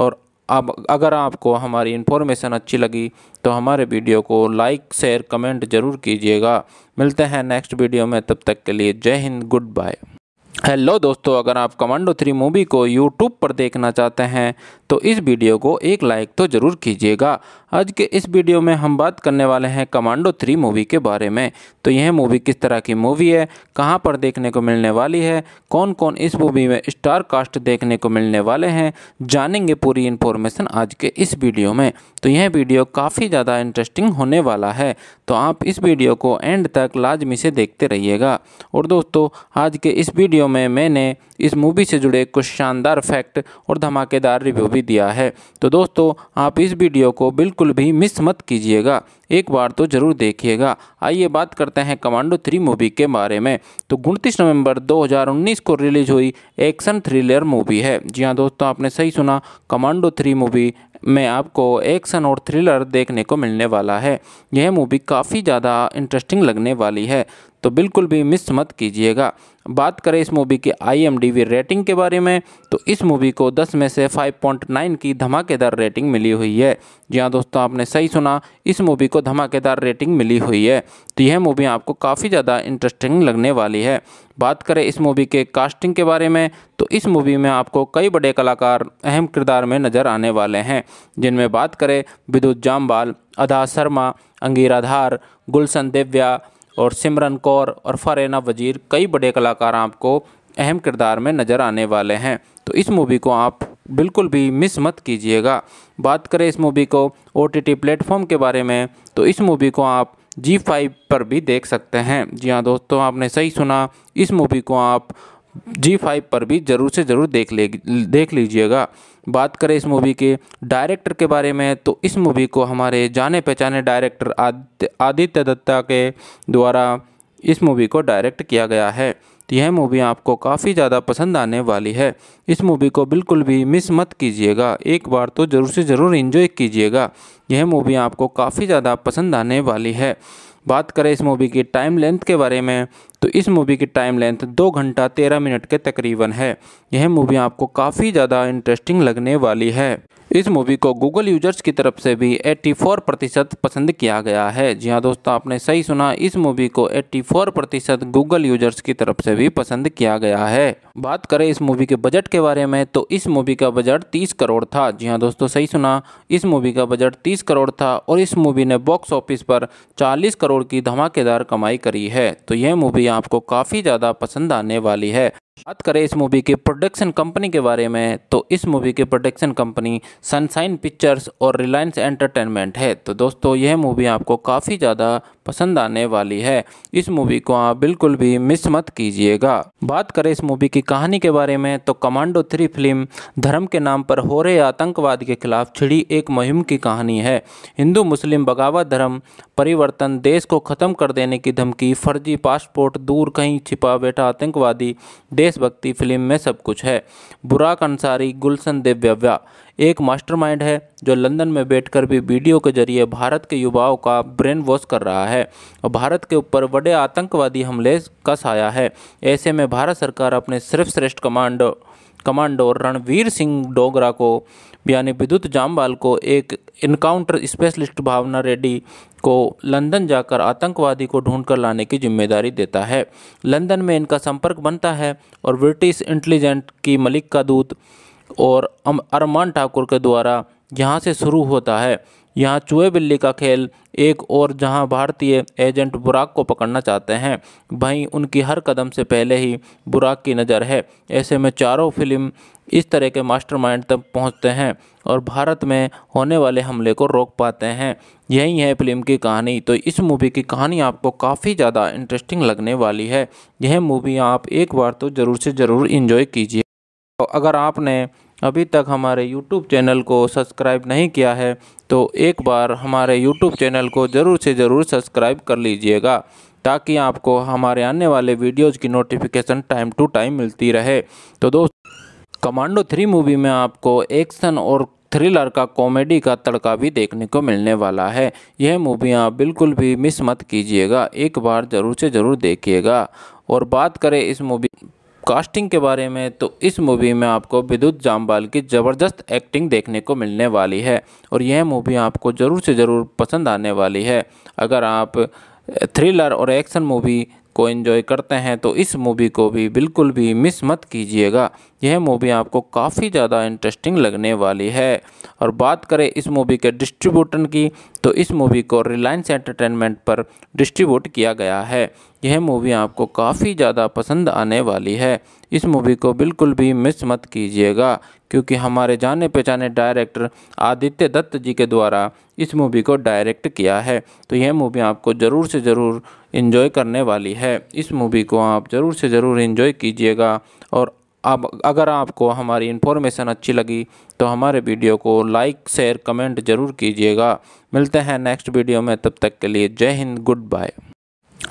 और अब अगर आपको हमारी इन्फॉर्मेशन अच्छी लगी तो हमारे वीडियो को लाइक शेयर कमेंट ज़रूर कीजिएगा मिलते हैं नेक्स्ट वीडियो में तब तक के लिए जय हिंद गुड बाय हेलो दोस्तों अगर आप कमांडो थ्री मूवी को यूट्यूब पर देखना चाहते हैं तो इस वीडियो को एक लाइक तो ज़रूर कीजिएगा आज के इस वीडियो में हम बात करने वाले हैं कमांडो थ्री मूवी के बारे में तो यह मूवी किस तरह की मूवी है कहाँ पर देखने को मिलने वाली है कौन कौन इस मूवी में स्टार कास्ट देखने को मिलने वाले हैं जानेंगे पूरी इन्फॉर्मेशन आज के इस वीडियो में तो यह वीडियो काफ़ी ज़्यादा इंटरेस्टिंग होने वाला है तो आप इस वीडियो को एंड तक लाजमी से देखते रहिएगा और दोस्तों आज के इस वीडियो में मैंने इस मूवी से जुड़े कुछ शानदार फैक्ट और धमाकेदार रिव्यू भी दिया है तो दोस्तों आप इस वीडियो को बिल्कुल भी मिस मत कीजिएगा एक बार तो ज़रूर देखिएगा आइए बात करते हैं कमांडो थ्री मूवी के बारे में तो उनतीस नवंबर 2019 को रिलीज हुई एक्शन थ्रिलर मूवी है जी हाँ दोस्तों आपने सही सुना कमांडो थ्री मूवी में आपको एक्शन और थ्रिलर देखने को मिलने वाला है यह मूवी काफ़ी ज़्यादा इंटरेस्टिंग लगने वाली है तो बिल्कुल भी मिस मत कीजिएगा बात करें इस मूवी की आईएमडीबी रेटिंग के बारे में तो इस मूवी को 10 में से 5.9 की धमाकेदार रेटिंग मिली हुई है जी हाँ दोस्तों आपने सही सुना इस मूवी को धमाकेदार रेटिंग मिली हुई है तो यह मूवी आपको काफ़ी ज़्यादा इंटरेस्टिंग लगने वाली है बात करें इस मूवी के कास्टिंग के बारे में तो इस मूवी में आपको कई बड़े कलाकार अहम किरदार में नज़र आने वाले हैं जिनमें बात करें विद्युत जामबाल अदा शर्मा अंगीराधार गुलशन देव्या और सिमरन कौर और फरेना वजीर कई बड़े कलाकार आपको अहम किरदार में नज़र आने वाले हैं तो इस मूवी को आप बिल्कुल भी मिस मत कीजिएगा बात करें इस मूवी को ओ टी प्लेटफॉर्म के बारे में तो इस मूवी को आप जी फाइव पर भी देख सकते हैं जी हाँ दोस्तों आपने सही सुना इस मूवी को आप जी फाइव पर भी ज़रूर से ज़रूर देख ले देख लीजिएगा बात करें इस मूवी के डायरेक्टर के बारे में तो इस मूवी को हमारे जाने पहचाने डायरेक्टर आदित्य दत्ता के द्वारा इस मूवी को डायरेक्ट किया गया है तो यह मूवी आपको काफ़ी ज़्यादा पसंद आने वाली है इस मूवी को बिल्कुल भी मिस मत कीजिएगा एक बार तो ज़रूर से ज़रूर इन्जॉय कीजिएगा यह मूवी आपको काफ़ी ज़्यादा पसंद आने वाली है बात करें इस मूवी की टाइम लेंथ के बारे में तो इस मूवी की टाइम लेंथ दो घंटा तेरह मिनट के तकरीबन है यह मूवी आपको काफ़ी ज़्यादा इंटरेस्टिंग लगने वाली है इस मूवी को गूगल यूजर्स की तरफ से भी 84 प्रतिशत पसंद किया गया है जी हाँ दोस्तों आपने सही सुना इस मूवी को 84 प्रतिशत गूगल यूजर्स की तरफ से भी पसंद किया गया है बात करें इस मूवी के बजट के बारे में तो इस मूवी का बजट 30 करोड़ था जी हाँ दोस्तों सही सुना इस मूवी का बजट 30 करोड़ था और इस मूवी ने बॉक्स ऑफिस पर चालीस करोड़ की धमाकेदार कमाई करी है तो यह मूवी आपको काफ़ी ज़्यादा पसंद आने वाली है बात करें इस मूवी के प्रोडक्शन कंपनी के बारे में तो इस मूवी के प्रोडक्शन कंपनी सनशाइन पिक्चर्स और रिलायंस एंटरटेनमेंट है तो दोस्तों यह मूवी आपको काफ़ी ज़्यादा पसंद आने वाली है इस मूवी को आप बिल्कुल भी मिस मत कीजिएगा बात करें इस मूवी की कहानी के बारे में तो कमांडो थ्री फिल्म धर्म के नाम पर हो रहे आतंकवाद के खिलाफ छिड़ी एक मुहिम की कहानी है हिंदू मुस्लिम बगावत धर्म परिवर्तन देश को ख़त्म कर देने की धमकी फर्जी पासपोर्ट दूर कहीं छिपा बैठा आतंकवादी देशभक्ति फिल्म में सब कुछ है बुराक अंसारी गुलशन देव्यव्या एक मास्टरमाइंड है जो लंदन में बैठकर भी वीडियो के जरिए भारत के युवाओं का ब्रेन वॉश कर रहा है और भारत के ऊपर बड़े आतंकवादी हमले का साया है ऐसे में भारत सरकार अपने सर्वश्रेष्ठ कमांडो कमांडो रणवीर सिंह डोगरा को यानी विद्युत जामवाल को एक इनकाउंटर स्पेशलिस्ट भावना रेड्डी को लंदन जाकर आतंकवादी को ढूंढकर लाने की जिम्मेदारी देता है लंदन में इनका संपर्क बनता है और ब्रिटिश इंटेलिजेंट की मलिक का दूत और अरमान ठाकुर के द्वारा यहाँ से शुरू होता है यहाँ चूहे बिल्ली का खेल एक और जहाँ भारतीय एजेंट बुराक को पकड़ना चाहते हैं वहीं उनकी हर कदम से पहले ही बुराक की नज़र है ऐसे में चारों फिल्म इस तरह के मास्टरमाइंड तक पहुँचते हैं और भारत में होने वाले हमले को रोक पाते हैं यही है फिल्म की कहानी तो इस मूवी की कहानी आपको काफ़ी ज़्यादा इंटरेस्टिंग लगने वाली है यह मूवी आप एक बार तो ज़रूर से ज़रूर इन्जॉय कीजिए तो अगर आपने अभी तक हमारे YouTube चैनल को सब्सक्राइब नहीं किया है तो एक बार हमारे YouTube चैनल को ज़रूर से ज़रूर सब्सक्राइब कर लीजिएगा ताकि आपको हमारे आने वाले वीडियोज़ की नोटिफिकेशन टाइम टू टाइम मिलती रहे तो दोस्त कमांडो थ्री मूवी में आपको एक्शन और थ्रिलर का कॉमेडी का तड़का भी देखने को मिलने वाला है यह मूवी आप बिल्कुल भी मिस मत कीजिएगा एक बार ज़रूर से ज़रूर देखिएगा और बात करें इस मूवी कास्टिंग के बारे में तो इस मूवी में आपको विद्युत जामवाल की ज़बरदस्त एक्टिंग देखने को मिलने वाली है और यह मूवी आपको ज़रूर से ज़रूर पसंद आने वाली है अगर आप थ्रिलर और एक्शन मूवी को एंजॉय करते हैं तो इस मूवी को भी बिल्कुल भी मिस मत कीजिएगा यह मूवी आपको काफ़ी ज़्यादा इंटरेस्टिंग लगने वाली है और बात करें इस मूवी के डिस्ट्रीब्यूटर की तो इस मूवी को रिलायंस एंटरटेनमेंट पर डिस्ट्रीब्यूट किया गया है यह मूवी आपको काफ़ी ज़्यादा पसंद आने वाली है इस मूवी को बिल्कुल भी मिस मत कीजिएगा क्योंकि हमारे जाने पहचाने डायरेक्टर आदित्य दत्त जी के द्वारा इस मूवी को डायरेक्ट किया है तो यह मूवी आपको ज़रूर से ज़रूर इन्जॉय करने वाली है इस मूवी को आप ज़रूर से ज़रूर इन्जॉय कीजिएगा और अब अगर आपको हमारी इन्फॉर्मेशन अच्छी लगी तो हमारे वीडियो को लाइक शेयर कमेंट ज़रूर कीजिएगा मिलते हैं नेक्स्ट वीडियो में तब तक के लिए जय हिंद गुड बाय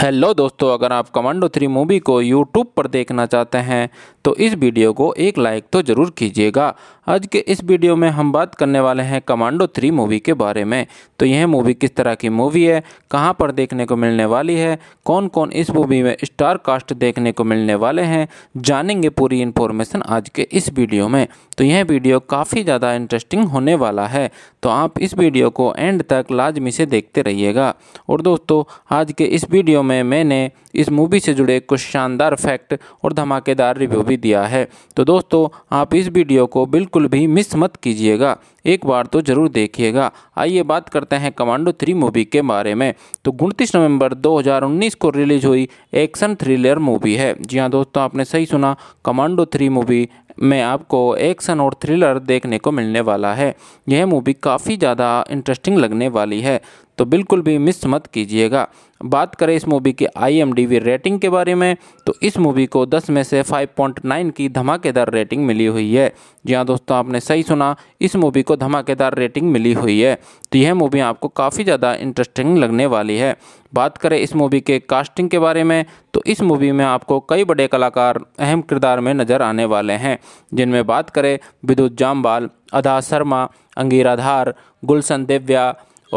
हेलो दोस्तों अगर आप कमांडो थ्री मूवी को यूट्यूब पर देखना चाहते हैं तो इस वीडियो को एक लाइक तो ज़रूर कीजिएगा आज के इस वीडियो में हम बात करने वाले हैं कमांडो थ्री मूवी के बारे में तो यह मूवी किस तरह की मूवी है कहाँ पर देखने को मिलने वाली है कौन कौन इस मूवी में स्टार कास्ट देखने को मिलने वाले हैं जानेंगे पूरी इन्फॉर्मेशन आज के इस वीडियो में तो यह वीडियो काफ़ी ज़्यादा इंटरेस्टिंग होने वाला है तो आप इस वीडियो को एंड तक लाजमी से देखते रहिएगा और दोस्तों आज के इस वीडियो में मैंने इस मूवी से जुड़े कुछ शानदार फैक्ट और धमाकेदार रिव्यू भी दिया है तो दोस्तों आप इस वीडियो को बिल्कुल बिल्कुल भी मिस मत कीजिएगा एक बार तो जरूर देखिएगा आइए बात करते हैं कमांडो थ्री मूवी के बारे में तो उनतीस नवंबर 2019 को रिलीज हुई एक्शन थ्रिलर मूवी है जी हाँ दोस्तों आपने सही सुना कमांडो थ्री मूवी में आपको एक्शन और थ्रिलर देखने को मिलने वाला है यह मूवी काफ़ी ज़्यादा इंटरेस्टिंग लगने वाली है तो बिल्कुल भी मिस मत कीजिएगा बात करें इस मूवी की आईएमडीबी रेटिंग के बारे में तो इस मूवी को 10 में से 5.9 की धमाकेदार रेटिंग मिली हुई है जी हाँ दोस्तों आपने सही सुना इस मूवी को धमाकेदार रेटिंग मिली हुई है तो यह मूवी आपको काफ़ी ज़्यादा इंटरेस्टिंग लगने वाली है बात करें इस मूवी के कास्टिंग के बारे में तो इस मूवी में आपको कई बड़े कलाकार अहम किरदार में नज़र आने वाले हैं जिनमें बात करें विद्युत जामबाल अदा शर्मा अंगीरा धार गुलशन देव्या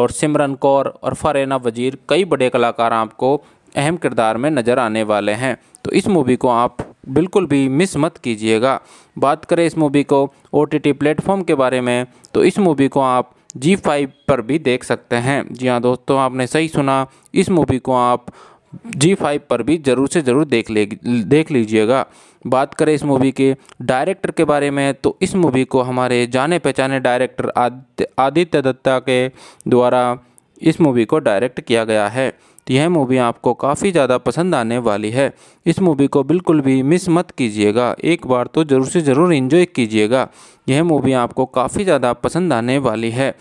और सिमरन कौर और फरेना वजीर कई बड़े कलाकार आपको अहम किरदार में नज़र आने वाले हैं तो इस मूवी को आप बिल्कुल भी मिस मत कीजिएगा बात करें इस मूवी को ओ टी प्लेटफॉर्म के बारे में तो इस मूवी को आप जी फाइव पर भी देख सकते हैं जी हाँ दोस्तों आपने सही सुना इस मूवी को आप जी फाइव पर भी ज़रूर से ज़रूर देख ले देख लीजिएगा बात करें इस मूवी के डायरेक्टर के बारे में तो इस मूवी को हमारे जाने पहचाने डायरेक्टर आदित्य दत्ता के द्वारा इस मूवी को डायरेक्ट किया गया है तो यह मूवी आपको काफ़ी ज़्यादा पसंद आने वाली है इस मूवी को बिल्कुल भी मिस मत कीजिएगा एक बार तो ज़रूर से ज़रूर इन्जॉय कीजिएगा यह मूवी आपको काफ़ी ज़्यादा पसंद आने वाली है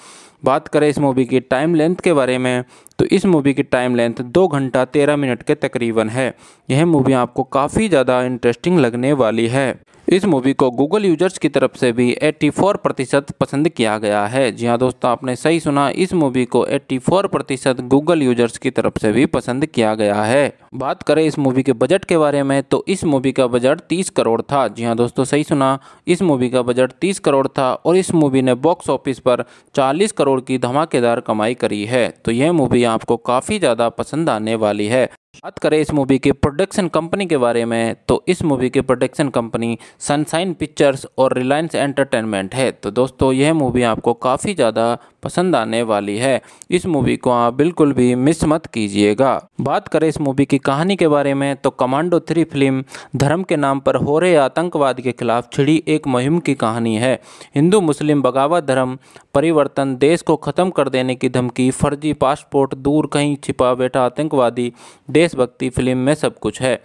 बात करें इस मूवी की टाइम लेंथ के बारे में तो इस मूवी की टाइम लेंथ दो घंटा तेरह मिनट के तकरीबन है यह मूवी आपको काफ़ी ज़्यादा इंटरेस्टिंग लगने वाली है इस मूवी को गूगल यूजर्स की तरफ से भी 84 प्रतिशत पसंद किया गया है जी हाँ दोस्तों आपने सही सुना इस मूवी को 84 प्रतिशत गूगल यूजर्स की तरफ से भी पसंद किया गया है बात करें इस मूवी के बजट के बारे में तो इस मूवी का बजट 30 करोड़ था जी हाँ दोस्तों सही सुना इस मूवी का बजट 30 करोड़ था और इस मूवी ने बॉक्स ऑफिस पर चालीस करोड़ की धमाकेदार कमाई करी है तो यह मूवी आपको काफ़ी ज़्यादा पसंद आने वाली है बात करें इस मूवी के प्रोडक्शन कंपनी के बारे में तो इस मूवी के प्रोडक्शन कंपनी सनशाइन पिक्चर्स और रिलायंस एंटरटेनमेंट है तो दोस्तों यह मूवी आपको काफ़ी ज़्यादा पसंद आने वाली है इस मूवी को आप बिल्कुल भी मिस मत कीजिएगा बात करें इस मूवी की कहानी के बारे में तो कमांडो थ्री फिल्म धर्म के नाम पर हो रहे आतंकवाद के खिलाफ छिड़ी एक मुहिम की कहानी है हिंदू मुस्लिम बगावत धर्म परिवर्तन देश को ख़त्म कर देने की धमकी फर्जी पासपोर्ट दूर कहीं छिपा बैठा आतंकवादी देशभक्ति फिल्म में सब कुछ है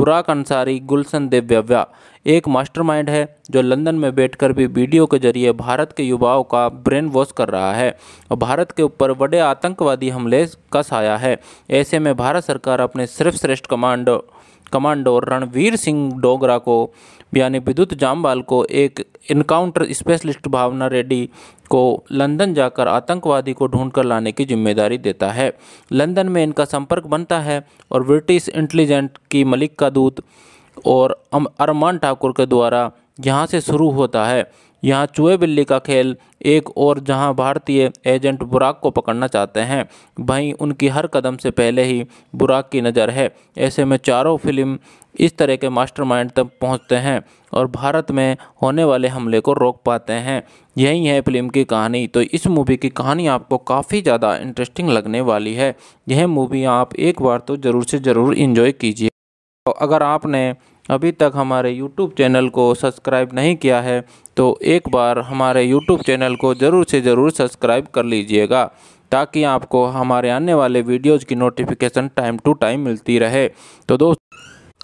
बुराक अंसारी गुलशन देव्यव्या एक मास्टरमाइंड है जो लंदन में बैठकर भी वीडियो के जरिए भारत के युवाओं का ब्रेन वॉश कर रहा है और भारत के ऊपर बड़े आतंकवादी हमले का साया है ऐसे में भारत सरकार अपने सर्वश्रेष्ठ कमांडो कमांडो रणवीर सिंह डोगरा को यानी विद्युत जामवाल को एक इनकाउंटर स्पेशलिस्ट भावना रेड्डी को लंदन जाकर आतंकवादी को ढूंढकर लाने की जिम्मेदारी देता है लंदन में इनका संपर्क बनता है और ब्रिटिश इंटेलिजेंट की मलिक का दूत और अरमान ठाकुर के द्वारा यहाँ से शुरू होता है यहाँ चूहे बिल्ली का खेल एक और जहाँ भारतीय एजेंट बुराक को पकड़ना चाहते हैं वहीं उनकी हर कदम से पहले ही बुराक की नज़र है ऐसे में चारों फिल्म इस तरह के मास्टरमाइंड तक पहुँचते हैं और भारत में होने वाले हमले को रोक पाते हैं यही है फिल्म की कहानी तो इस मूवी की कहानी आपको काफ़ी ज़्यादा इंटरेस्टिंग लगने वाली है यह मूवी आप एक बार तो ज़रूर से ज़रूर इन्जॉय कीजिए अगर आपने अभी तक हमारे YouTube चैनल को सब्सक्राइब नहीं किया है तो एक बार हमारे YouTube चैनल को ज़रूर से ज़रूर सब्सक्राइब कर लीजिएगा ताकि आपको हमारे आने वाले वीडियोज़ की नोटिफिकेशन टाइम टू टाइम मिलती रहे तो दोस्त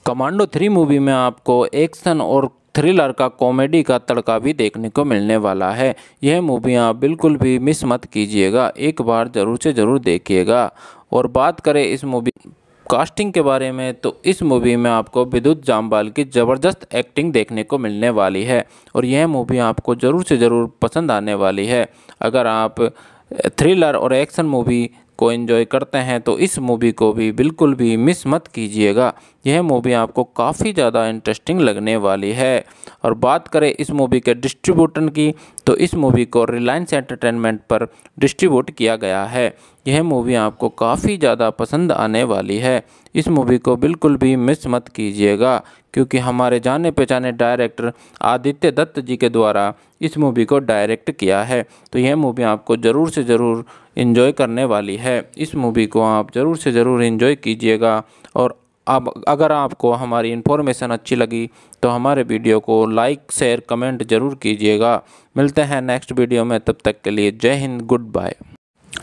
कमांडो थ्री मूवी में आपको एक्शन और थ्रिलर का कॉमेडी का तड़का भी देखने को मिलने वाला है यह मूवी आप बिल्कुल भी मिस मत कीजिएगा एक बार ज़रूर से ज़रूर देखिएगा और बात करें इस मूवी कास्टिंग के बारे में तो इस मूवी में आपको विद्युत जामवाल की ज़बरदस्त एक्टिंग देखने को मिलने वाली है और यह मूवी आपको ज़रूर से ज़रूर पसंद आने वाली है अगर आप थ्रिलर और एक्शन मूवी को एंजॉय करते हैं तो इस मूवी को भी बिल्कुल भी मिस मत कीजिएगा यह मूवी आपको काफ़ी ज़्यादा इंटरेस्टिंग लगने वाली है और बात करें इस मूवी के डिस्ट्रीब्यूटर की तो इस मूवी को रिलायंस एंटरटेनमेंट पर डिस्ट्रीब्यूट किया गया है यह मूवी आपको काफ़ी ज़्यादा पसंद आने वाली है इस मूवी को बिल्कुल भी मिस मत कीजिएगा क्योंकि हमारे जाने पहचाने डायरेक्टर आदित्य दत्त जी के द्वारा इस मूवी को डायरेक्ट किया है तो यह मूवी आपको ज़रूर से ज़रूर इन्जॉय करने वाली है इस मूवी को आप ज़रूर से ज़रूर इन्जॉय कीजिएगा और अब अगर आपको हमारी इन्फॉर्मेशन अच्छी लगी तो हमारे वीडियो को लाइक शेयर कमेंट ज़रूर कीजिएगा मिलते हैं नेक्स्ट वीडियो में तब तक के लिए जय हिंद गुड बाय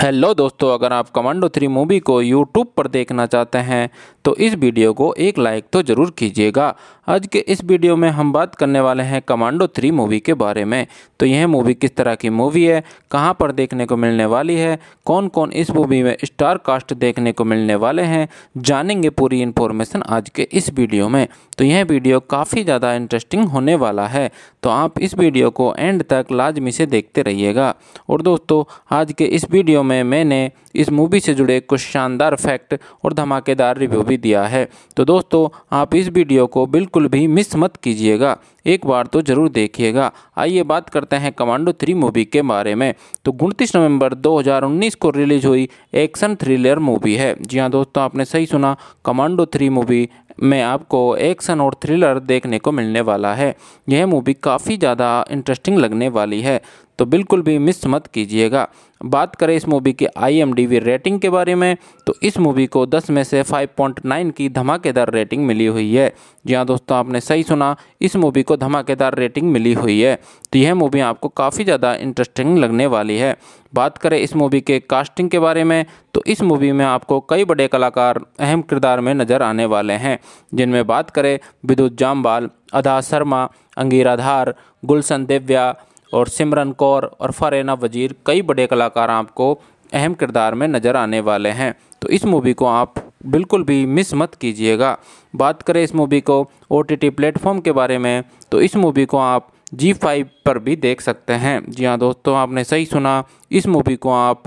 हेलो दोस्तों अगर आप कमांडो थ्री मूवी को यूट्यूब पर देखना चाहते हैं तो इस वीडियो को एक लाइक तो ज़रूर कीजिएगा आज के इस वीडियो में हम बात करने वाले हैं कमांडो थ्री मूवी के बारे में तो यह मूवी किस तरह की मूवी है कहाँ पर देखने को मिलने वाली है कौन कौन इस मूवी में स्टार कास्ट देखने को मिलने वाले हैं जानेंगे पूरी इन्फॉर्मेशन आज के इस वीडियो में तो यह वीडियो काफ़ी ज़्यादा इंटरेस्टिंग होने वाला है तो आप इस वीडियो को एंड तक लाजमी से देखते रहिएगा और दोस्तों आज के इस वीडियो में मैंने इस मूवी से जुड़े कुछ शानदार फैक्ट और धमाकेदार रिव्यू भी दिया है तो दोस्तों आप इस वीडियो को बिल्कुल भी मिस मत कीजिएगा एक बार तो ज़रूर देखिएगा आइए बात करते हैं कमांडो थ्री मूवी के बारे में तो उनतीस नवंबर 2019 को रिलीज हुई एक्शन थ्रिलर मूवी है जी हाँ दोस्तों आपने सही सुना कमांडो थ्री मूवी में आपको एक्शन और थ्रिलर देखने को मिलने वाला है यह मूवी काफ़ी ज़्यादा इंटरेस्टिंग लगने वाली है तो बिल्कुल भी मिस मत कीजिएगा बात करें इस मूवी की आईएमडीबी रेटिंग के बारे में तो इस मूवी को 10 में से 5.9 की धमाकेदार रेटिंग मिली हुई है जी हाँ दोस्तों आपने सही सुना इस मूवी को धमाकेदार रेटिंग मिली हुई है तो यह मूवी आपको काफ़ी ज़्यादा इंटरेस्टिंग लगने वाली है बात करें इस मूवी के कास्टिंग के बारे में तो इस मूवी में आपको कई बड़े कलाकार अहम किरदार में नज़र आने वाले हैं जिनमें बात करें विद्युत जामवाल अदा शर्मा अंगीराधार गुलशन देव्या और सिमरन कौर और फरेना वजीर कई बड़े कलाकार आपको अहम किरदार में नज़र आने वाले हैं तो इस मूवी को आप बिल्कुल भी मिस मत कीजिएगा बात करें इस मूवी को ओ टी प्लेटफॉर्म के बारे में तो इस मूवी को आप जी फाइव पर भी देख सकते हैं जी हाँ दोस्तों आपने सही सुना इस मूवी को आप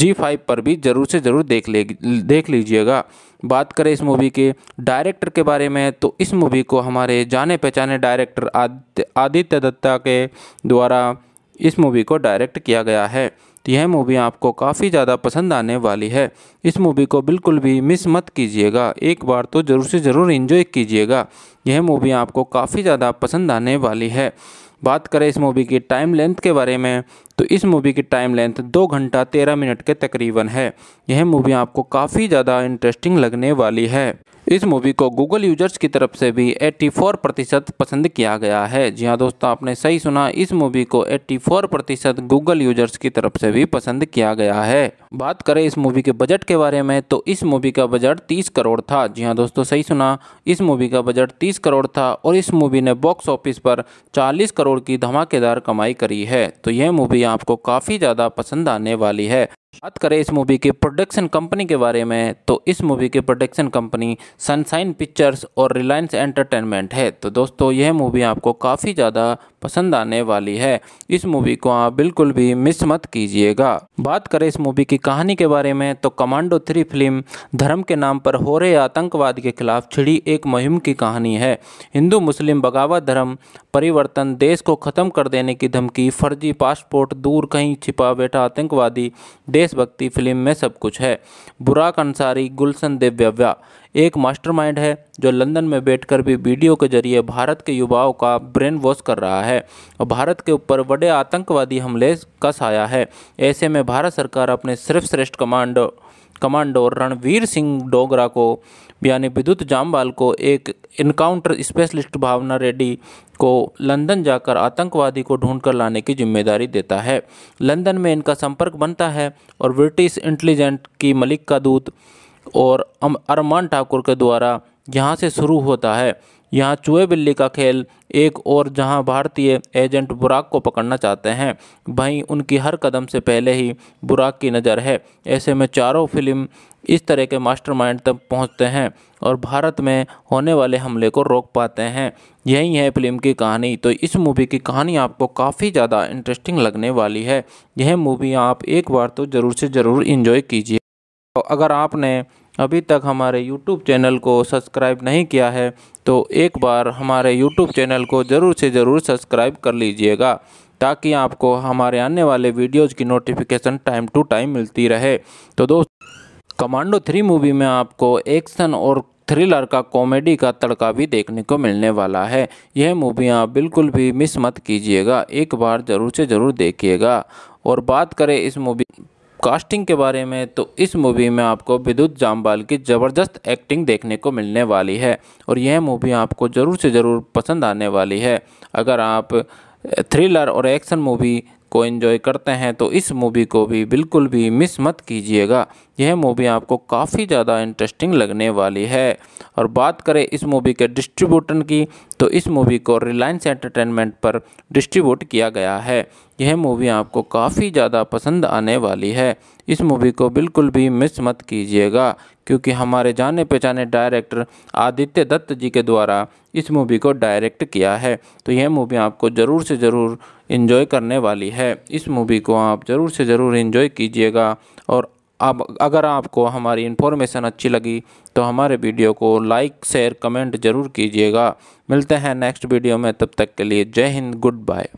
जी फाइव पर भी ज़रूर से ज़रूर देख ले देख लीजिएगा बात करें इस मूवी के डायरेक्टर के बारे में तो इस मूवी को हमारे जाने पहचाने डायरेक्टर आदित्य दत्ता के द्वारा इस मूवी को डायरेक्ट किया गया है तो यह मूवी आपको काफ़ी ज़्यादा पसंद आने वाली है इस मूवी को बिल्कुल भी मिस मत कीजिएगा एक बार तो ज़रूर से ज़रूर इन्जॉय कीजिएगा यह मूवी आपको काफ़ी ज़्यादा पसंद आने वाली है बात करें इस मूवी की टाइम लेंथ के बारे में तो इस मूवी की टाइम लेंथ दो घंटा तेरह मिनट के तकरीबन है यह मूवी आपको काफ़ी ज़्यादा इंटरेस्टिंग लगने वाली है इस मूवी को गूगल यूजर्स की तरफ से भी 84 प्रतिशत पसंद किया गया है जी हाँ दोस्तों आपने सही सुना इस मूवी को 84 प्रतिशत गूगल यूजर्स की तरफ से भी पसंद किया गया है बात करें इस मूवी के बजट के बारे में तो इस मूवी का बजट 30 करोड़ था जी हाँ दोस्तों सही सुना इस मूवी का बजट 30 करोड़ था और इस मूवी ने बॉक्स ऑफिस पर चालीस करोड़ की धमाकेदार कमाई करी है तो यह मूवी आपको काफ़ी ज़्यादा पसंद आने वाली है बात करें इस मूवी के प्रोडक्शन कंपनी के बारे में तो इस मूवी के प्रोडक्शन कंपनी सनशाइन पिक्चर्स और रिलायंस एंटरटेनमेंट है तो दोस्तों यह मूवी आपको काफ़ी ज़्यादा पसंद आने वाली है इस मूवी को आप बिल्कुल भी मिस मत कीजिएगा बात करें इस मूवी की कहानी के बारे में तो कमांडो थ्री फिल्म धर्म के नाम पर हो रहे आतंकवाद के खिलाफ छिड़ी एक मुहिम की कहानी है हिंदू मुस्लिम बगावत धर्म परिवर्तन देश को ख़त्म कर देने की धमकी फर्जी पासपोर्ट दूर कहीं छिपा बैठा आतंकवादी देशभक्ति फिल्म में सब कुछ है बुराक अंसारी गुलशन देवव्या एक मास्टरमाइंड है जो लंदन में बैठकर भी वीडियो के जरिए भारत के युवाओं का ब्रेन वॉश कर रहा है और भारत के ऊपर बड़े आतंकवादी हमले का साया है ऐसे में भारत सरकार अपने सर्वश्रेष्ठ कमांडो कमांडो रणवीर सिंह डोगरा को यानी विद्युत जामवाल को एक इनकाउंटर स्पेशलिस्ट भावना रेड्डी को लंदन जाकर आतंकवादी को ढूंढकर लाने की जिम्मेदारी देता है लंदन में इनका संपर्क बनता है और ब्रिटिश इंटेलिजेंट की मलिक का दूत और अरमान ठाकुर के द्वारा यहाँ से शुरू होता है यहाँ चूहे बिल्ली का खेल एक और जहाँ भारतीय एजेंट बुराक को पकड़ना चाहते हैं वहीं उनकी हर कदम से पहले ही बुराक की नज़र है ऐसे में चारों फिल्म इस तरह के मास्टरमाइंड तक पहुंचते हैं और भारत में होने वाले हमले को रोक पाते हैं यही है फिल्म की कहानी तो इस मूवी की कहानी आपको काफ़ी ज़्यादा इंटरेस्टिंग लगने वाली है यह मूवी आप एक बार तो ज़रूर से ज़रूर इन्जॉय कीजिए तो अगर आपने अभी तक हमारे YouTube चैनल को सब्सक्राइब नहीं किया है तो एक बार हमारे YouTube चैनल को ज़रूर से ज़रूर सब्सक्राइब कर लीजिएगा ताकि आपको हमारे आने वाले वीडियोज़ की नोटिफिकेशन टाइम टू टाइम मिलती रहे तो दोस्त कमांडो थ्री मूवी में आपको एक्शन और थ्रिलर का कॉमेडी का तड़का भी देखने को मिलने वाला है यह मूवी आप बिल्कुल भी मिस मत कीजिएगा एक बार ज़रूर से ज़रूर देखिएगा और बात करें इस मूवी कास्टिंग के बारे में तो इस मूवी में आपको विद्युत जामवाल की ज़बरदस्त एक्टिंग देखने को मिलने वाली है और यह मूवी आपको ज़रूर से ज़रूर पसंद आने वाली है अगर आप थ्रिलर और एक्शन मूवी को एंजॉय करते हैं तो इस मूवी को भी बिल्कुल भी मिस मत कीजिएगा यह मूवी आपको काफ़ी ज़्यादा इंटरेस्टिंग लगने वाली है और बात करें इस मूवी के डिस्ट्रीब्यूटर की तो इस मूवी को रिलायंस एंटरटेनमेंट पर डिस्ट्रीब्यूट किया गया है यह मूवी आपको काफ़ी ज़्यादा पसंद आने वाली है इस मूवी को बिल्कुल भी मिस मत कीजिएगा क्योंकि हमारे जाने पहचाने डायरेक्टर आदित्य दत्त जी के द्वारा इस मूवी को डायरेक्ट किया है तो यह मूवी आपको ज़रूर से ज़रूर इन्जॉय करने वाली है इस मूवी को आप ज़रूर से ज़रूर इन्जॉय कीजिएगा और अब अगर आपको हमारी इन्फॉर्मेशन अच्छी लगी तो हमारे वीडियो को लाइक शेयर कमेंट ज़रूर कीजिएगा मिलते हैं नेक्स्ट वीडियो में तब तक के लिए जय हिंद गुड बाय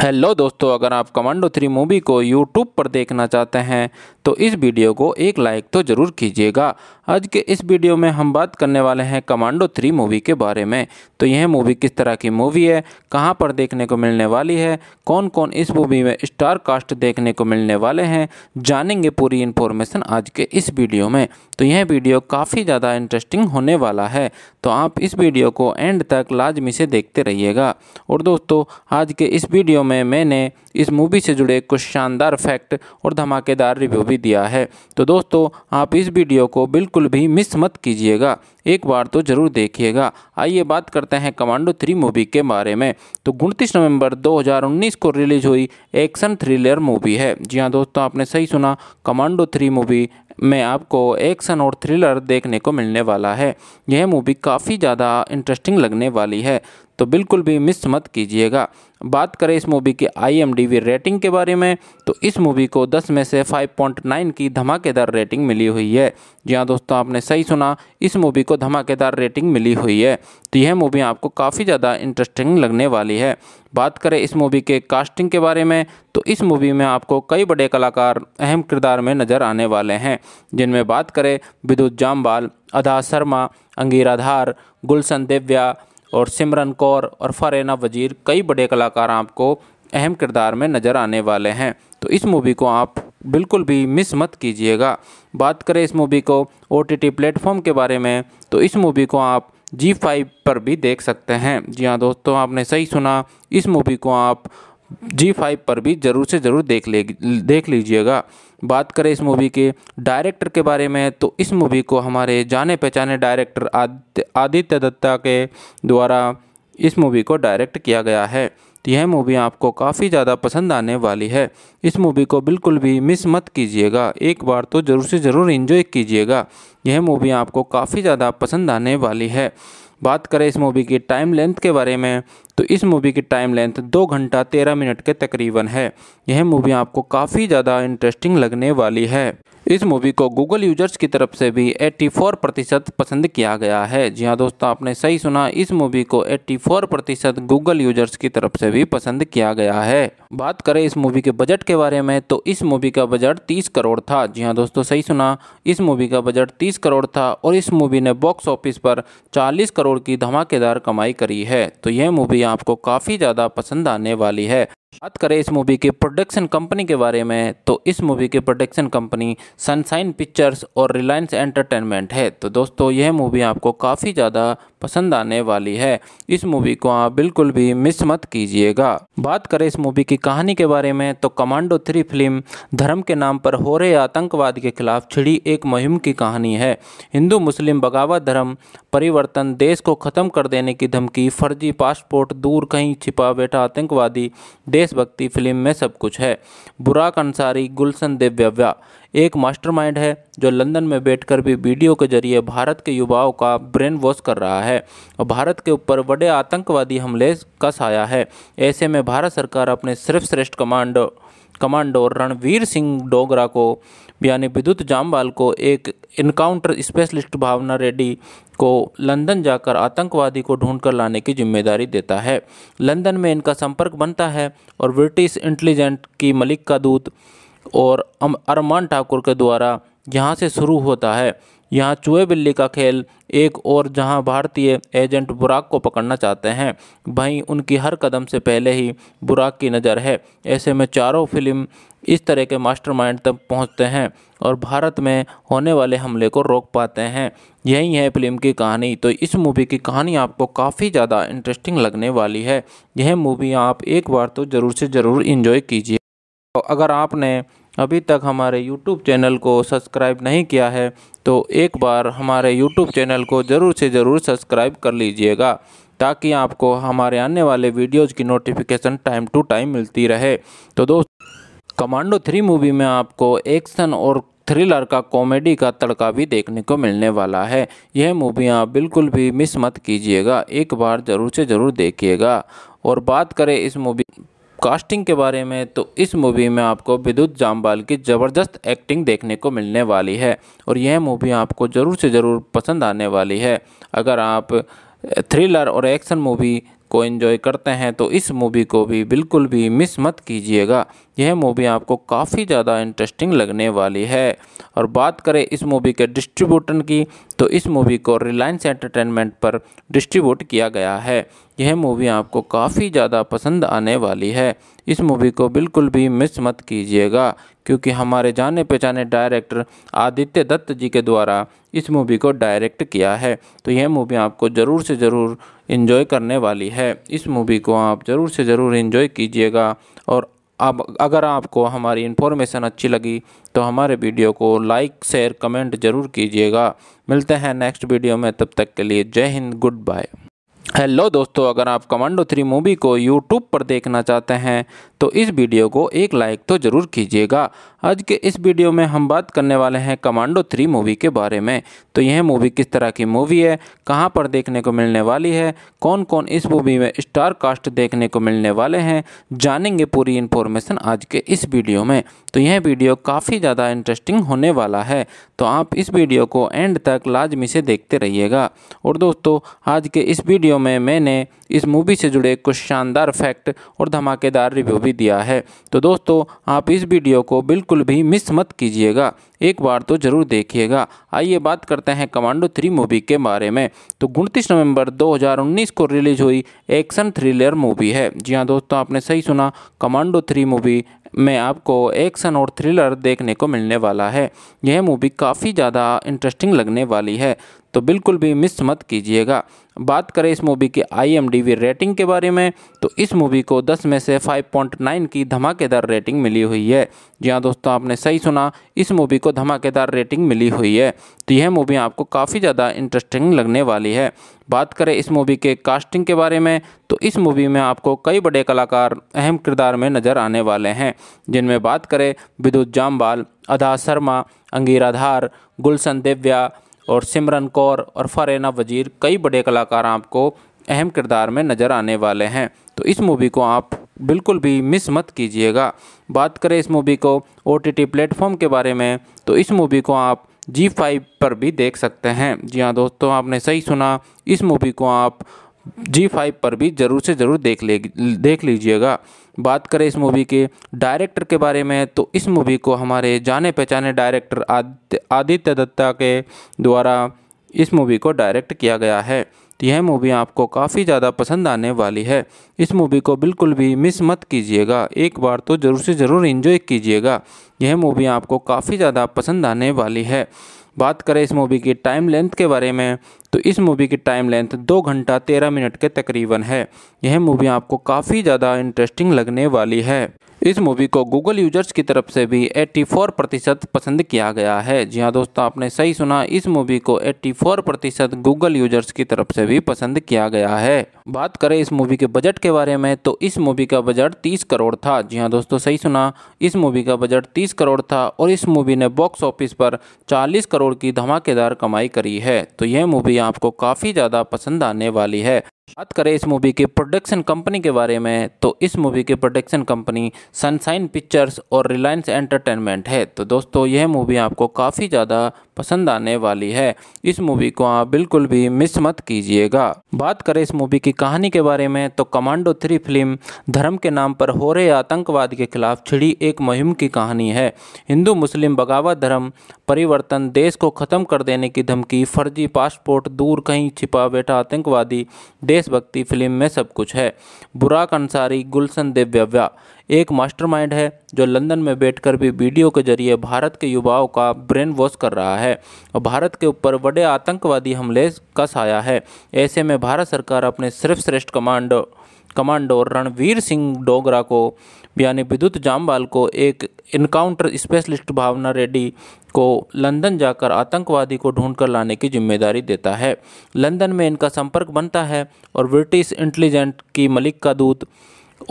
हेलो दोस्तों अगर आप कमांडो थ्री मूवी को यूट्यूब पर देखना चाहते हैं तो इस वीडियो को एक लाइक तो ज़रूर कीजिएगा आज के इस वीडियो में हम बात करने वाले हैं कमांडो थ्री मूवी के बारे में तो यह मूवी किस तरह की मूवी है कहाँ पर देखने को मिलने वाली है कौन कौन इस मूवी में स्टार कास्ट देखने को मिलने वाले हैं जानेंगे पूरी इन्फॉर्मेशन आज के इस वीडियो में तो यह वीडियो काफ़ी ज़्यादा इंटरेस्टिंग होने वाला है तो आप इस वीडियो को एंड तक लाजमी से देखते रहिएगा और दोस्तों आज के इस वीडियो में मैंने इस मूवी से जुड़े कुछ शानदार फैक्ट और धमाकेदार रिव्यू भी दिया है तो दोस्तों आप इस वीडियो को बिल्कुल बिल्कुल भी मिस मत कीजिएगा एक बार तो जरूर देखिएगा आइए बात करते हैं कमांडो थ्री मूवी के बारे में तो उनतीस नवंबर 2019 को रिलीज हुई एक्शन थ्रिलर मूवी है जी हाँ दोस्तों आपने सही सुना कमांडो थ्री मूवी में आपको एक्शन और थ्रिलर देखने को मिलने वाला है यह मूवी काफ़ी ज़्यादा इंटरेस्टिंग लगने वाली है तो बिल्कुल भी मिस मत कीजिएगा बात करें इस मूवी की आई रेटिंग के बारे में तो इस मूवी को 10 में से 5.9 की धमाकेदार रेटिंग मिली हुई है जी हाँ दोस्तों आपने सही सुना इस मूवी को धमाकेदार रेटिंग मिली हुई है तो यह मूवी आपको काफ़ी ज़्यादा इंटरेस्टिंग लगने वाली है बात करें इस मूवी के कास्टिंग के बारे में तो इस मूवी में आपको कई बड़े कलाकार अहम किरदार में नज़र आने वाले हैं जिनमें बात करें विद्युत जामवाल अदा शर्मा अंगीरा धार गुलशन देव्या और सिमरन कौर और फरेना वजीर कई बड़े कलाकार आपको अहम किरदार में नज़र आने वाले हैं तो इस मूवी को आप बिल्कुल भी मिस मत कीजिएगा बात करें इस मूवी को ओ टी प्लेटफॉर्म के बारे में तो इस मूवी को आप जी फाइव पर भी देख सकते हैं जी हाँ दोस्तों आपने सही सुना इस मूवी को आप जी फाइव पर भी ज़रूर से ज़रूर देख ले देख लीजिएगा बात करें इस मूवी के डायरेक्टर के बारे में तो इस मूवी को हमारे जाने पहचाने डायरेक्टर आदित्य दत्ता के द्वारा इस मूवी को डायरेक्ट किया गया है तो यह मूवी आपको काफ़ी ज़्यादा पसंद आने वाली है इस मूवी को बिल्कुल भी मिस मत कीजिएगा एक बार तो ज़रूर से ज़रूर इन्जॉय कीजिएगा यह मूवी आपको काफ़ी ज़्यादा पसंद आने वाली है बात करें इस मूवी की टाइम लेंथ के बारे में तो इस मूवी की टाइम लेंथ दो घंटा तेरह मिनट के तकरीबन है यह मूवी आपको काफ़ी ज़्यादा इंटरेस्टिंग लगने वाली है इस मूवी को गूगल यूजर्स की तरफ से भी 84 प्रतिशत पसंद किया गया है जी हाँ दोस्तों आपने सही सुना इस मूवी को 84 प्रतिशत गूगल यूजर्स की तरफ से भी पसंद किया गया है बात करें इस मूवी के बजट के बारे में तो इस मूवी का बजट 30 करोड़ था जी हाँ दोस्तों सही सुना इस मूवी का बजट 30 करोड़ था और इस मूवी ने बॉक्स ऑफिस पर चालीस करोड़ की धमाकेदार कमाई करी है तो यह मूवी आपको काफ़ी ज़्यादा पसंद आने वाली है बात करें इस मूवी के प्रोडक्शन कंपनी के बारे में तो इस मूवी की प्रोडक्शन कंपनी सनशाइन पिक्चर्स और रिलायंस एंटरटेनमेंट है तो दोस्तों यह मूवी आपको काफ़ी ज़्यादा पसंद आने वाली है इस मूवी को आप बिल्कुल भी मिस मत कीजिएगा बात करें इस मूवी की कहानी के बारे में तो कमांडो थ्री फिल्म धर्म के नाम पर हो रहे आतंकवाद के खिलाफ छिड़ी एक मुहिम की कहानी है हिंदू मुस्लिम बगावत धर्म परिवर्तन देश को ख़त्म कर देने की धमकी फर्जी पासपोर्ट दूर कहीं छिपा बैठा आतंकवादी देशभक्ति फिल्म में सब कुछ है बुराक अंसारी गुलशन देव्यव्या एक मास्टरमाइंड है जो लंदन में बैठकर भी वीडियो के जरिए भारत के युवाओं का ब्रेन वॉश कर रहा है और भारत के ऊपर बड़े आतंकवादी हमले का साया है ऐसे में भारत सरकार अपने सर्वश्रेष्ठ कमांडो कमांडो रणवीर सिंह डोगरा को यानी विद्युत जामवाल को एक इनकाउंटर स्पेशलिस्ट भावना रेड्डी को लंदन जाकर आतंकवादी को ढूंढकर लाने की जिम्मेदारी देता है लंदन में इनका संपर्क बनता है और ब्रिटिश इंटेलिजेंट की मलिक का दूत और अरमान ठाकुर के द्वारा यहाँ से शुरू होता है यहाँ चूहे बिल्ली का खेल एक और जहाँ भारतीय एजेंट बुराक को पकड़ना चाहते हैं वहीं उनकी हर कदम से पहले ही बुराक की नज़र है ऐसे में चारों फिल्म इस तरह के मास्टरमाइंड तक पहुँचते हैं और भारत में होने वाले हमले को रोक पाते हैं यही है फिल्म की कहानी तो इस मूवी की कहानी आपको काफ़ी ज़्यादा इंटरेस्टिंग लगने वाली है यह मूवी आप एक बार तो ज़रूर से ज़रूर इन्जॉय कीजिए अगर आपने अभी तक हमारे YouTube चैनल को सब्सक्राइब नहीं किया है तो एक बार हमारे YouTube चैनल को ज़रूर से ज़रूर सब्सक्राइब कर लीजिएगा ताकि आपको हमारे आने वाले वीडियोज़ की नोटिफिकेशन टाइम टू टाइम मिलती रहे तो दोस्त कमांडो थ्री मूवी में आपको एक्शन और थ्रिलर का कॉमेडी का तड़का भी देखने को मिलने वाला है यह मूवी आप बिल्कुल भी मिस मत कीजिएगा एक बार ज़रूर से ज़रूर देखिएगा और बात करें इस मूवी कास्टिंग के बारे में तो इस मूवी में आपको विद्युत जामवाल की ज़बरदस्त एक्टिंग देखने को मिलने वाली है और यह मूवी आपको ज़रूर से ज़रूर पसंद आने वाली है अगर आप थ्रिलर और एक्शन मूवी को एंजॉय करते हैं तो इस मूवी को भी बिल्कुल भी मिस मत कीजिएगा यह मूवी आपको काफ़ी ज़्यादा इंटरेस्टिंग लगने वाली है और बात करें इस मूवी के डिस्ट्रीब्यूटर की तो इस मूवी को रिलायंस एंटरटेनमेंट पर डिस्ट्रीब्यूट किया गया है यह मूवी आपको काफ़ी ज़्यादा पसंद आने वाली है इस मूवी को बिल्कुल भी मिस मत कीजिएगा क्योंकि हमारे जाने पहचाने डायरेक्टर आदित्य दत्त जी के द्वारा इस मूवी को डायरेक्ट किया है तो यह मूवी आपको ज़रूर से ज़रूर इन्जॉय करने वाली है इस मूवी को आप ज़रूर से ज़रूर इन्जॉय कीजिएगा और अब अगर आपको हमारी इन्फॉर्मेशन अच्छी लगी तो हमारे वीडियो को लाइक शेयर कमेंट ज़रूर कीजिएगा मिलते हैं नेक्स्ट वीडियो में तब तक के लिए जय हिंद गुड बाय हेलो दोस्तों अगर आप कमांडो थ्री मूवी को यूट्यूब पर देखना चाहते हैं तो इस वीडियो को एक लाइक तो ज़रूर कीजिएगा आज के इस वीडियो में हम बात करने वाले हैं कमांडो थ्री मूवी के बारे में तो यह मूवी किस तरह की मूवी है कहां पर देखने को मिलने वाली है कौन कौन इस मूवी में स्टार कास्ट देखने को मिलने वाले हैं जानेंगे पूरी इन्फॉर्मेशन आज के इस वीडियो में तो यह वीडियो काफ़ी ज़्यादा इंटरेस्टिंग होने वाला है तो आप इस वीडियो को एंड तक लाजमी से देखते रहिएगा और दोस्तों आज के इस वीडियो वीडियो में मैंने इस मूवी से जुड़े कुछ शानदार फैक्ट और धमाकेदार रिव्यू भी दिया है तो दोस्तों आप इस वीडियो को बिल्कुल भी मिस मत कीजिएगा एक बार तो ज़रूर देखिएगा आइए बात करते हैं कमांडो थ्री मूवी के बारे में तो उनतीस नवंबर 2019 को रिलीज हुई एक्शन थ्रिलर मूवी है जी हाँ दोस्तों आपने सही सुना कमांडो थ्री मूवी में आपको एक्शन और थ्रिलर देखने को मिलने वाला है यह मूवी काफ़ी ज़्यादा इंटरेस्टिंग लगने वाली है तो बिल्कुल भी मिस मत कीजिएगा बात करें इस मूवी की आईएमडीबी रेटिंग के बारे में तो इस मूवी को 10 में से 5.9 की धमाकेदार रेटिंग मिली हुई है जी हाँ दोस्तों आपने सही सुना इस मूवी को धमाकेदार रेटिंग मिली हुई है तो यह मूवी आपको काफ़ी ज़्यादा इंटरेस्टिंग लगने वाली है बात करें इस मूवी के कास्टिंग के बारे में तो इस मूवी में आपको कई बड़े कलाकार अहम किरदार में नज़र आने वाले हैं जिनमें बात करें विद्युत जाम्बाल अदा शर्मा अंगीराधार गुलशन देव्या और सिमरन कौर और फरेना वजीर कई बड़े कलाकार आपको अहम किरदार में नज़र आने वाले हैं तो इस मूवी को आप बिल्कुल भी मिस मत कीजिएगा बात करें इस मूवी को ओ टी प्लेटफॉर्म के बारे में तो इस मूवी को आप जी फाइव पर भी देख सकते हैं जी हाँ दोस्तों आपने सही सुना इस मूवी को आप जी फाइव पर भी ज़रूर से ज़रूर देख ले देख लीजिएगा बात करें इस मूवी के डायरेक्टर के बारे में तो इस मूवी को हमारे जाने पहचाने डायरेक्टर आदित्य दत्ता के द्वारा इस मूवी को डायरेक्ट किया गया है तो यह मूवी आपको काफ़ी ज़्यादा पसंद आने वाली है इस मूवी को बिल्कुल भी मिस मत कीजिएगा एक बार तो ज़रूर से ज़रूर इन्जॉय कीजिएगा यह मूवी आपको काफ़ी ज़्यादा पसंद आने वाली है बात करें इस मूवी की टाइम लेंथ के बारे में तो इस मूवी की टाइम लेंथ दो घंटा तेरह मिनट के तकरीबन है यह मूवी आपको काफ़ी ज़्यादा इंटरेस्टिंग लगने वाली है इस मूवी को गूगल यूजर्स की तरफ से भी 84 प्रतिशत पसंद किया गया है जी हाँ दोस्तों आपने सही सुना इस मूवी को 84 प्रतिशत गूगल यूजर्स की तरफ से भी पसंद किया गया है बात करें इस मूवी के बजट के बारे में तो इस मूवी का बजट 30 करोड़ था जी हाँ दोस्तों सही सुना इस मूवी का बजट 30 करोड़ था और इस मूवी ने बॉक्स ऑफिस पर चालीस करोड़ की धमाकेदार कमाई करी है तो यह मूवी आपको काफ़ी ज़्यादा पसंद आने वाली है बात करें इस मूवी के प्रोडक्शन कंपनी के बारे में तो इस मूवी के प्रोडक्शन कंपनी सनशाइन पिक्चर्स और रिलायंस एंटरटेनमेंट है तो दोस्तों यह मूवी आपको काफ़ी ज़्यादा पसंद आने वाली है इस मूवी को आप बिल्कुल भी मिस मत कीजिएगा बात करें इस मूवी की कहानी के बारे में तो कमांडो थ्री फिल्म धर्म के नाम पर हो रहे आतंकवाद के खिलाफ छिड़ी एक मुहिम की कहानी है हिंदू मुस्लिम बगावत धर्म परिवर्तन देश को ख़त्म कर देने की धमकी फर्जी पासपोर्ट दूर कहीं छिपा बैठा आतंकवादी देशभक्ति फिल्म में सब कुछ है बुराक अंसारी गुलशन देवव्या एक मास्टरमाइंड है जो लंदन में बैठकर भी वीडियो के जरिए भारत के युवाओं का ब्रेन वॉश कर रहा है और भारत के ऊपर बड़े आतंकवादी हमले का साया है ऐसे में भारत सरकार अपने सिर्फ श्रेष्ठ कमांडो कमांडो रणवीर सिंह डोगरा को यानी विद्युत जामवाल को एक इनकाउंटर स्पेशलिस्ट भावना रेड्डी को लंदन जाकर आतंकवादी को ढूंढकर लाने की जिम्मेदारी देता है लंदन में इनका संपर्क बनता है और ब्रिटिश इंटेलिजेंट की मलिक का दूत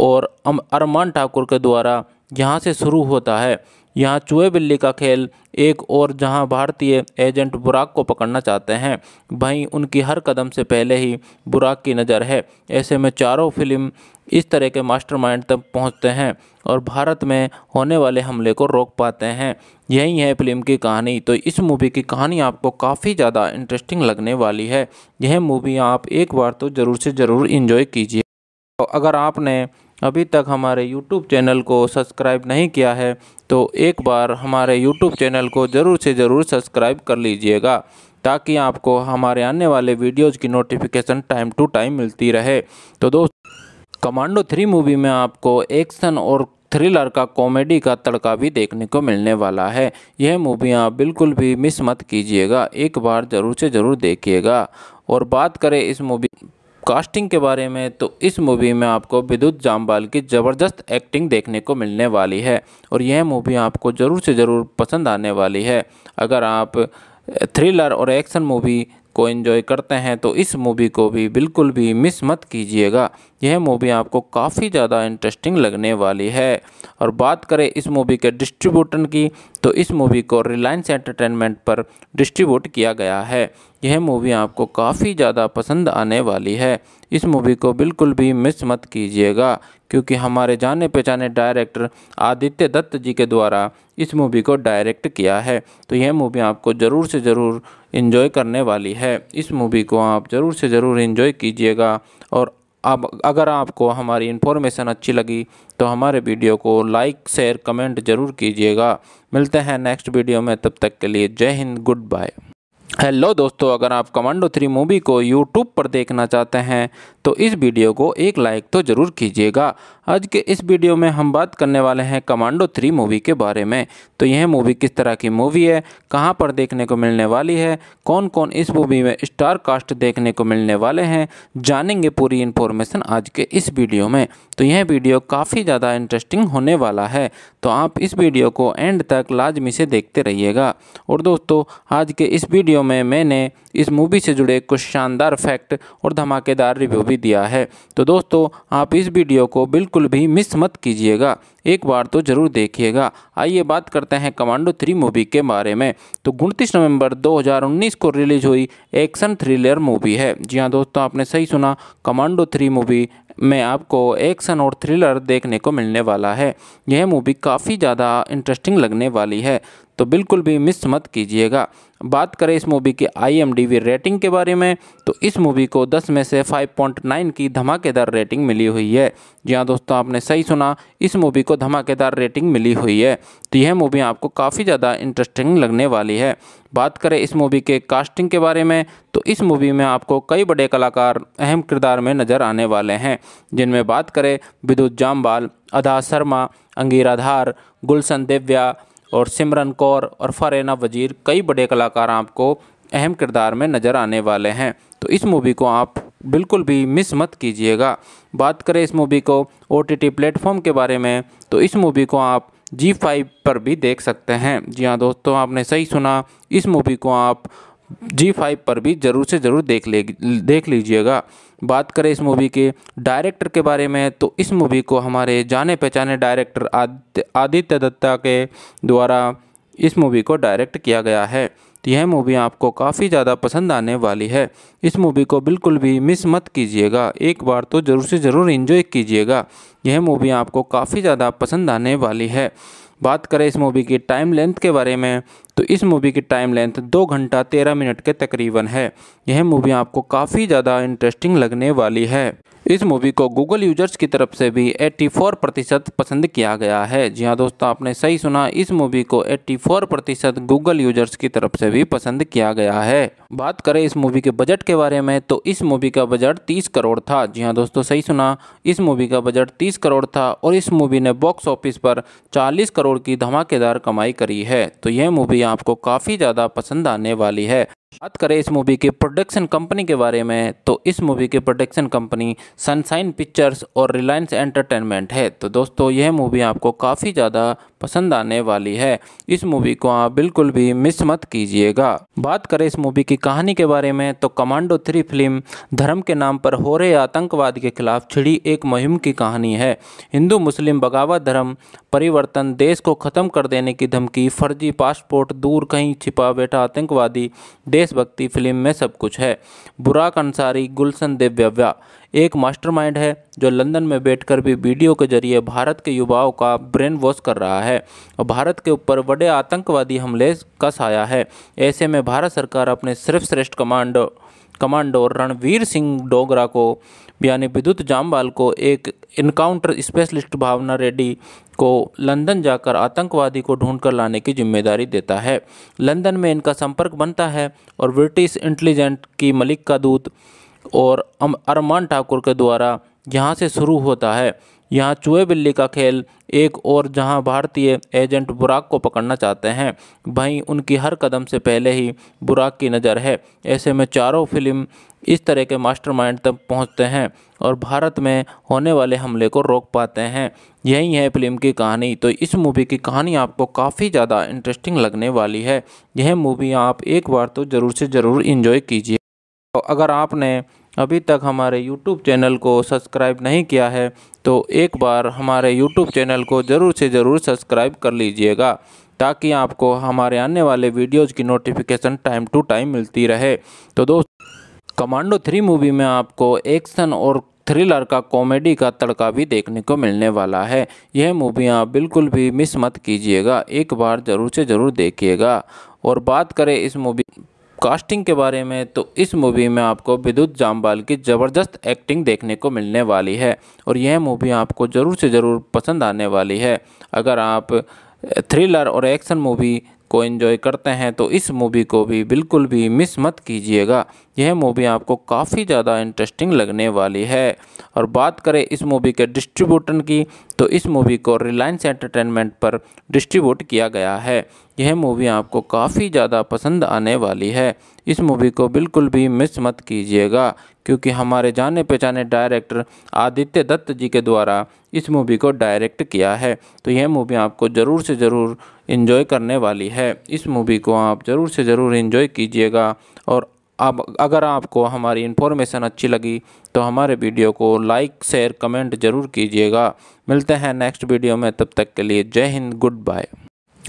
और अरमान ठाकुर के द्वारा यहाँ से शुरू होता है यहाँ चूहे बिल्ली का खेल एक और जहाँ भारतीय एजेंट बुराक को पकड़ना चाहते हैं वहीं उनकी हर कदम से पहले ही बुराक की नज़र है ऐसे में चारों फिल्म इस तरह के मास्टरमाइंड तक पहुंचते हैं और भारत में होने वाले हमले को रोक पाते हैं यही है फिल्म की कहानी तो इस मूवी की कहानी आपको काफ़ी ज़्यादा इंटरेस्टिंग लगने वाली है यह मूवी आप एक बार तो ज़रूर से ज़रूर इन्जॉय कीजिए तो अगर आपने अभी तक हमारे YouTube चैनल को सब्सक्राइब नहीं किया है तो एक बार हमारे YouTube चैनल को ज़रूर से ज़रूर सब्सक्राइब कर लीजिएगा ताकि आपको हमारे आने वाले वीडियोज़ की नोटिफिकेशन टाइम टू टाइम मिलती रहे तो दोस्तों कमांडो थ्री मूवी में आपको एक्शन और थ्रिलर का कॉमेडी का तड़का भी देखने को मिलने वाला है यह मूवी आप बिल्कुल भी मिस मत कीजिएगा एक बार ज़रूर से ज़रूर देखिएगा और बात करें इस मूवी कास्टिंग के बारे में तो इस मूवी में आपको विद्युत जामवाल की ज़बरदस्त एक्टिंग देखने को मिलने वाली है और यह मूवी आपको ज़रूर से ज़रूर पसंद आने वाली है अगर आप थ्रिलर और एक्शन मूवी को एंजॉय करते हैं तो इस मूवी को भी बिल्कुल भी मिस मत कीजिएगा यह मूवी आपको काफ़ी ज़्यादा इंटरेस्टिंग लगने वाली है और बात करें इस मूवी के डिस्ट्रीब्यूटर की तो इस मूवी को रिलायंस एंटरटेनमेंट पर डिस्ट्रीब्यूट किया गया है यह मूवी आपको काफ़ी ज़्यादा पसंद आने वाली है इस मूवी को बिल्कुल भी मिस मत कीजिएगा क्योंकि हमारे जाने पहचाने डायरेक्टर आदित्य दत्त जी के द्वारा इस मूवी को डायरेक्ट किया है तो यह मूवी आपको ज़रूर से ज़रूर इन्जॉय करने वाली है इस मूवी को आप ज़रूर से ज़रूर इन्जॉय कीजिएगा और अब अगर आपको हमारी इन्फॉर्मेशन अच्छी लगी तो हमारे वीडियो को लाइक शेयर कमेंट ज़रूर कीजिएगा मिलते हैं नेक्स्ट वीडियो में तब तक के लिए जय हिंद गुड बाय हेलो दोस्तों अगर आप कमांडो थ्री मूवी को यूट्यूब पर देखना चाहते हैं तो इस वीडियो को एक लाइक तो ज़रूर कीजिएगा आज के इस वीडियो में हम बात करने वाले हैं कमांडो थ्री मूवी के बारे में तो यह मूवी किस तरह की मूवी है कहाँ पर देखने को मिलने वाली है कौन कौन इस मूवी में स्टार कास्ट देखने को मिलने वाले हैं जानेंगे पूरी इन्फॉर्मेशन आज के इस वीडियो में तो यह वीडियो काफ़ी ज़्यादा इंटरेस्टिंग होने वाला है तो आप इस वीडियो को एंड तक लाजमी से देखते रहिएगा और दोस्तों आज के इस वीडियो में मैंने इस मूवी से जुड़े कुछ शानदार फैक्ट और धमाकेदार रिव्यू भी दिया है तो दोस्तों आप इस वीडियो को बिल्कुल भी मिस मत कीजिएगा एक बार तो जरूर देखिएगा आइए बात करते हैं कमांडो थ्री मूवी के बारे में तो उनतीस नवंबर 2019 को रिलीज हुई एक्शन थ्रिलर मूवी है जी हाँ दोस्तों आपने सही सुना कमांडो थ्री मूवी में आपको एक्शन और थ्रिलर देखने को मिलने वाला है यह मूवी काफ़ी ज़्यादा इंटरेस्टिंग लगने वाली है तो बिल्कुल भी मिस मत कीजिएगा बात करें इस मूवी की आई रेटिंग के बारे में तो इस मूवी को 10 में से 5.9 की धमाकेदार रेटिंग मिली हुई है जी हाँ दोस्तों आपने सही सुना इस मूवी को धमाकेदार रेटिंग मिली हुई है तो यह मूवी आपको काफ़ी ज़्यादा इंटरेस्टिंग लगने वाली है बात करें इस मूवी के कास्टिंग के बारे में तो इस मूवी में आपको कई बड़े कलाकार अहम किरदार में नज़र आने वाले हैं जिनमें बात करें विद्युत जामवाल अदा शर्मा अंगीराधार गुलशन देव्या और सिमरन कौर और फरेना वजीर कई बड़े कलाकार आपको अहम किरदार में नज़र आने वाले हैं तो इस मूवी को आप बिल्कुल भी मिस मत कीजिएगा बात करें इस मूवी को ओ टी प्लेटफॉर्म के बारे में तो इस मूवी को आप जी फाइव पर भी देख सकते हैं जी हाँ दोस्तों आपने सही सुना इस मूवी को आप जी फाइव पर भी ज़रूर से ज़रूर देख ले देख लीजिएगा बात करें इस मूवी के डायरेक्टर के बारे में तो इस मूवी को हमारे जाने पहचाने डायरेक्टर आदित्य दत्ता के द्वारा इस मूवी को डायरेक्ट किया गया है तो यह मूवी आपको काफ़ी ज़्यादा पसंद आने वाली है इस मूवी को बिल्कुल भी मिस मत कीजिएगा एक बार तो ज़रूर से ज़रूर इन्जॉय कीजिएगा यह मूवी आपको काफ़ी ज़्यादा पसंद आने वाली है बात करें इस मूवी की टाइम लेंथ के बारे में तो इस मूवी की टाइम लेंथ दो घंटा तेरह मिनट के तकरीबन है यह मूवी आपको काफ़ी ज़्यादा इंटरेस्टिंग लगने वाली है इस मूवी को गूगल यूजर्स की तरफ से भी 84 प्रतिशत पसंद किया गया है जी हाँ दोस्तों आपने सही सुना इस मूवी को 84 प्रतिशत गूगल यूजर्स की तरफ से भी पसंद किया गया है बात करें इस मूवी के बजट के बारे में तो इस मूवी का बजट 30 करोड़ था जी हाँ दोस्तों सही सुना इस मूवी का बजट 30 करोड़ था और इस मूवी ने बॉक्स ऑफिस पर चालीस करोड़ की धमाकेदार कमाई करी है तो यह मूवी आपको काफ़ी ज़्यादा पसंद आने वाली है बात करें इस मूवी के प्रोडक्शन कंपनी के बारे में तो इस मूवी के प्रोडक्शन कंपनी सनशाइन पिक्चर्स और रिलायंस एंटरटेनमेंट है तो दोस्तों यह मूवी आपको काफ़ी ज़्यादा पसंद आने वाली है इस मूवी को आप बिल्कुल भी मिस मत कीजिएगा बात करें इस मूवी की कहानी के बारे में तो कमांडो थ्री फिल्म धर्म के नाम पर हो रहे आतंकवाद के खिलाफ छिड़ी एक मुहिम की कहानी है हिंदू मुस्लिम बगावत धर्म परिवर्तन देश को ख़त्म कर देने की धमकी फर्जी पासपोर्ट दूर कहीं छिपा बैठा आतंकवादी देशभक्ति फिल्म में सब कुछ है बुराक अंसारी गुलशन देव्यव्या एक मास्टरमाइंड है जो लंदन में बैठकर भी वीडियो के जरिए भारत के युवाओं का ब्रेन वॉश कर रहा है और भारत के ऊपर बड़े आतंकवादी हमले का साया है ऐसे में भारत सरकार अपने सर्वश्रेष्ठ कमांडो कमांडो रणवीर सिंह डोगरा को यानी विद्युत जामवाल को एक इनकाउंटर स्पेशलिस्ट भावना रेड्डी को लंदन जाकर आतंकवादी को ढूंढकर लाने की जिम्मेदारी देता है लंदन में इनका संपर्क बनता है और ब्रिटिश इंटेलिजेंट की मलिक का दूत और अरमान ठाकुर के द्वारा यहाँ से शुरू होता है यहाँ चूहे बिल्ली का खेल एक और जहाँ भारतीय एजेंट बुराक को पकड़ना चाहते हैं वहीं उनकी हर कदम से पहले ही बुराक की नज़र है ऐसे में चारों फिल्म इस तरह के मास्टरमाइंड तक पहुँचते हैं और भारत में होने वाले हमले को रोक पाते हैं यही है फिल्म की कहानी तो इस मूवी की कहानी आपको काफ़ी ज़्यादा इंटरेस्टिंग लगने वाली है यह मूवी आप एक बार तो ज़रूर से ज़रूर इन्जॉय कीजिए तो अगर आपने अभी तक हमारे YouTube चैनल को सब्सक्राइब नहीं किया है तो एक बार हमारे YouTube चैनल को ज़रूर से ज़रूर सब्सक्राइब कर लीजिएगा ताकि आपको हमारे आने वाले वीडियोज़ की नोटिफिकेशन टाइम टू टाइम मिलती रहे तो दोस्त कमांडो थ्री मूवी में आपको एक्शन और थ्रिलर का कॉमेडी का तड़का भी देखने को मिलने वाला है यह मूवी आप बिल्कुल भी मिस मत कीजिएगा एक बार ज़रूर से ज़रूर देखिएगा और बात करें इस मूवी कास्टिंग के बारे में तो इस मूवी में आपको विद्युत जामवाल की ज़बरदस्त एक्टिंग देखने को मिलने वाली है और यह मूवी आपको ज़रूर से ज़रूर पसंद आने वाली है अगर आप थ्रिलर और एक्शन मूवी को एंजॉय करते हैं तो इस मूवी को भी बिल्कुल भी मिस मत कीजिएगा यह मूवी आपको काफ़ी ज़्यादा इंटरेस्टिंग लगने वाली है और बात करें इस मूवी के डिस्ट्रीब्यूटर की तो इस मूवी को रिलायंस एंटरटेनमेंट पर डिस्ट्रीब्यूट किया गया है यह मूवी आपको काफ़ी ज़्यादा पसंद आने वाली है इस मूवी को बिल्कुल भी मिस मत कीजिएगा क्योंकि हमारे जाने पहचाने डायरेक्टर आदित्य दत्त जी के द्वारा इस मूवी को डायरेक्ट किया है तो यह मूवी आपको ज़रूर से ज़रूर इन्जॉय करने वाली है इस मूवी को आप ज़रूर से ज़रूर इन्जॉय कीजिएगा और अब अगर आपको हमारी इन्फॉर्मेशन अच्छी लगी तो हमारे वीडियो को लाइक शेयर कमेंट ज़रूर कीजिएगा मिलते हैं नेक्स्ट वीडियो में तब तक के लिए जय हिंद गुड बाय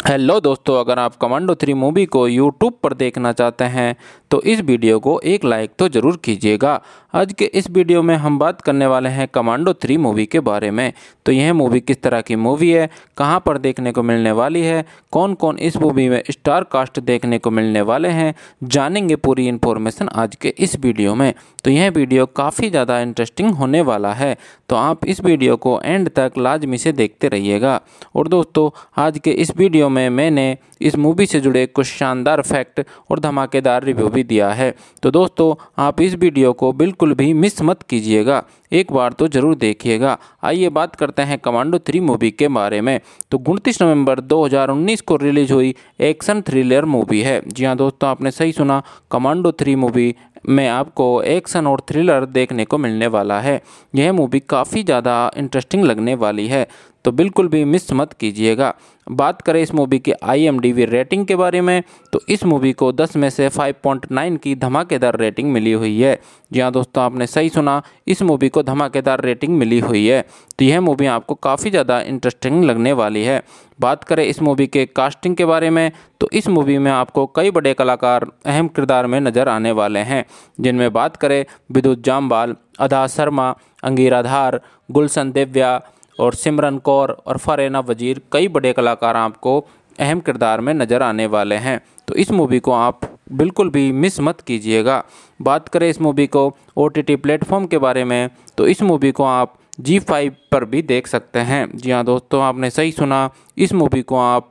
हेलो दोस्तों अगर आप कमांडो थ्री मूवी को यूट्यूब पर देखना चाहते हैं तो इस वीडियो को एक लाइक तो ज़रूर कीजिएगा आज के इस वीडियो में हम बात करने वाले हैं कमांडो थ्री मूवी के बारे में तो यह मूवी किस तरह की मूवी है कहां पर देखने को मिलने वाली है कौन कौन इस मूवी में स्टार कास्ट देखने को मिलने वाले हैं जानेंगे पूरी इन्फॉर्मेशन आज के इस वीडियो में तो यह वीडियो काफ़ी ज़्यादा इंटरेस्टिंग होने वाला है तो आप इस वीडियो को एंड तक लाजमी से देखते रहिएगा और दोस्तों आज के इस वीडियो वीडियो में मैंने इस मूवी से जुड़े कुछ शानदार फैक्ट और धमाकेदार रिव्यू भी दिया है तो दोस्तों आप इस वीडियो को बिल्कुल भी मिस मत कीजिएगा एक बार तो ज़रूर देखिएगा आइए बात करते हैं कमांडो थ्री मूवी के बारे में तो उनतीस नवंबर 2019 को रिलीज हुई एक्शन थ्रिलर मूवी है जी हाँ दोस्तों आपने सही सुना कमांडो थ्री मूवी में आपको एक्शन और थ्रिलर देखने को मिलने वाला है यह मूवी काफ़ी ज़्यादा इंटरेस्टिंग लगने वाली है तो बिल्कुल भी मिस मत कीजिएगा बात करें इस मूवी की आईएमडीबी रेटिंग के बारे में तो इस मूवी को 10 में से 5.9 की धमाकेदार रेटिंग मिली हुई है जी हाँ दोस्तों आपने सही सुना इस मूवी को धमाकेदार रेटिंग मिली हुई है तो यह मूवी आपको काफ़ी ज़्यादा इंटरेस्टिंग लगने वाली है बात करें इस मूवी के कास्टिंग के बारे में तो इस मूवी में आपको कई बड़े कलाकार अहम किरदार में नज़र आने वाले हैं जिनमें बात करें विद्युत जाम्बाल अदा शर्मा अंगीराधार गुलशन देव्या और सिमरन कौर और फरेना वजीर कई बड़े कलाकार आपको अहम किरदार में नज़र आने वाले हैं तो इस मूवी को आप बिल्कुल भी मिस मत कीजिएगा बात करें इस मूवी को ओ टी प्लेटफॉर्म के बारे में तो इस मूवी को आप जी फाइव पर भी देख सकते हैं जी हाँ दोस्तों आपने सही सुना इस मूवी को आप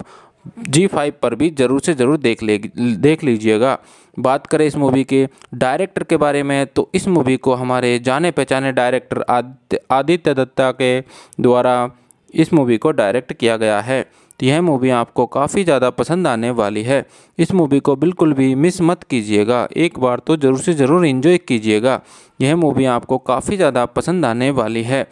जी फाइव पर भी ज़रूर से ज़रूर देख ले देख लीजिएगा बात करें इस मूवी के डायरेक्टर के बारे में तो इस मूवी को हमारे जाने पहचाने डायरेक्टर आदित्य दत्ता के द्वारा इस मूवी को डायरेक्ट किया गया है तो यह मूवी आपको काफ़ी ज़्यादा पसंद आने वाली है इस मूवी को बिल्कुल भी मिस मत कीजिएगा एक बार तो ज़रूर से ज़रूर इन्जॉय कीजिएगा यह मूवी आपको काफ़ी ज़्यादा पसंद आने वाली है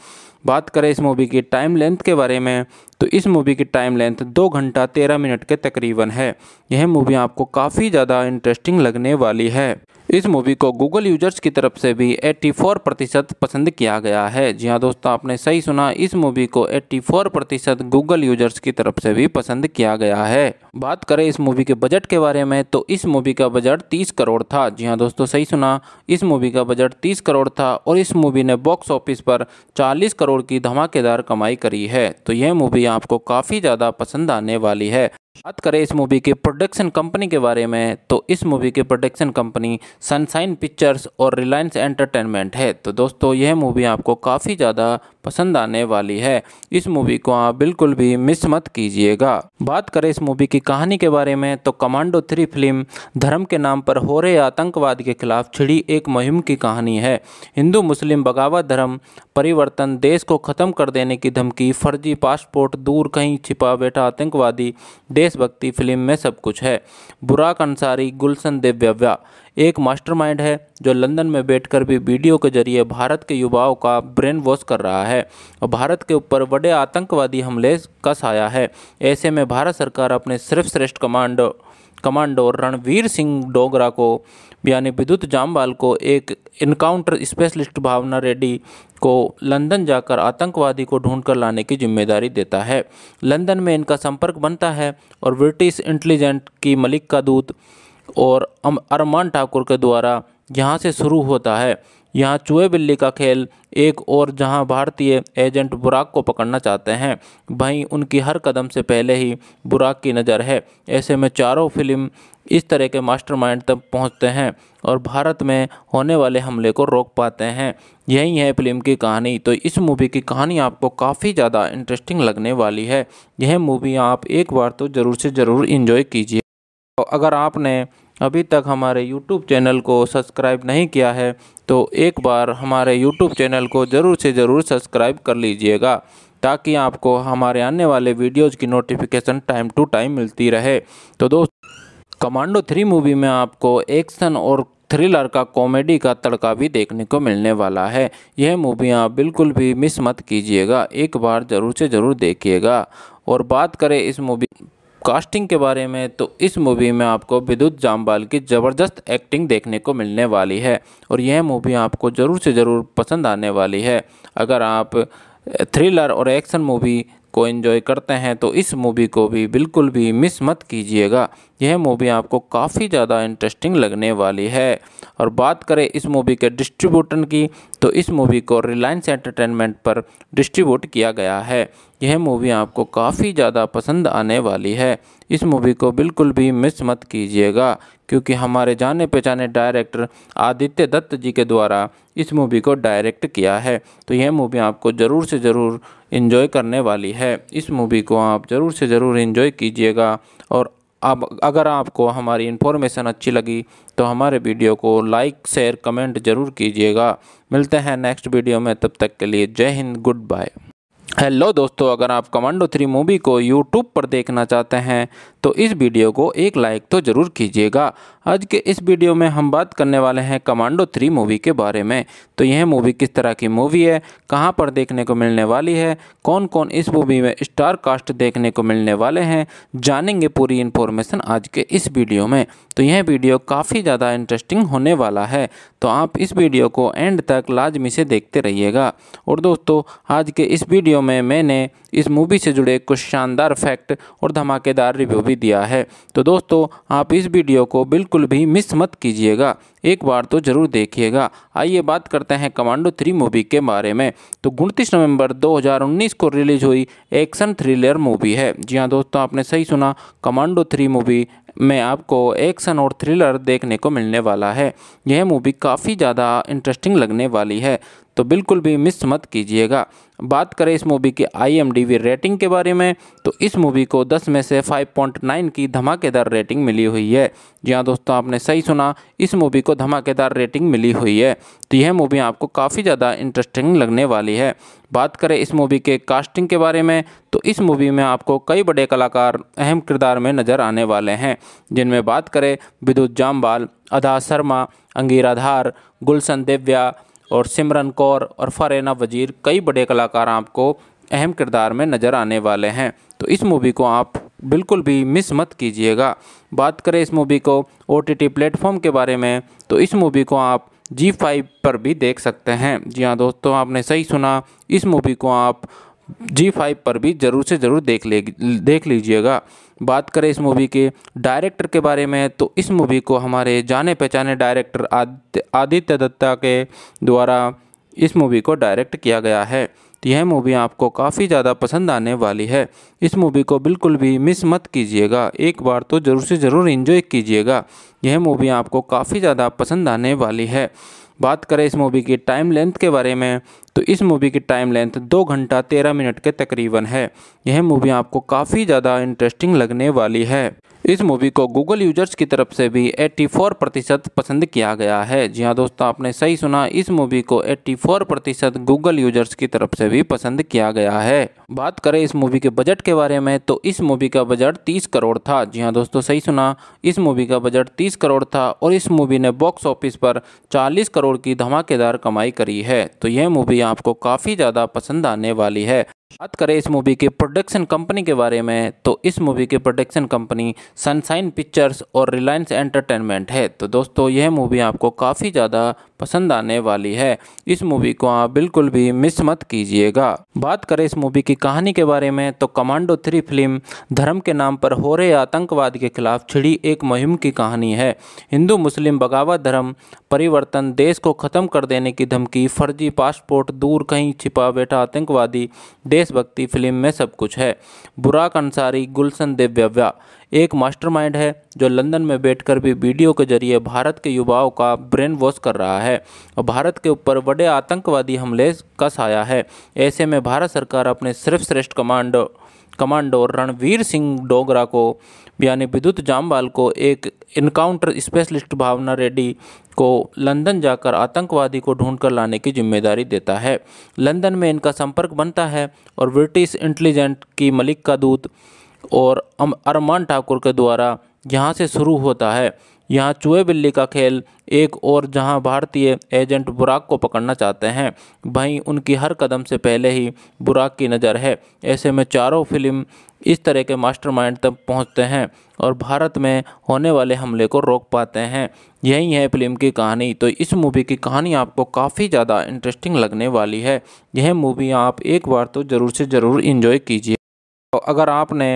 बात करें इस मूवी की टाइम लेंथ के बारे में तो इस मूवी की टाइम लेंथ दो घंटा तेरह मिनट के तकरीबन है यह मूवी आपको काफ़ी ज़्यादा इंटरेस्टिंग लगने वाली है इस मूवी को गूगल यूजर्स की तरफ से भी 84 प्रतिशत पसंद किया गया है जी हाँ दोस्तों आपने सही सुना इस मूवी को 84 प्रतिशत गूगल यूजर्स की तरफ से भी पसंद किया गया है बात करें इस मूवी के बजट के बारे में तो इस मूवी का बजट 30 करोड़ था जी हाँ दोस्तों सही सुना इस मूवी का बजट 30 करोड़ था और इस मूवी ने बॉक्स ऑफिस पर चालीस करोड़ की धमाकेदार कमाई करी है तो यह मूवी आपको काफ़ी ज़्यादा पसंद आने वाली है बात करें इस मूवी के प्रोडक्शन कंपनी के बारे में तो इस मूवी के प्रोडक्शन कंपनी सनशाइन पिक्चर्स और रिलायंस एंटरटेनमेंट है तो दोस्तों यह मूवी आपको काफ़ी ज़्यादा पसंद आने वाली है इस मूवी को आप बिल्कुल भी मिस मत कीजिएगा बात करें इस मूवी की कहानी के बारे में तो कमांडो थ्री फिल्म धर्म के नाम पर हो रहे आतंकवाद के खिलाफ छिड़ी एक मुहिम की कहानी है हिंदू मुस्लिम बगावत धर्म परिवर्तन देश को ख़त्म कर देने की धमकी फर्जी पासपोर्ट दूर कहीं छिपा बैठा आतंकवादी देशभक्ति फिल्म में सब कुछ है बुराक अंसारी गुलशन देव्यव्या एक मास्टरमाइंड है जो लंदन में बैठकर भी वीडियो के जरिए भारत के युवाओं का ब्रेन वॉश कर रहा है और भारत के ऊपर बड़े आतंकवादी हमले का साया है ऐसे में भारत सरकार अपने सिर्फ श्रेष्ठ कमांडो कमांडो रणवीर सिंह डोगरा को यानी विद्युत जामवाल को एक इनकाउंटर स्पेशलिस्ट भावना रेड्डी को लंदन जाकर आतंकवादी को ढूंढकर लाने की जिम्मेदारी देता है लंदन में इनका संपर्क बनता है और ब्रिटिश इंटेलिजेंट की मलिक का दूत और अरमान ठाकुर के द्वारा यहाँ से शुरू होता है यहाँ चूहे बिल्ली का खेल एक और जहाँ भारतीय एजेंट बुराक को पकड़ना चाहते हैं वहीं उनकी हर कदम से पहले ही बुराक की नज़र है ऐसे में चारों फिल्म इस तरह के मास्टरमाइंड तक पहुंचते हैं और भारत में होने वाले हमले को रोक पाते हैं यही है फिल्म की कहानी तो इस मूवी की कहानी आपको काफ़ी ज़्यादा इंटरेस्टिंग लगने वाली है यह मूवी आप एक बार तो ज़रूर से ज़रूर इन्जॉय कीजिए तो अगर आपने अभी तक हमारे YouTube चैनल को सब्सक्राइब नहीं किया है तो एक बार हमारे YouTube चैनल को ज़रूर से ज़रूर सब्सक्राइब कर लीजिएगा ताकि आपको हमारे आने वाले वीडियोज़ की नोटिफिकेशन टाइम टू टाइम मिलती रहे तो दोस्तों कमांडो थ्री मूवी में आपको एक्शन और थ्रिलर का कॉमेडी का तड़का भी देखने को मिलने वाला है यह मूवी आप बिल्कुल भी मिस मत कीजिएगा एक बार ज़रूर से ज़रूर देखिएगा और बात करें इस मूवी कास्टिंग के बारे में तो इस मूवी में आपको विद्युत जामवाल की ज़बरदस्त एक्टिंग देखने को मिलने वाली है और यह मूवी आपको ज़रूर से ज़रूर पसंद आने वाली है अगर आप थ्रिलर और एक्शन मूवी को एंजॉय करते हैं तो इस मूवी को भी बिल्कुल भी मिस मत कीजिएगा यह मूवी आपको काफ़ी ज़्यादा इंटरेस्टिंग लगने वाली है और बात करें इस मूवी के डिस्ट्रीब्यूटर की तो इस मूवी को रिलायंस एंटरटेनमेंट पर डिस्ट्रीब्यूट किया गया है यह मूवी आपको काफ़ी ज़्यादा पसंद आने वाली है इस मूवी को बिल्कुल भी मिस मत कीजिएगा क्योंकि हमारे जाने पहचाने डायरेक्टर आदित्य दत्त जी के द्वारा इस मूवी को डायरेक्ट किया है तो यह मूवी आपको ज़रूर से ज़रूर इन्जॉय करने वाली है इस मूवी को आप ज़रूर से ज़रूर इन्जॉय कीजिएगा और अब अगर आपको हमारी इन्फॉर्मेशन अच्छी लगी तो हमारे वीडियो को लाइक शेयर कमेंट ज़रूर कीजिएगा मिलते हैं नेक्स्ट वीडियो में तब तक के लिए जय हिंद गुड बाय हेलो दोस्तों अगर आप कमांडो थ्री मूवी को यूट्यूब पर देखना चाहते हैं तो इस वीडियो को एक लाइक तो ज़रूर कीजिएगा आज के इस वीडियो में हम बात करने वाले हैं कमांडो थ्री मूवी के बारे में तो यह मूवी किस तरह की मूवी है कहां पर देखने को मिलने वाली है कौन कौन इस मूवी में स्टार कास्ट देखने को मिलने वाले हैं जानेंगे पूरी इन्फॉर्मेशन आज के इस वीडियो में तो यह वीडियो काफ़ी ज़्यादा इंटरेस्टिंग होने वाला है तो आप इस वीडियो को एंड तक लाजमी से देखते रहिएगा और दोस्तों आज के इस वीडियो में मैंने इस मूवी से जुड़े कुछ शानदार फैक्ट और धमाकेदार रिव्यू भी दिया है तो दोस्तों आप इस वीडियो को बिल्कुल भी मिस मत कीजिएगा एक बार तो ज़रूर देखिएगा आइए बात करते हैं कमांडो थ्री मूवी के बारे में तो उनतीस नवंबर 2019 को रिलीज हुई एक्शन थ्रिलर मूवी है जी हाँ दोस्तों आपने सही सुना कमांडो थ्री मूवी में आपको एक्शन और थ्रिलर देखने को मिलने वाला है यह मूवी काफ़ी ज़्यादा इंटरेस्टिंग लगने वाली है तो बिल्कुल भी मिस मत कीजिएगा बात करें इस मूवी की आई रेटिंग के बारे में तो इस मूवी को 10 में से 5.9 की धमाकेदार रेटिंग मिली हुई है जी हाँ दोस्तों आपने सही सुना इस मूवी को धमाकेदार रेटिंग मिली हुई है तो यह मूवी आपको काफ़ी ज़्यादा इंटरेस्टिंग लगने वाली है बात करें इस मूवी के कास्टिंग के बारे में तो इस मूवी में आपको कई बड़े कलाकार अहम किरदार में नज़र आने वाले हैं जिनमें बात करें विद्युत जामवाल अदा शर्मा अंगीराधार गुलशन देव्या और सिमरन कौर और फरेना वजीर कई बड़े कलाकार आपको अहम किरदार में नज़र आने वाले हैं तो इस मूवी को आप बिल्कुल भी मिस मत कीजिएगा बात करें इस मूवी को ओ टी प्लेटफॉर्म के बारे में तो इस मूवी को आप जी फाइव पर भी देख सकते हैं जी हाँ दोस्तों आपने सही सुना इस मूवी को आप जी फाइव पर भी ज़रूर से ज़रूर देख ले देख लीजिएगा बात करें इस मूवी के डायरेक्टर के बारे में तो इस मूवी को हमारे जाने पहचाने डायरेक्टर आदित्य दत्ता के द्वारा इस मूवी को डायरेक्ट किया गया है यह मूवी आपको काफ़ी ज़्यादा पसंद आने वाली है इस मूवी को बिल्कुल भी मिस मत कीजिएगा एक बार तो ज़रूर से ज़रूर इन्जॉय कीजिएगा यह मूवी आपको काफ़ी ज़्यादा पसंद आने वाली है बात करें इस मूवी की टाइम लेंथ के बारे में तो इस मूवी की टाइम लेंथ दो घंटा तेरह मिनट के तकरीबन है यह मूवी आपको काफ़ी ज़्यादा इंटरेस्टिंग लगने वाली है इस मूवी को गूगल यूजर्स की तरफ से भी 84 प्रतिशत पसंद किया गया है जी हाँ दोस्तों आपने सही सुना इस मूवी को 84 प्रतिशत गूगल यूजर्स की तरफ से भी पसंद किया गया है बात करें इस मूवी के बजट के बारे में तो इस मूवी का बजट 30 करोड़ था जी हाँ दोस्तों सही सुना इस मूवी का बजट 30 करोड़ था और इस मूवी ने बॉक्स ऑफिस पर चालीस करोड़ की धमाकेदार कमाई करी है तो यह मूवी आपको काफ़ी ज़्यादा पसंद आने वाली है बात करें इस मूवी के प्रोडक्शन कंपनी के बारे में तो इस मूवी के प्रोडक्शन कंपनी सनशाइन पिक्चर्स और रिलायंस एंटरटेनमेंट है तो दोस्तों यह मूवी आपको काफ़ी ज़्यादा पसंद आने वाली है इस मूवी को आप बिल्कुल भी मिस मत कीजिएगा बात करें इस मूवी की कहानी के बारे में तो कमांडो थ्री फिल्म धर्म के नाम पर हो रहे आतंकवाद के खिलाफ छिड़ी एक मुहिम की कहानी है हिंदू मुस्लिम बगावत धर्म परिवर्तन देश को ख़त्म कर देने की धमकी फर्जी पासपोर्ट दूर कहीं छिपा बैठा आतंकवादी देशभक्ति फिल्म में सब कुछ है बुराक अंसारी गुलशन दिव्यव्या एक मास्टरमाइंड है जो लंदन में बैठकर भी वीडियो के जरिए भारत के युवाओं का ब्रेन वॉश कर रहा है और भारत के ऊपर बड़े आतंकवादी हमले का साया है ऐसे में भारत सरकार अपने सर्वश्रेष्ठ कमांडो कमांडो रणवीर सिंह डोगरा को यानी विद्युत जामवाल को एक इनकाउंटर स्पेशलिस्ट भावना रेड्डी को लंदन जाकर आतंकवादी को ढूंढकर लाने की जिम्मेदारी देता है लंदन में इनका संपर्क बनता है और ब्रिटिश इंटेलिजेंट की मलिक का दूत और अरमान ठाकुर के द्वारा यहाँ से शुरू होता है यहाँ चूहे बिल्ली का खेल एक और जहाँ भारतीय एजेंट बुराक को पकड़ना चाहते हैं वहीं उनकी हर कदम से पहले ही बुराक की नज़र है ऐसे में चारों फिल्म इस तरह के मास्टरमाइंड तक पहुँचते हैं और भारत में होने वाले हमले को रोक पाते हैं यही है फिल्म की कहानी तो इस मूवी की कहानी आपको काफ़ी ज़्यादा इंटरेस्टिंग लगने वाली है यह मूवी आप एक बार तो ज़रूर से ज़रूर इन्जॉय कीजिए तो अगर आपने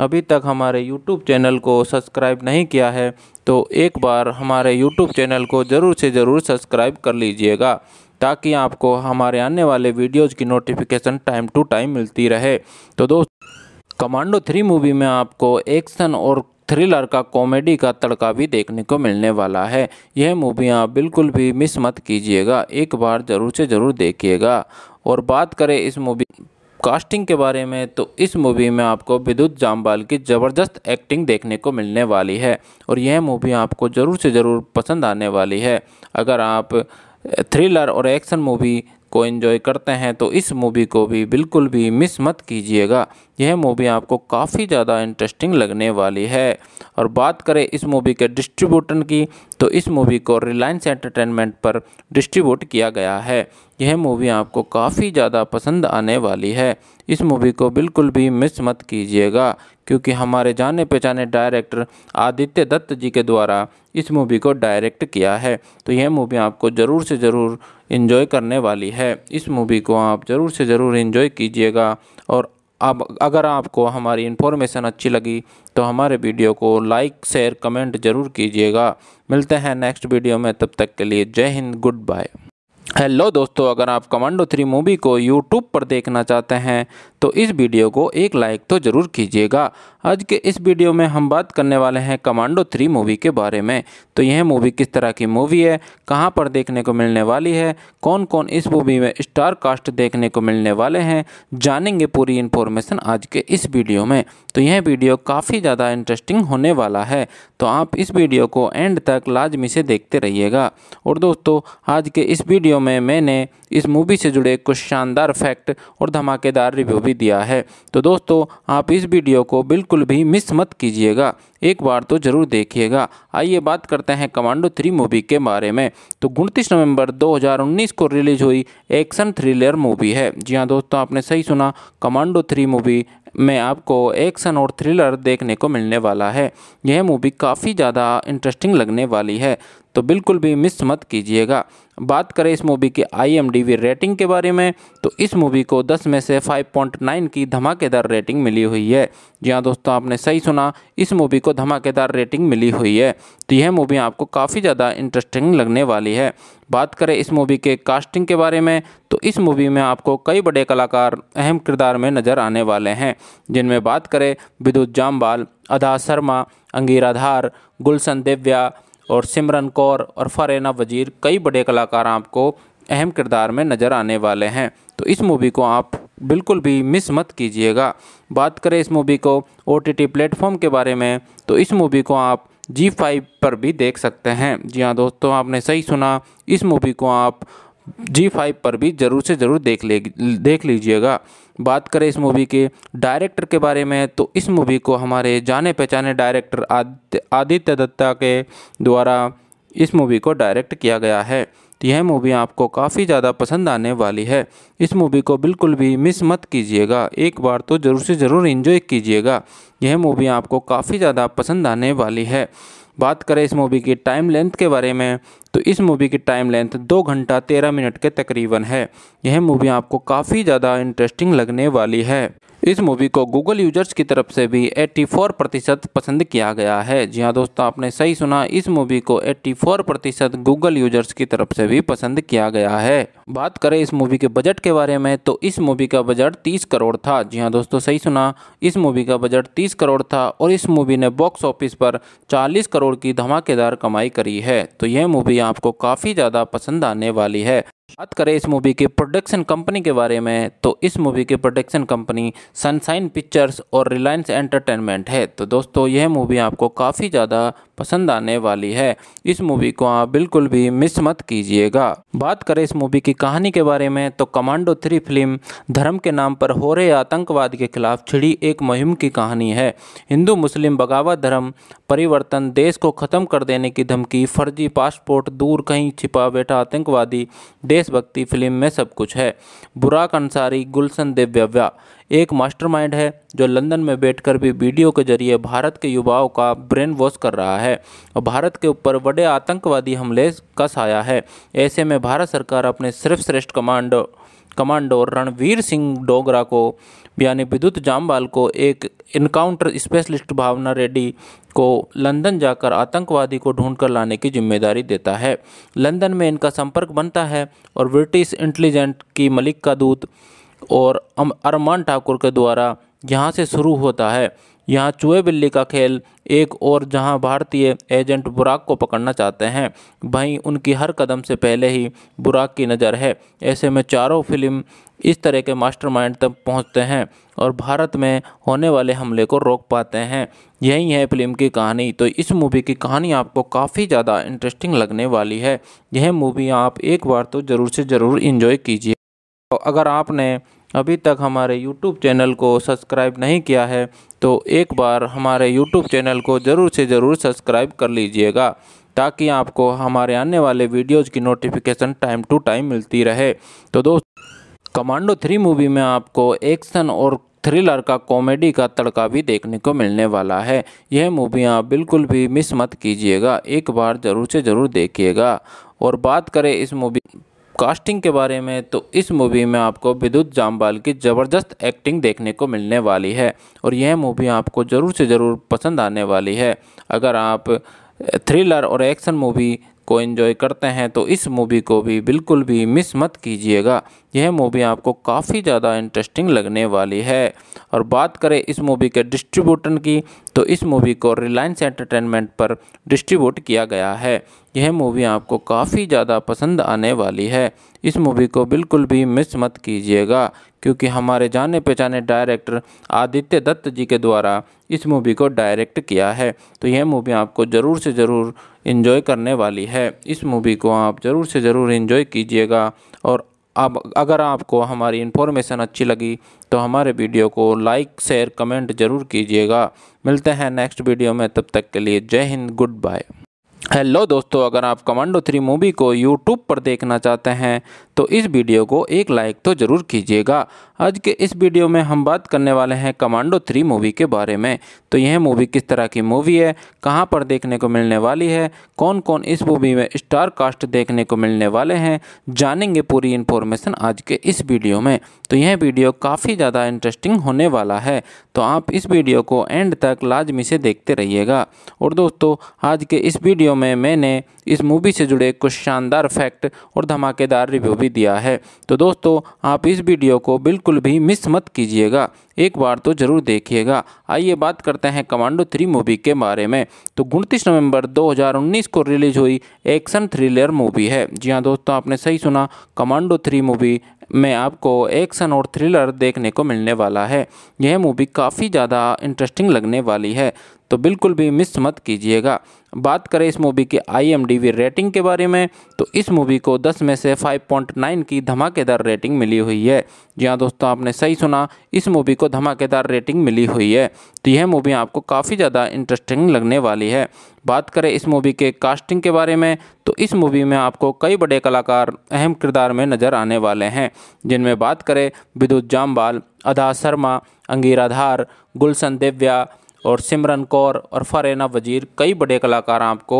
अभी तक हमारे YouTube चैनल को सब्सक्राइब नहीं किया है तो एक बार हमारे YouTube चैनल को ज़रूर से ज़रूर सब्सक्राइब कर लीजिएगा ताकि आपको हमारे आने वाले वीडियोज़ की नोटिफिकेशन टाइम टू टाइम मिलती रहे तो दोस्त कमांडो थ्री मूवी में आपको एक्शन और थ्रिलर का कॉमेडी का तड़का भी देखने को मिलने वाला है यह मूवी आप बिल्कुल भी मिस मत कीजिएगा एक बार ज़रूर से ज़रूर देखिएगा और बात करें इस मूवी कास्टिंग के बारे में तो इस मूवी में आपको विद्युत जामवाल की ज़बरदस्त एक्टिंग देखने को मिलने वाली है और यह मूवी आपको ज़रूर से ज़रूर पसंद आने वाली है अगर आप थ्रिलर और एक्शन मूवी को एंजॉय करते हैं तो इस मूवी को भी बिल्कुल भी मिस मत कीजिएगा यह मूवी आपको काफ़ी ज़्यादा इंटरेस्टिंग लगने वाली है और बात करें इस मूवी के डिस्ट्रीब्यूटर की तो इस मूवी को रिलायंस एंटरटेनमेंट पर डिस्ट्रीब्यूट किया गया है यह मूवी आपको काफ़ी ज़्यादा पसंद आने वाली है इस मूवी को बिल्कुल भी मिस मत कीजिएगा क्योंकि हमारे जाने पहचाने डायरेक्टर आदित्य दत्त जी के द्वारा इस मूवी को डायरेक्ट किया है तो यह मूवी आपको ज़रूर से ज़रूर इन्जॉय करने वाली है इस मूवी को आप ज़रूर से ज़रूर इन्जॉय कीजिएगा और अब अगर आपको हमारी इन्फॉर्मेशन अच्छी लगी तो हमारे वीडियो को लाइक शेयर कमेंट ज़रूर कीजिएगा मिलते हैं नेक्स्ट वीडियो में तब तक के लिए जय हिंद गुड बाय हेलो दोस्तों अगर आप कमांडो थ्री मूवी को यूट्यूब पर देखना चाहते हैं तो इस वीडियो को एक लाइक तो ज़रूर कीजिएगा आज के इस वीडियो में हम बात करने वाले हैं कमांडो थ्री मूवी के बारे में तो यह मूवी किस तरह की मूवी है कहाँ पर देखने को मिलने वाली है कौन कौन इस मूवी में स्टार कास्ट देखने को मिलने वाले हैं जानेंगे पूरी इन्फॉर्मेशन आज के इस वीडियो में तो यह वीडियो काफ़ी ज़्यादा इंटरेस्टिंग होने वाला है तो आप इस वीडियो को एंड तक लाजमी से देखते रहिएगा और दोस्तों आज के इस वीडियो में मैंने इस मूवी से जुड़े कुछ शानदार फैक्ट और धमाकेदार रिव्यू भी दिया है तो दोस्तों आप इस वीडियो को बिल्कुल भी मिस मत कीजिएगा एक बार तो जरूर देखिएगा आइए बात करते हैं कमांडो थ्री मूवी के बारे में तो उनतीस नवंबर 2019 को रिलीज हुई एक्शन थ्रिलर मूवी है जी हाँ दोस्तों आपने सही सुना कमांडो थ्री मूवी में आपको एक्शन और थ्रिलर देखने को मिलने वाला है यह मूवी काफ़ी ज़्यादा इंटरेस्टिंग लगने वाली है तो बिल्कुल भी मिस मत कीजिएगा बात करें इस मूवी की आईएमडीबी रेटिंग के बारे में तो इस मूवी को 10 में से 5.9 की धमाकेदार रेटिंग मिली हुई है जी हाँ दोस्तों आपने सही सुना इस मूवी को धमाकेदार रेटिंग मिली हुई है तो यह मूवी आपको काफ़ी ज़्यादा इंटरेस्टिंग लगने वाली है बात करें इस मूवी के कास्टिंग के बारे में तो इस मूवी में आपको कई बड़े कलाकार अहम किरदार में नज़र आने वाले हैं जिनमें बात करें विद्युत जाम्बाल अदा शर्मा अंगीराधार गुलशन देव्या और सिमरन कौर और फरेना वजीर कई बड़े कलाकार आपको अहम किरदार में नज़र आने वाले हैं तो इस मूवी को आप बिल्कुल भी मिस मत कीजिएगा बात करें इस मूवी को ओ टी प्लेटफॉर्म के बारे में तो इस मूवी को आप जी फाइव पर भी देख सकते हैं जी हाँ दोस्तों आपने सही सुना इस मूवी को आप जी फाइव पर भी ज़रूर से ज़रूर देख ले देख लीजिएगा बात करें इस मूवी के डायरेक्टर के बारे में तो इस मूवी को हमारे जाने पहचाने डायरेक्टर आदित्य दत्ता के द्वारा इस मूवी को डायरेक्ट किया गया है तो यह मूवी आपको काफ़ी ज़्यादा पसंद आने वाली है इस मूवी को बिल्कुल भी मिस मत कीजिएगा एक बार तो ज़रूर से ज़रूर इन्जॉय कीजिएगा यह मूवी आपको काफ़ी ज़्यादा पसंद आने वाली है बात करें इस मूवी की टाइम लेंथ के बारे में तो इस मूवी की टाइम लेंथ दो घंटा तेरह मिनट के तकरीबन है यह मूवी आपको काफ़ी ज़्यादा इंटरेस्टिंग लगने वाली है इस मूवी को गूगल यूजर्स की तरफ से भी 84 प्रतिशत पसंद किया गया है जी हाँ दोस्तों आपने सही सुना इस मूवी को 84 प्रतिशत गूगल यूजर्स की तरफ से भी पसंद किया गया है बात करें इस मूवी के बजट के बारे में तो इस मूवी का बजट 30 करोड़ था जी हाँ दोस्तों सही सुना इस मूवी का बजट 30 करोड़ था और इस मूवी ने बॉक्स ऑफिस पर चालीस करोड़ की धमाकेदार कमाई करी है तो यह मूवी आपको काफ़ी ज़्यादा पसंद आने वाली है बात करें इस मूवी के प्रोडक्शन कंपनी के बारे में तो इस मूवी की प्रोडक्शन कंपनी सनशाइन पिक्चर्स और रिलायंस एंटरटेनमेंट है तो दोस्तों यह मूवी आपको काफ़ी ज़्यादा पसंद आने वाली है इस मूवी को आप बिल्कुल भी मिस मत कीजिएगा बात करें इस मूवी की कहानी के बारे में तो कमांडो थ्री फिल्म धर्म के नाम पर हो रहे आतंकवाद के खिलाफ छिड़ी एक मुहिम की कहानी है हिंदू मुस्लिम बगावत धर्म परिवर्तन देश को ख़त्म कर देने की धमकी फर्जी पासपोर्ट दूर कहीं छिपा बैठा आतंकवादी देशभक्ति फिल्म में सब कुछ है बुराक अंसारी गुलशन दिव्यव्या एक मास्टरमाइंड है जो लंदन में बैठकर भी वीडियो के जरिए भारत के युवाओं का ब्रेन वॉश कर रहा है और भारत के ऊपर बड़े आतंकवादी हमले का साया है ऐसे में भारत सरकार अपने सर्वश्रेष्ठ कमांडो कमांडो रणवीर सिंह डोगरा को यानी विद्युत जामवाल को एक इनकाउंटर स्पेशलिस्ट भावना रेड्डी को लंदन जाकर आतंकवादी को ढूंढकर लाने की जिम्मेदारी देता है लंदन में इनका संपर्क बनता है और ब्रिटिश इंटेलिजेंट की मलिक का दूत और अरमान ठाकुर के द्वारा यहाँ से शुरू होता है यहाँ चूहे बिल्ली का खेल एक और जहाँ भारतीय एजेंट बुराक को पकड़ना चाहते हैं वहीं उनकी हर कदम से पहले ही बुराक की नज़र है ऐसे में चारों फिल्म इस तरह के मास्टरमाइंड तक पहुंचते हैं और भारत में होने वाले हमले को रोक पाते हैं यही है फिल्म की कहानी तो इस मूवी की कहानी आपको काफ़ी ज़्यादा इंटरेस्टिंग लगने वाली है यह मूवी आप एक बार तो ज़रूर से ज़रूर इन्जॉय कीजिए तो अगर आपने अभी तक हमारे YouTube चैनल को सब्सक्राइब नहीं किया है तो एक बार हमारे YouTube चैनल को ज़रूर से ज़रूर सब्सक्राइब कर लीजिएगा ताकि आपको हमारे आने वाले वीडियोज़ की नोटिफिकेशन टाइम टू टाइम मिलती रहे तो दोस्तों कमांडो थ्री मूवी में आपको एक्शन और थ्रिलर का कॉमेडी का तड़का भी देखने को मिलने वाला है यह मूवी आप बिल्कुल भी मिस मत कीजिएगा एक बार ज़रूर से ज़रूर देखिएगा और बात करें इस मूवी कास्टिंग के बारे में तो इस मूवी में आपको विद्युत जामवाल की ज़बरदस्त एक्टिंग देखने को मिलने वाली है और यह मूवी आपको ज़रूर से ज़रूर पसंद आने वाली है अगर आप थ्रिलर और एक्शन मूवी को एंजॉय करते हैं तो इस मूवी को भी बिल्कुल भी मिस मत कीजिएगा यह मूवी आपको काफ़ी ज़्यादा इंटरेस्टिंग लगने वाली है और बात करें इस मूवी के डिस्ट्रीब्यूटर की तो इस मूवी को रिलायंस एंटरटेनमेंट पर डिस्ट्रीब्यूट किया गया है यह मूवी आपको काफ़ी ज़्यादा पसंद आने वाली है इस मूवी को बिल्कुल भी मिस मत कीजिएगा क्योंकि हमारे जाने पहचाने डायरेक्टर आदित्य दत्त जी के द्वारा इस मूवी को डायरेक्ट किया है तो यह मूवी आपको ज़रूर से ज़रूर इन्जॉय करने वाली है इस मूवी को आप ज़रूर से ज़रूर इन्जॉय कीजिएगा और अब अगर आपको हमारी इन्फॉर्मेशन अच्छी लगी तो हमारे वीडियो को लाइक शेयर कमेंट ज़रूर कीजिएगा मिलते हैं नेक्स्ट वीडियो में तब तक के लिए जय हिंद गुड बाय हेलो दोस्तों अगर आप कमांडो थ्री मूवी को यूट्यूब पर देखना चाहते हैं तो इस वीडियो को एक लाइक तो ज़रूर कीजिएगा आज के इस वीडियो में हम बात करने वाले हैं कमांडो थ्री मूवी के बारे में तो यह मूवी किस तरह की मूवी है कहां पर देखने को मिलने वाली है कौन कौन इस मूवी में स्टार कास्ट देखने को मिलने वाले हैं जानेंगे पूरी इन्फॉर्मेशन आज के इस वीडियो में तो यह वीडियो काफ़ी ज़्यादा इंटरेस्टिंग होने वाला है तो आप इस वीडियो को एंड तक लाजमी से देखते रहिएगा और दोस्तों आज के इस वीडियो में मैंने इस मूवी से जुड़े कुछ शानदार फैक्ट और धमाकेदार रिव्यू भी दिया है तो दोस्तों आप इस वीडियो को बिल्कुल भी मिस मत कीजिएगा एक बार तो ज़रूर देखिएगा आइए बात करते हैं कमांडो थ्री मूवी के बारे में तो उनतीस नवंबर 2019 को रिलीज हुई एक्शन थ्रिलर मूवी है जी हाँ दोस्तों आपने सही सुना कमांडो थ्री मूवी में आपको एक्शन और थ्रिलर देखने को मिलने वाला है यह मूवी काफ़ी ज़्यादा इंटरेस्टिंग लगने वाली है तो बिल्कुल भी मिस मत कीजिएगा बात करें इस मूवी के आई रेटिंग के बारे में तो इस मूवी को 10 में से 5.9 की धमाकेदार रेटिंग मिली हुई है जी हाँ दोस्तों आपने सही सुना इस मूवी को धमाकेदार रेटिंग मिली हुई है तो यह मूवी आपको काफ़ी ज़्यादा इंटरेस्टिंग लगने वाली है बात करें इस मूवी के कास्टिंग के बारे में तो इस मूवी में आपको कई बड़े कलाकार अहम किरदार में नज़र आने वाले हैं जिनमें बात करें विद्युत जामवाल अदा शर्मा अंगीराधार गुलशन देव्या और सिमरन कौर और फरेना वजीर कई बड़े कलाकार आपको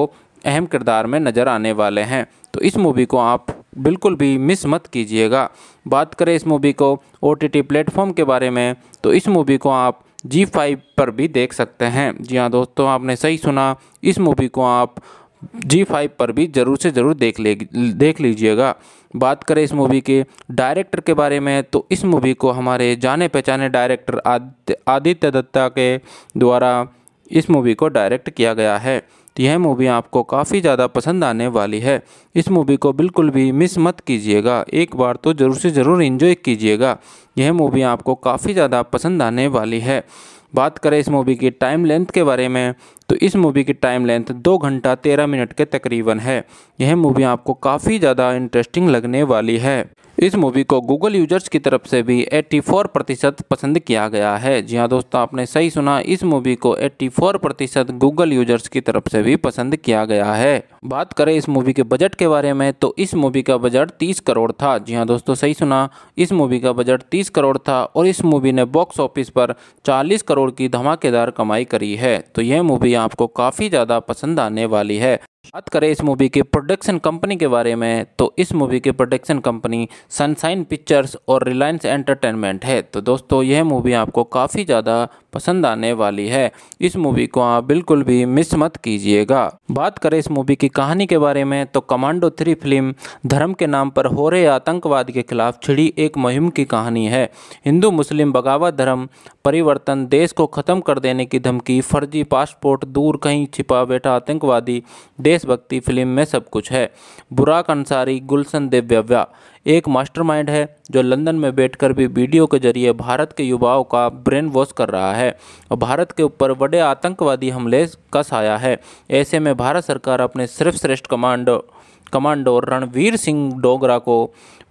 अहम किरदार में नज़र आने वाले हैं तो इस मूवी को आप बिल्कुल भी मिस मत कीजिएगा बात करें इस मूवी को ओ टी प्लेटफॉर्म के बारे में तो इस मूवी को आप जी फाइव पर भी देख सकते हैं जी हाँ दोस्तों आपने सही सुना इस मूवी को आप जी फाइव पर भी ज़रूर से ज़रूर देख ले देख लीजिएगा बात करें इस मूवी के डायरेक्टर के बारे में तो इस मूवी को हमारे जाने पहचाने डायरेक्टर आदित्य आदित्य दत्ता के द्वारा इस मूवी को डायरेक्ट किया गया है तो यह मूवी आपको काफ़ी ज़्यादा पसंद आने वाली है इस मूवी को बिल्कुल भी मिस मत कीजिएगा एक बार तो ज़रूर से ज़रूर इन्जॉय कीजिएगा यह मूवी आपको काफ़ी ज़्यादा पसंद आने वाली है बात करें इस मूवी की टाइम लेंथ के बारे में तो इस मूवी की टाइम लेंथ दो घंटा तेरह मिनट के तकरीबन है यह मूवी आपको काफ़ी ज़्यादा इंटरेस्टिंग लगने वाली है इस मूवी को गूगल यूजर्स की तरफ से भी 84 प्रतिशत पसंद किया गया है जी हाँ दोस्तों आपने सही सुना इस मूवी को 84 प्रतिशत गूगल यूजर्स की तरफ से भी पसंद किया गया है बात करें इस मूवी के बजट के बारे में तो इस मूवी का बजट 30 करोड़ था जी हाँ दोस्तों सही सुना इस मूवी का बजट 30 करोड़ था और इस मूवी ने बॉक्स ऑफिस पर 40 करोड़ की धमाकेदार कमाई करी है तो यह मूवी आपको काफ़ी ज़्यादा पसंद आने वाली है बात करें इस मूवी के प्रोडक्शन कंपनी के बारे में तो इस मूवी की प्रोडक्शन कंपनी सनशाइन पिक्चर्स और रिलायंस एंटरटेनमेंट है तो दोस्तों यह मूवी आपको काफ़ी ज़्यादा पसंद आने वाली है इस मूवी को आप बिल्कुल भी मिस मत कीजिएगा बात करें इस मूवी की कहानी के बारे में तो कमांडो थ्री फिल्म धर्म के नाम पर हो रहे आतंकवाद के खिलाफ छिड़ी एक मुहिम की कहानी है हिंदू मुस्लिम बगावत धर्म परिवर्तन देश को ख़त्म कर देने की धमकी फर्जी पासपोर्ट दूर कहीं छिपा बैठा आतंकवादी देशभक्ति फिल्म में सब कुछ है बुराक अंसारी गुलशन दिव्यव्या एक मास्टरमाइंड है जो लंदन में बैठकर भी वीडियो के जरिए भारत के युवाओं का ब्रेन वॉश कर रहा है और भारत के ऊपर बड़े आतंकवादी हमले का साया है ऐसे में भारत सरकार अपने सर्वश्रेष्ठ कमांडो कमांडो रणवीर सिंह डोगरा को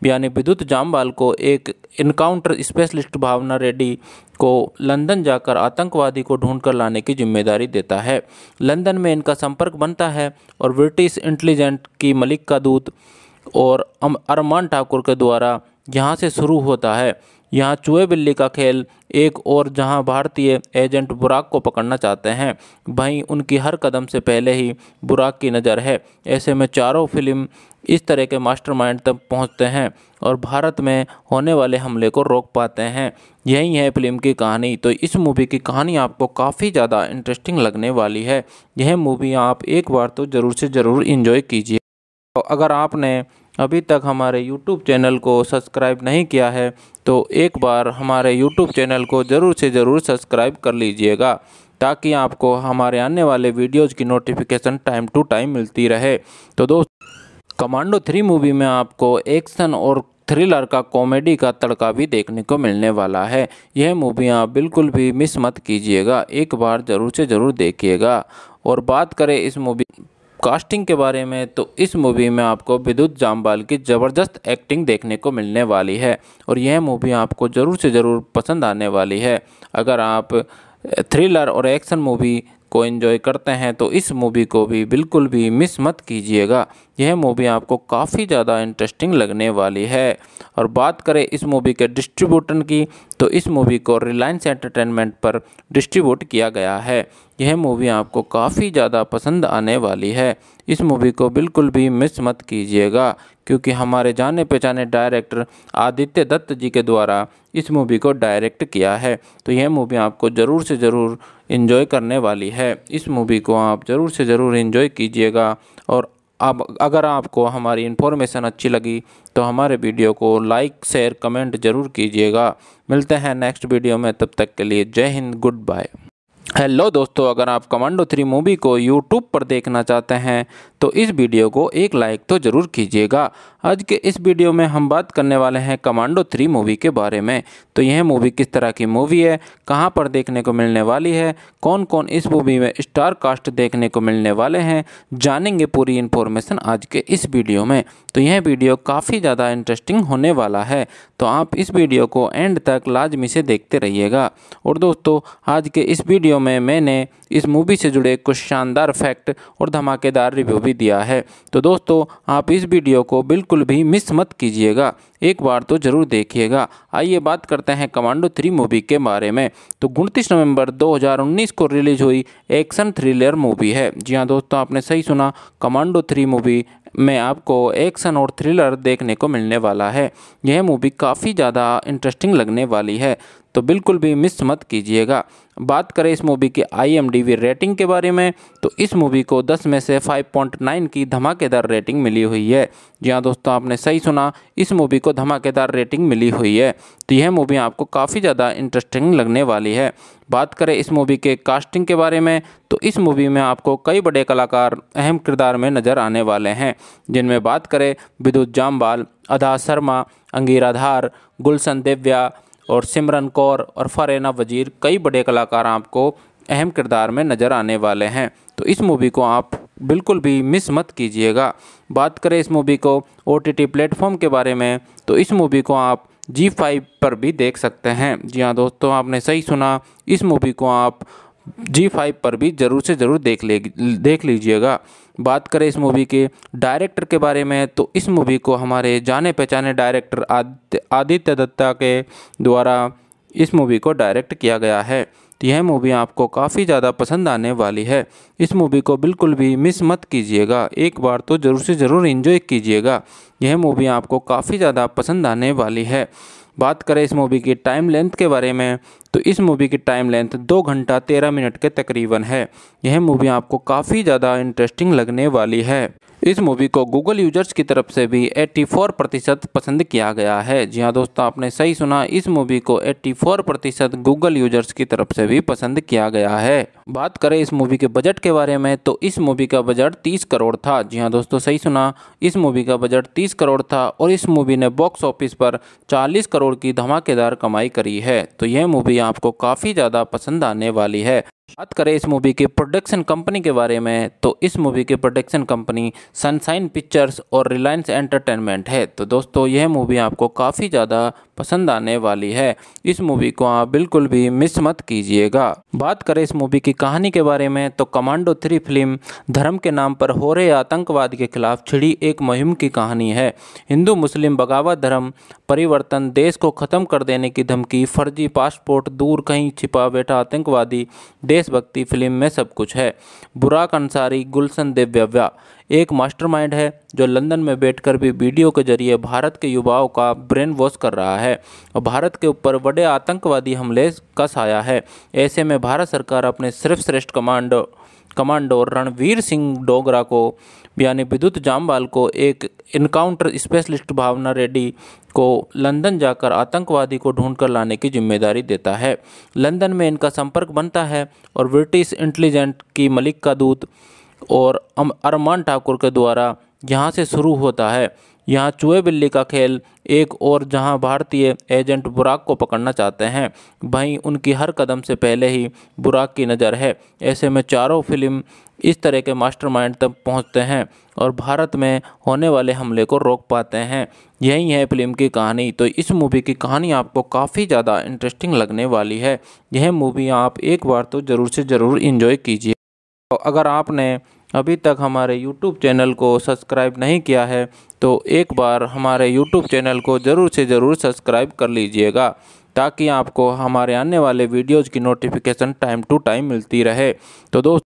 यानी विद्युत जामवाल को एक इनकाउंटर स्पेशलिस्ट भावना रेड्डी को लंदन जाकर आतंकवादी को ढूंढकर लाने की जिम्मेदारी देता है लंदन में इनका संपर्क बनता है और ब्रिटिश इंटेलिजेंट की मलिक का दूत और अरमान ठाकुर के द्वारा यहाँ से शुरू होता है यहाँ चूहे बिल्ली का खेल एक और जहाँ भारतीय एजेंट बुराक को पकड़ना चाहते हैं वहीं उनकी हर कदम से पहले ही बुराक की नज़र है ऐसे में चारों फिल्म इस तरह के मास्टरमाइंड तक पहुँचते हैं और भारत में होने वाले हमले को रोक पाते हैं यही है फिल्म की कहानी तो इस मूवी की कहानी आपको काफ़ी ज़्यादा इंटरेस्टिंग लगने वाली है यह मूवी आप एक बार तो ज़रूर से ज़रूर इन्जॉय कीजिए तो अगर आपने अभी तक हमारे YouTube चैनल को सब्सक्राइब नहीं किया है तो एक बार हमारे YouTube चैनल को ज़रूर से ज़रूर सब्सक्राइब कर लीजिएगा ताकि आपको हमारे आने वाले वीडियोज़ की नोटिफिकेशन टाइम टू टाइम मिलती रहे तो दोस्त कमांडो थ्री मूवी में आपको एक्शन और थ्रिलर का कॉमेडी का तड़का भी देखने को मिलने वाला है यह मूवी आप बिल्कुल भी मिस मत कीजिएगा एक बार ज़रूर से ज़रूर देखिएगा और बात करें इस मूवी कास्टिंग के बारे में तो इस मूवी में आपको विद्युत जामवाल की ज़बरदस्त एक्टिंग देखने को मिलने वाली है और यह मूवी आपको ज़रूर से ज़रूर पसंद आने वाली है अगर आप थ्रिलर और एक्शन मूवी को एंजॉय करते हैं तो इस मूवी को भी बिल्कुल भी मिस मत कीजिएगा यह मूवी आपको काफ़ी ज़्यादा इंटरेस्टिंग लगने वाली है और बात करें इस मूवी के डिस्ट्रीब्यूटर की तो इस मूवी को रिलायंस एंटरटेनमेंट पर डिस्ट्रीब्यूट किया गया है यह मूवी आपको काफ़ी ज़्यादा पसंद आने वाली है इस मूवी को बिल्कुल भी मिस मत कीजिएगा क्योंकि हमारे जाने पहचाने डायरेक्टर आदित्य दत्त जी के द्वारा इस मूवी को डायरेक्ट किया है तो यह मूवी आपको ज़रूर से ज़रूर इन्जॉय करने वाली है इस मूवी को आप ज़रूर से ज़रूर इन्जॉय कीजिएगा और अब अगर आपको हमारी इन्फॉर्मेशन अच्छी लगी तो हमारे वीडियो को लाइक शेयर कमेंट ज़रूर कीजिएगा मिलते हैं नेक्स्ट वीडियो में तब तक के लिए जय हिंद गुड बाय हेलो दोस्तों अगर आप कमांडो थ्री मूवी को यूट्यूब पर देखना चाहते हैं तो इस वीडियो को एक लाइक तो ज़रूर कीजिएगा आज के इस वीडियो में हम बात करने वाले हैं कमांडो थ्री मूवी के बारे में तो यह मूवी किस तरह की मूवी है कहां पर देखने को मिलने वाली है कौन कौन इस मूवी में स्टार कास्ट देखने को मिलने वाले हैं जानेंगे पूरी इन्फॉर्मेशन आज के इस वीडियो में तो यह वीडियो काफ़ी ज़्यादा इंटरेस्टिंग होने वाला है तो आप इस वीडियो को एंड तक लाजमी से देखते रहिएगा और दोस्तों आज के इस वीडियो में मैंने इस मूवी से जुड़े कुछ शानदार फैक्ट और धमाकेदार रिव्यू भी दिया है तो दोस्तों आप इस वीडियो को बिल्कुल भी मिस मत कीजिएगा एक बार तो ज़रूर देखिएगा आइए बात करते हैं कमांडो थ्री मूवी के बारे में तो उनतीस नवंबर 2019 को रिलीज हुई एक्शन थ्रिलर मूवी है जी हाँ दोस्तों आपने सही सुना कमांडो थ्री मूवी में आपको एक्शन और थ्रिलर देखने को मिलने वाला है यह मूवी काफ़ी ज़्यादा इंटरेस्टिंग लगने वाली है तो बिल्कुल भी मिस मत कीजिएगा बात करें इस मूवी की आईएमडीबी रेटिंग के बारे में तो इस मूवी को 10 में से 5.9 की धमाकेदार रेटिंग मिली हुई है जी हाँ दोस्तों आपने सही सुना इस मूवी को धमाकेदार रेटिंग मिली हुई है तो यह मूवी आपको काफ़ी ज़्यादा इंटरेस्टिंग लगने वाली है बात करें इस मूवी के कास्टिंग के बारे में तो इस मूवी में आपको कई बड़े कलाकार अहम किरदार में नज़र आने वाले हैं जिनमें बात करें विद्युत जामवाल अदा शर्मा अंगीराधार गुलशन देव्या और सिमरन कौर और फरेना वजीर कई बड़े कलाकार आपको अहम किरदार में नज़र आने वाले हैं तो इस मूवी को आप बिल्कुल भी मिस मत कीजिएगा बात करें इस मूवी को ओ टी प्लेटफॉर्म के बारे में तो इस मूवी को आप जी फाइव पर भी देख सकते हैं जी हाँ दोस्तों आपने सही सुना इस मूवी को आप जी फाइव पर भी ज़रूर से ज़रूर देख ले देख लीजिएगा बात करें इस मूवी के डायरेक्टर के बारे में तो इस मूवी को हमारे जाने पहचाने डायरेक्टर आदित्य दत्ता के द्वारा इस मूवी को डायरेक्ट किया गया है तो यह मूवी आपको काफ़ी ज़्यादा पसंद आने वाली है इस मूवी को बिल्कुल भी मिस मत कीजिएगा एक बार तो ज़रूर से ज़रूर इन्जॉय कीजिएगा यह मूवी आपको काफ़ी ज़्यादा पसंद आने वाली है बात करें इस मूवी की टाइम लेंथ के बारे में तो इस मूवी की टाइम लेंथ दो घंटा तेरह मिनट के तकरीबन है यह मूवी आपको काफ़ी ज़्यादा इंटरेस्टिंग लगने वाली है इस मूवी को गूगल यूजर्स की तरफ से भी 84 प्रतिशत पसंद किया गया है जी हाँ दोस्तों आपने सही सुना इस मूवी को 84 प्रतिशत गूगल यूजर्स की तरफ से भी पसंद किया गया है बात करें इस मूवी के बजट के बारे में तो इस मूवी का बजट 30 करोड़ था जी हाँ दोस्तों सही सुना इस मूवी का बजट 30 करोड़ था और इस मूवी ने बॉक्स ऑफिस पर चालीस करोड़ की धमाकेदार कमाई करी है तो यह मूवी आपको काफ़ी ज़्यादा पसंद आने वाली है बात करें इस मूवी की प्रोडक्शन कंपनी के बारे में तो इस मूवी की प्रोडक्शन कंपनी सनशाइन पिक्चर्स और रिलायंस एंटरटेनमेंट है तो दोस्तों यह मूवी आपको काफ़ी ज़्यादा पसंद आने वाली है इस मूवी को आप बिल्कुल भी मिस मत कीजिएगा बात करें इस मूवी की कहानी के बारे में तो कमांडो थ्री फिल्म धर्म के नाम पर हो रहे आतंकवाद के खिलाफ छिड़ी एक मुहिम की कहानी है हिंदू मुस्लिम बगावत धर्म परिवर्तन देश को ख़त्म कर देने की धमकी फर्जी पासपोर्ट दूर कहीं छिपा बैठा आतंकवादी देशभक्ति फिल्म में सब कुछ है बुराक अंसारी गुलशन दिव्यव्या एक मास्टरमाइंड है जो लंदन में बैठकर भी वीडियो के जरिए भारत के युवाओं का ब्रेन वॉश कर रहा है और भारत के ऊपर बड़े आतंकवादी हमले का साया है ऐसे में भारत सरकार अपने सर्वश्रेष्ठ कमांडो कमांडो रणवीर सिंह डोगरा को यानी विद्युत जामवाल को एक इनकाउंटर स्पेशलिस्ट भावना रेड्डी को लंदन जाकर आतंकवादी को ढूंढकर लाने की जिम्मेदारी देता है लंदन में इनका संपर्क बनता है और ब्रिटिश इंटेलिजेंट की मलिक का दूत और अरमान ठाकुर के द्वारा यहाँ से शुरू होता है यहाँ चूहे बिल्ली का खेल एक और जहाँ भारतीय एजेंट बुराक को पकड़ना चाहते हैं वहीं उनकी हर कदम से पहले ही बुराक की नज़र है ऐसे में चारों फिल्म इस तरह के मास्टरमाइंड तक पहुंचते हैं और भारत में होने वाले हमले को रोक पाते हैं यही है फिल्म की कहानी तो इस मूवी की कहानी आपको काफ़ी ज़्यादा इंटरेस्टिंग लगने वाली है यह मूवी आप एक बार तो ज़रूर से ज़रूर इन्जॉय कीजिए तो अगर आपने अभी तक हमारे YouTube चैनल को सब्सक्राइब नहीं किया है तो एक बार हमारे YouTube चैनल को ज़रूर से ज़रूर सब्सक्राइब कर लीजिएगा ताकि आपको हमारे आने वाले वीडियोज़ की नोटिफिकेशन टाइम टू टाइम मिलती रहे तो दोस्त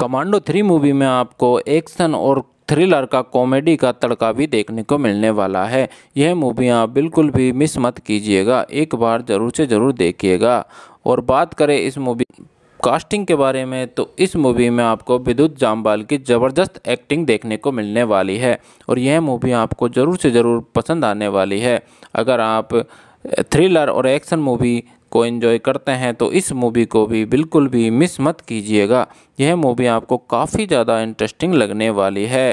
कमांडो थ्री मूवी में आपको एक्शन और थ्रिलर का कॉमेडी का तड़का भी देखने को मिलने वाला है यह मूवी आप बिल्कुल भी मिस मत कीजिएगा एक बार ज़रूर से ज़रूर देखिएगा और बात करें इस मूवी कास्टिंग के बारे में तो इस मूवी में आपको विद्युत जामवाल की ज़बरदस्त एक्टिंग देखने को मिलने वाली है और यह मूवी आपको ज़रूर से ज़रूर पसंद आने वाली है अगर आप थ्रिलर और एक्शन मूवी को एंजॉय करते हैं तो इस मूवी को भी बिल्कुल भी मिस मत कीजिएगा यह मूवी आपको काफ़ी ज़्यादा इंटरेस्टिंग लगने वाली है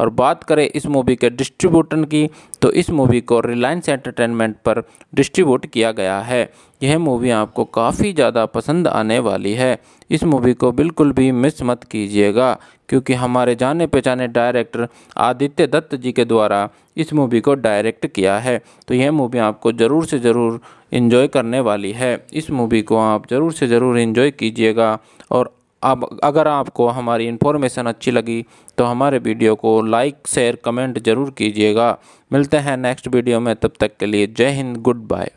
और बात करें इस मूवी के डिस्ट्रीब्यूटर की तो इस मूवी को रिलायंस एंटरटेनमेंट पर डिस्ट्रीब्यूट किया गया है यह मूवी आपको काफ़ी ज़्यादा पसंद आने वाली है इस मूवी को बिल्कुल भी मिस मत कीजिएगा क्योंकि हमारे जाने पहचाने डायरेक्टर आदित्य दत्त जी के द्वारा इस मूवी को डायरेक्ट किया है तो यह मूवी आपको ज़रूर से ज़रूर इन्जॉय करने वाली है इस मूवी को आप ज़रूर से ज़रूर इन्जॉय कीजिएगा और अब अगर आपको हमारी इन्फॉर्मेशन अच्छी लगी तो हमारे वीडियो को लाइक शेयर कमेंट ज़रूर कीजिएगा मिलते हैं नेक्स्ट वीडियो में तब तक के लिए जय हिंद गुड बाय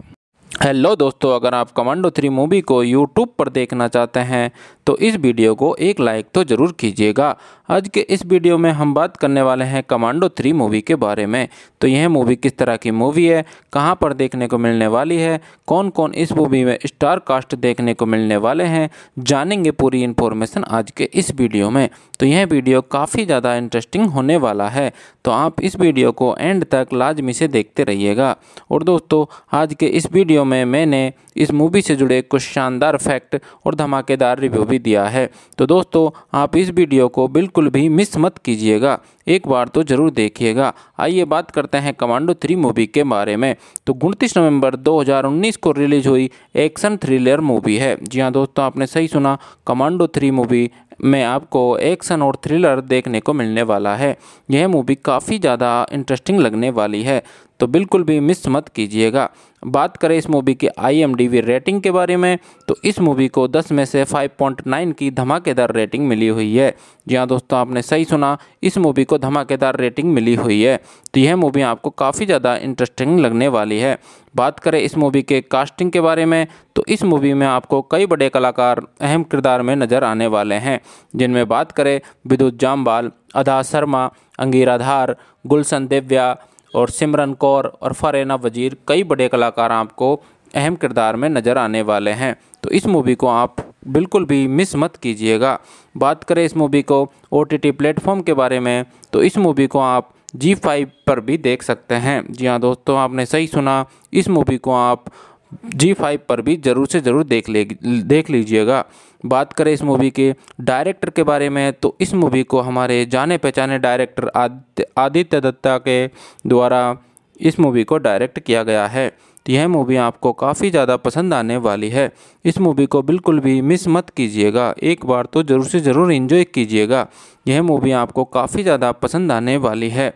हेलो दोस्तों अगर आप कमांडो थ्री मूवी को यूट्यूब पर देखना चाहते हैं तो इस वीडियो को एक लाइक तो ज़रूर कीजिएगा आज के इस वीडियो में हम बात करने वाले हैं कमांडो थ्री मूवी के बारे में तो यह मूवी किस तरह की मूवी है कहाँ पर देखने को मिलने वाली है कौन कौन इस मूवी में स्टार कास्ट देखने को मिलने वाले हैं जानेंगे पूरी इन्फॉर्मेशन आज के इस वीडियो में तो यह वीडियो काफ़ी ज़्यादा इंटरेस्टिंग होने वाला है तो आप इस वीडियो को एंड तक लाजमी से देखते रहिएगा और दोस्तों आज के इस वीडियो में मैंने इस मूवी से जुड़े कुछ शानदार फैक्ट और धमाकेदार रिव्यू भी दिया है तो दोस्तों आप इस वीडियो को बिल्कुल भी मिस मत कीजिएगा एक बार तो ज़रूर देखिएगा आइए बात करते हैं कमांडो थ्री मूवी के बारे में तो उनतीस नवंबर 2019 को रिलीज हुई एक्शन थ्रिलर मूवी है जी हाँ दोस्तों आपने सही सुना कमांडो थ्री मूवी में आपको एक्शन और थ्रिलर देखने को मिलने वाला है यह मूवी काफ़ी ज़्यादा इंटरेस्टिंग लगने वाली है तो बिल्कुल भी मिस मत कीजिएगा बात करें इस मूवी की आईएमडीबी रेटिंग के बारे में तो इस मूवी को 10 में से 5.9 की धमाकेदार रेटिंग मिली हुई है जी हाँ दोस्तों आपने सही सुना इस मूवी को को धमाकेदार रेटिंग मिली हुई है तो यह मूवी आपको काफ़ी ज़्यादा इंटरेस्टिंग लगने वाली है बात करें इस मूवी के कास्टिंग के बारे में तो इस मूवी में आपको कई बड़े कलाकार अहम किरदार में नज़र आने वाले हैं जिनमें बात करें विद्युत जामबाल अदा शर्मा अंगीरा धार गुलशन देव्या और सिमरन कौर और फरेना वजीर कई बड़े कलाकार आपको अहम किरदार में नज़र आने वाले हैं तो इस मूवी को आप बिल्कुल भी मिस मत कीजिएगा बात करें इस मूवी को ओ टी प्लेटफॉर्म के बारे में तो इस मूवी को आप जी फाइव पर भी देख सकते हैं जी हाँ दोस्तों आपने सही सुना इस मूवी को आप जी फाइव पर भी ज़रूर से ज़रूर देख ले देख लीजिएगा बात करें इस मूवी के डायरेक्टर के बारे में तो इस मूवी को हमारे जाने पहचाने डायरेक्टर आदित्य दत्ता के द्वारा इस मूवी को डायरेक्ट किया गया है तो यह मूवी आपको काफ़ी ज़्यादा पसंद आने वाली है इस मूवी को बिल्कुल भी मिस मत कीजिएगा एक बार तो ज़रूर से ज़रूर इन्जॉय कीजिएगा यह मूवी आपको काफ़ी ज़्यादा पसंद आने वाली है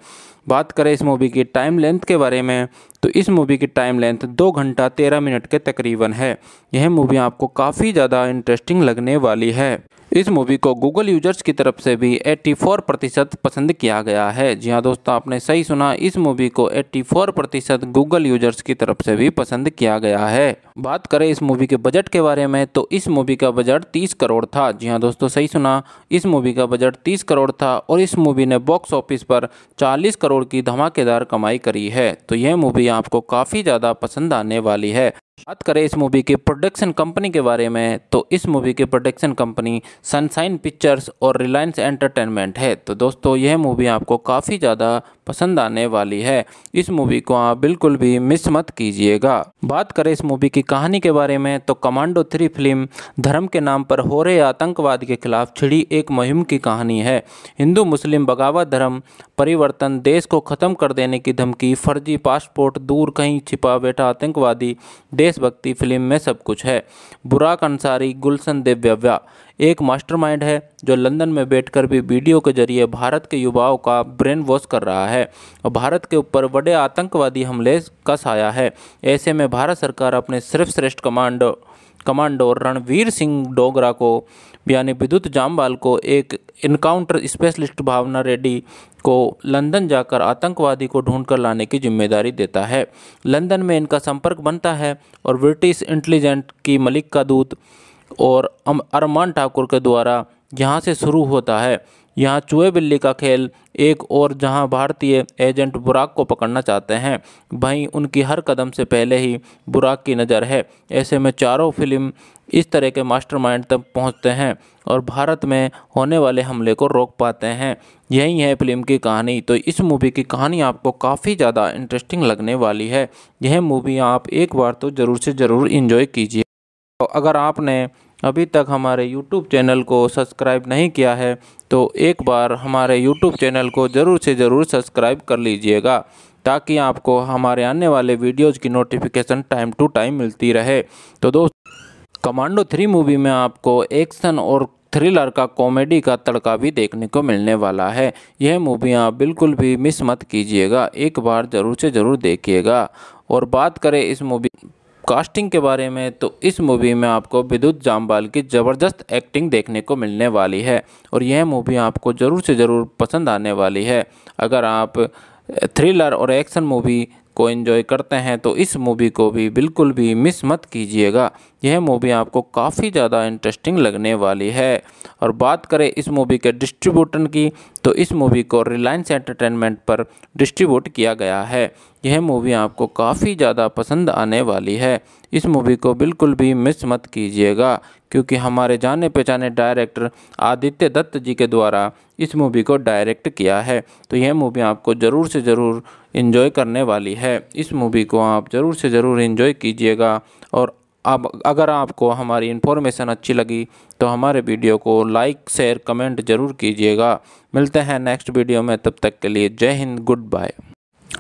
बात करें इस मूवी की टाइम लेंथ के बारे में तो इस मूवी की टाइम लेंथ दो घंटा तेरह मिनट के तकरीबन है यह मूवी आपको काफ़ी ज़्यादा इंटरेस्टिंग लगने वाली है इस मूवी को गूगल यूजर्स की तरफ से भी 84 प्रतिशत पसंद किया गया है जी हाँ दोस्तों आपने सही सुना इस मूवी को 84 प्रतिशत गूगल यूजर्स की तरफ से भी पसंद किया गया है बात करें इस मूवी के बजट के बारे में तो इस मूवी का बजट 30 करोड़ था जी हाँ दोस्तों सही सुना इस मूवी का बजट 30 करोड़ था और इस मूवी ने बॉक्स ऑफिस पर चालीस करोड़ की धमाकेदार कमाई करी है तो यह मूवी आपको काफ़ी ज़्यादा पसंद आने वाली है बात करें इस मूवी के प्रोडक्शन कंपनी के बारे में तो इस मूवी के प्रोडक्शन कंपनी सनशाइन पिक्चर्स और रिलायंस एंटरटेनमेंट है तो दोस्तों यह मूवी आपको काफ़ी ज़्यादा पसंद आने वाली है इस मूवी को आप बिल्कुल भी मिस मत कीजिएगा बात करें इस मूवी की कहानी के बारे में तो कमांडो थ्री फिल्म धर्म के नाम पर हो रहे आतंकवाद के खिलाफ छिड़ी एक मुहिम की कहानी है हिंदू मुस्लिम बगावत धर्म परिवर्तन देश को ख़त्म कर देने की धमकी फर्जी पासपोर्ट दूर कहीं छिपा बैठा आतंकवादी देश देशभक्ति फिल्म में सब कुछ है बुराक अंसारी गुलशन दिव्यव्या एक मास्टरमाइंड है जो लंदन में बैठकर भी वीडियो के जरिए भारत के युवाओं का ब्रेन वॉश कर रहा है और भारत के ऊपर बड़े आतंकवादी हमले का साया है ऐसे में भारत सरकार अपने सर्वश्रेष्ठ कमांडो कमांडो रणवीर सिंह डोगरा को यानी विद्युत जामवाल को एक इनकाउंटर स्पेशलिस्ट भावना रेड्डी को लंदन जाकर आतंकवादी को ढूंढकर लाने की जिम्मेदारी देता है लंदन में इनका संपर्क बनता है और ब्रिटिश इंटेलिजेंट की मलिक का दूत और अरमान ठाकुर के द्वारा यहाँ से शुरू होता है यहाँ चूहे बिल्ली का खेल एक और जहाँ भारतीय एजेंट बुराक को पकड़ना चाहते हैं वहीं उनकी हर कदम से पहले ही बुराक की नज़र है ऐसे में चारों फिल्म इस तरह के मास्टरमाइंड तक पहुंचते हैं और भारत में होने वाले हमले को रोक पाते हैं यही है फिल्म की कहानी तो इस मूवी की कहानी आपको काफ़ी ज़्यादा इंटरेस्टिंग लगने वाली है यह मूवी आप एक बार तो ज़रूर से ज़रूर इन्जॉय कीजिए तो अगर आपने अभी तक हमारे यूट्यूब चैनल को सब्सक्राइब नहीं किया है तो एक बार हमारे यूट्यूब चैनल को ज़रूर से ज़रूर सब्सक्राइब कर लीजिएगा ताकि आपको हमारे आने वाले वीडियोज़ की नोटिफिकेशन टाइम टू टाइम मिलती रहे तो दोस्त कमांडो थ्री मूवी में आपको एक्शन और थ्रिलर का कॉमेडी का तड़का भी देखने को मिलने वाला है यह मूवी आप बिल्कुल भी मिस मत कीजिएगा एक बार ज़रूर से ज़रूर देखिएगा और बात करें इस मूवी कास्टिंग के बारे में तो इस मूवी में आपको विद्युत जामवाल की ज़बरदस्त एक्टिंग देखने को मिलने वाली है और यह मूवी आपको ज़रूर से ज़रूर पसंद आने वाली है अगर आप थ्रिलर और एक्शन मूवी को एंजॉय करते हैं तो इस मूवी को भी बिल्कुल भी मिस मत कीजिएगा यह मूवी आपको काफ़ी ज़्यादा इंटरेस्टिंग लगने वाली है और बात करें इस मूवी के डिस्ट्रीब्यूटर की तो इस मूवी को रिलायंस एंटरटेनमेंट पर डिस्ट्रीब्यूट किया गया है यह मूवी आपको काफ़ी ज़्यादा पसंद आने वाली है इस मूवी को बिल्कुल भी मिस मत कीजिएगा क्योंकि हमारे जाने पहचाने डायरेक्टर आदित्य दत्त जी के द्वारा इस मूवी को डायरेक्ट किया है तो यह मूवी आपको ज़रूर से ज़रूर इन्जॉय करने वाली है इस मूवी को आप ज़रूर से ज़रूर इन्जॉय कीजिएगा और अब अगर आपको हमारी इन्फॉर्मेशन अच्छी लगी तो हमारे वीडियो को लाइक शेयर कमेंट ज़रूर कीजिएगा मिलते हैं नेक्स्ट वीडियो में तब तक के लिए जय हिंद गुड बाय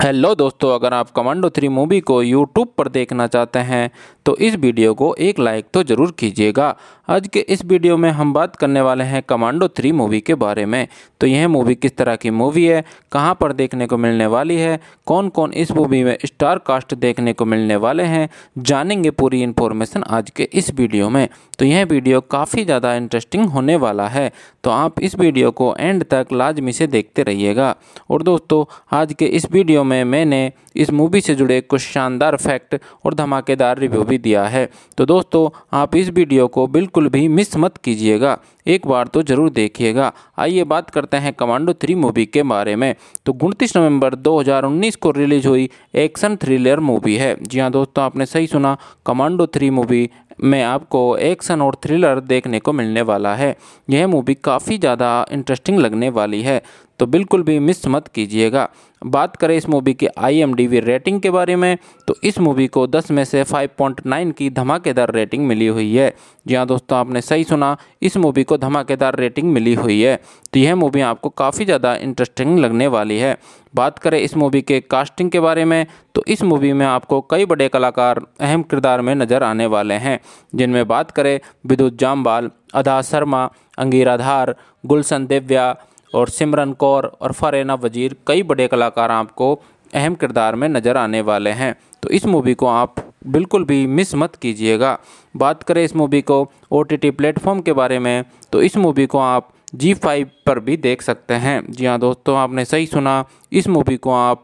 हेलो दोस्तों अगर आप कमांडो थ्री मूवी को यूट्यूब पर देखना चाहते हैं तो इस वीडियो को एक लाइक तो ज़रूर कीजिएगा आज के इस वीडियो में हम बात करने वाले हैं कमांडो थ्री मूवी के बारे में तो यह मूवी किस तरह की मूवी है कहां पर देखने को मिलने वाली है कौन कौन इस मूवी में स्टार कास्ट देखने को मिलने वाले हैं जानेंगे पूरी इन्फॉर्मेशन आज के इस वीडियो में तो यह वीडियो काफ़ी ज़्यादा इंटरेस्टिंग होने वाला है तो आप इस वीडियो को एंड तक लाजमी से देखते रहिएगा और दोस्तों आज के इस वीडियो में मैंने इस मूवी से जुड़े कुछ शानदार फैक्ट और धमाकेदार रिव्यू भी दिया है तो दोस्तों आप इस वीडियो को बिल्कुल भी मिस मत कीजिएगा एक बार तो ज़रूर देखिएगा आइए बात करते हैं कमांडो थ्री मूवी के बारे में तो उनतीस नवंबर 2019 को रिलीज हुई एक्शन थ्रिलर मूवी है जी हाँ दोस्तों आपने सही सुना कमांडो थ्री मूवी में आपको एक्शन और थ्रिलर देखने को मिलने वाला है यह मूवी काफ़ी ज़्यादा इंटरेस्टिंग लगने वाली है तो बिल्कुल भी मिस मत कीजिएगा बात करें इस मूवी की आई रेटिंग के बारे में तो इस मूवी को 10 में से 5.9 की धमाकेदार रेटिंग मिली हुई है जी हाँ दोस्तों आपने सही सुना इस मूवी को धमाकेदार रेटिंग मिली हुई है तो यह मूवी आपको काफ़ी ज़्यादा इंटरेस्टिंग लगने वाली है बात करें इस मूवी के कास्टिंग के बारे में तो इस मूवी में आपको कई बड़े कलाकार अहम किरदार में नज़र आने वाले हैं जिनमें बात करें विद्युत जामबाल अदा शर्मा अंगीराधार गुलशन देव्या और सिमरन कौर और फरेना वजीर कई बड़े कलाकार आपको अहम किरदार में नज़र आने वाले हैं तो इस मूवी को आप बिल्कुल भी मिस मत कीजिएगा बात करें इस मूवी को ओ टी प्लेटफॉर्म के बारे में तो इस मूवी को आप जी फाइव पर भी देख सकते हैं जी हाँ दोस्तों आपने सही सुना इस मूवी को आप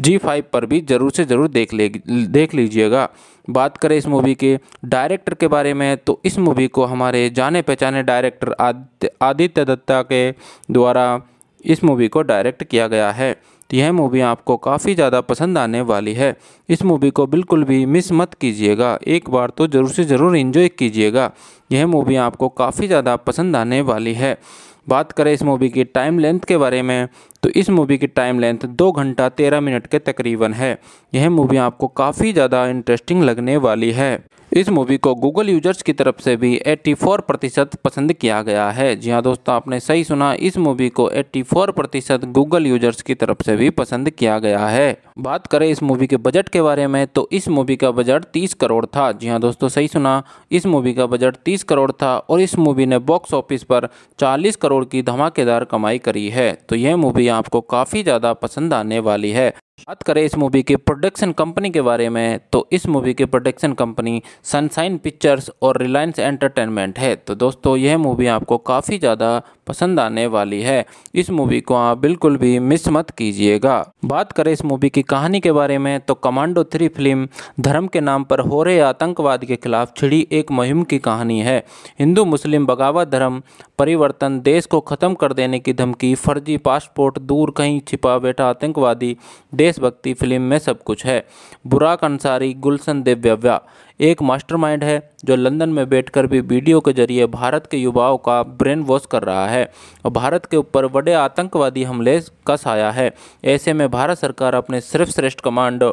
जी फाइव पर भी ज़रूर से ज़रूर देख ले देख लीजिएगा बात करें इस मूवी के डायरेक्टर के बारे में तो इस मूवी को हमारे जाने पहचाने डायरेक्टर आदित्य दत्ता के द्वारा इस मूवी को डायरेक्ट किया गया है तो यह मूवी आपको काफ़ी ज़्यादा पसंद आने वाली है इस मूवी को बिल्कुल भी मिस मत कीजिएगा एक बार तो ज़रूर से ज़रूर इन्जॉय कीजिएगा यह मूवी आपको काफ़ी ज़्यादा पसंद आने वाली है बात करें इस मूवी की टाइम लेंथ के बारे में तो इस मूवी की टाइम लेंथ दो घंटा तेरह मिनट के तकरीबन है यह मूवी आपको काफ़ी ज़्यादा इंटरेस्टिंग लगने वाली है इस मूवी को गूगल यूजर्स की तरफ से भी 84 प्रतिशत पसंद किया गया है जी हाँ दोस्तों आपने सही सुना इस मूवी को 84 प्रतिशत गूगल यूजर्स की तरफ से भी पसंद किया गया है बात करें इस मूवी के बजट के बारे में तो इस मूवी का बजट 30 करोड़ था जी हाँ दोस्तों सही सुना इस मूवी का बजट 30 करोड़ था और इस मूवी ने बॉक्स ऑफिस पर चालीस करोड़ की धमाकेदार कमाई करी है तो यह मूवी आपको काफ़ी ज़्यादा पसंद आने वाली है बात करें इस मूवी की प्रोडक्शन कंपनी के बारे में तो इस मूवी की प्रोडक्शन कंपनी सनशाइन पिक्चर्स और रिलायंस एंटरटेनमेंट है तो दोस्तों यह मूवी आपको काफ़ी ज़्यादा पसंद आने वाली है इस मूवी को आप बिल्कुल भी मिस मत कीजिएगा बात करें इस मूवी की कहानी के बारे में तो कमांडो थ्री फिल्म धर्म के नाम पर हो रहे आतंकवाद के खिलाफ छिड़ी एक मुहिम की कहानी है हिंदू मुस्लिम बगावत धर्म परिवर्तन देश को ख़त्म कर देने की धमकी फर्जी पासपोर्ट दूर कहीं छिपा बैठा आतंकवादी देशभक्ति फिल्म में सब कुछ है बुराक अंसारी गुलशन दिव्यव्या एक मास्टरमाइंड है जो लंदन में बैठकर भी वीडियो के जरिए भारत के युवाओं का ब्रेन वॉश कर रहा है और भारत के ऊपर बड़े आतंकवादी हमले का साया है ऐसे में भारत सरकार अपने सर्वश्रेष्ठ कमांडो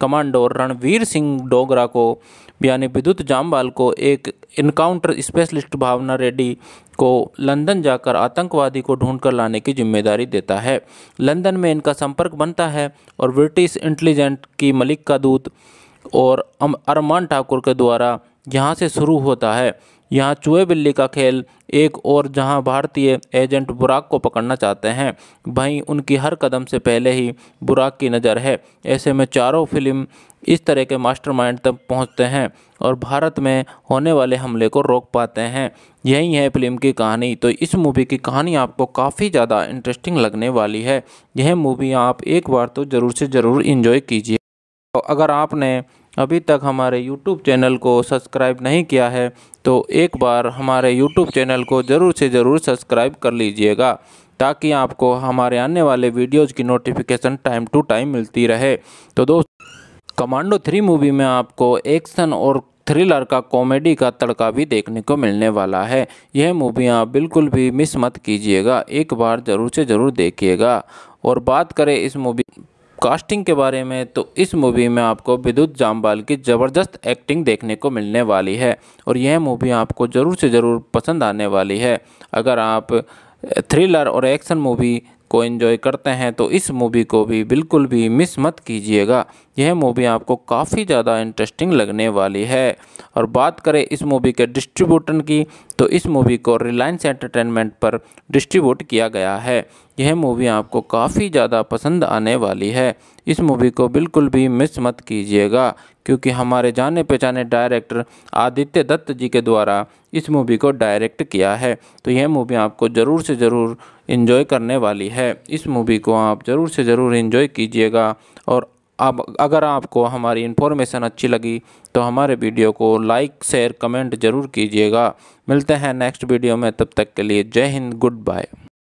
कमांडो रणवीर सिंह डोगरा को यानी विद्युत जामवाल को एक इनकाउंटर स्पेशलिस्ट भावना रेड्डी को लंदन जाकर आतंकवादी को ढूंढकर लाने की जिम्मेदारी देता है लंदन में इनका संपर्क बनता है और ब्रिटिश इंटेलिजेंट की मलिक का दूत और अरमान ठाकुर के द्वारा यहाँ से शुरू होता है यहाँ चूहे बिल्ली का खेल एक और जहाँ भारतीय एजेंट बुराक को पकड़ना चाहते हैं वहीं उनकी हर कदम से पहले ही बुराक की नज़र है ऐसे में चारों फिल्म इस तरह के मास्टरमाइंड तक पहुंचते हैं और भारत में होने वाले हमले को रोक पाते हैं यही है फिल्म की कहानी तो इस मूवी की कहानी आपको काफ़ी ज़्यादा इंटरेस्टिंग लगने वाली है यह मूवी आप एक बार तो ज़रूर से ज़रूर इन्जॉय कीजिए तो अगर आपने अभी तक हमारे YouTube चैनल को सब्सक्राइब नहीं किया है तो एक बार हमारे YouTube चैनल को ज़रूर से ज़रूर सब्सक्राइब कर लीजिएगा ताकि आपको हमारे आने वाले वीडियोज़ की नोटिफिकेशन टाइम टू टाइम मिलती रहे तो दोस्त कमांडो थ्री मूवी में आपको एक्शन और थ्रिलर का कॉमेडी का तड़का भी देखने को मिलने वाला है यह मूवी आप बिल्कुल भी मिस मत कीजिएगा एक बार ज़रूर से ज़रूर देखिएगा और बात करें इस मूवी कास्टिंग के बारे में तो इस मूवी में आपको विद्युत जामवाल की ज़बरदस्त एक्टिंग देखने को मिलने वाली है और यह मूवी आपको ज़रूर से ज़रूर पसंद आने वाली है अगर आप थ्रिलर और एक्शन मूवी को एंजॉय करते हैं तो इस मूवी को भी बिल्कुल भी मिस मत कीजिएगा यह मूवी आपको काफ़ी ज़्यादा इंटरेस्टिंग लगने वाली है और बात करें इस मूवी के डिस्ट्रीब्यूटर की तो इस मूवी को रिलायंस एंटरटेनमेंट पर डिस्ट्रीब्यूट किया गया है यह मूवी आपको काफ़ी ज़्यादा पसंद आने वाली है इस मूवी को बिल्कुल भी मिस मत कीजिएगा क्योंकि हमारे जाने पहचाने डायरेक्टर आदित्य दत्त जी के द्वारा इस मूवी को डायरेक्ट किया है तो यह मूवी आपको ज़रूर से ज़रूर इन्जॉय करने वाली है इस मूवी को आप ज़रूर से ज़रूर इन्जॉय कीजिएगा और अब अगर आपको हमारी इन्फॉर्मेशन अच्छी लगी तो हमारे वीडियो को लाइक शेयर कमेंट ज़रूर कीजिएगा मिलते हैं नेक्स्ट वीडियो में तब तक के लिए जय हिंद गुड बाय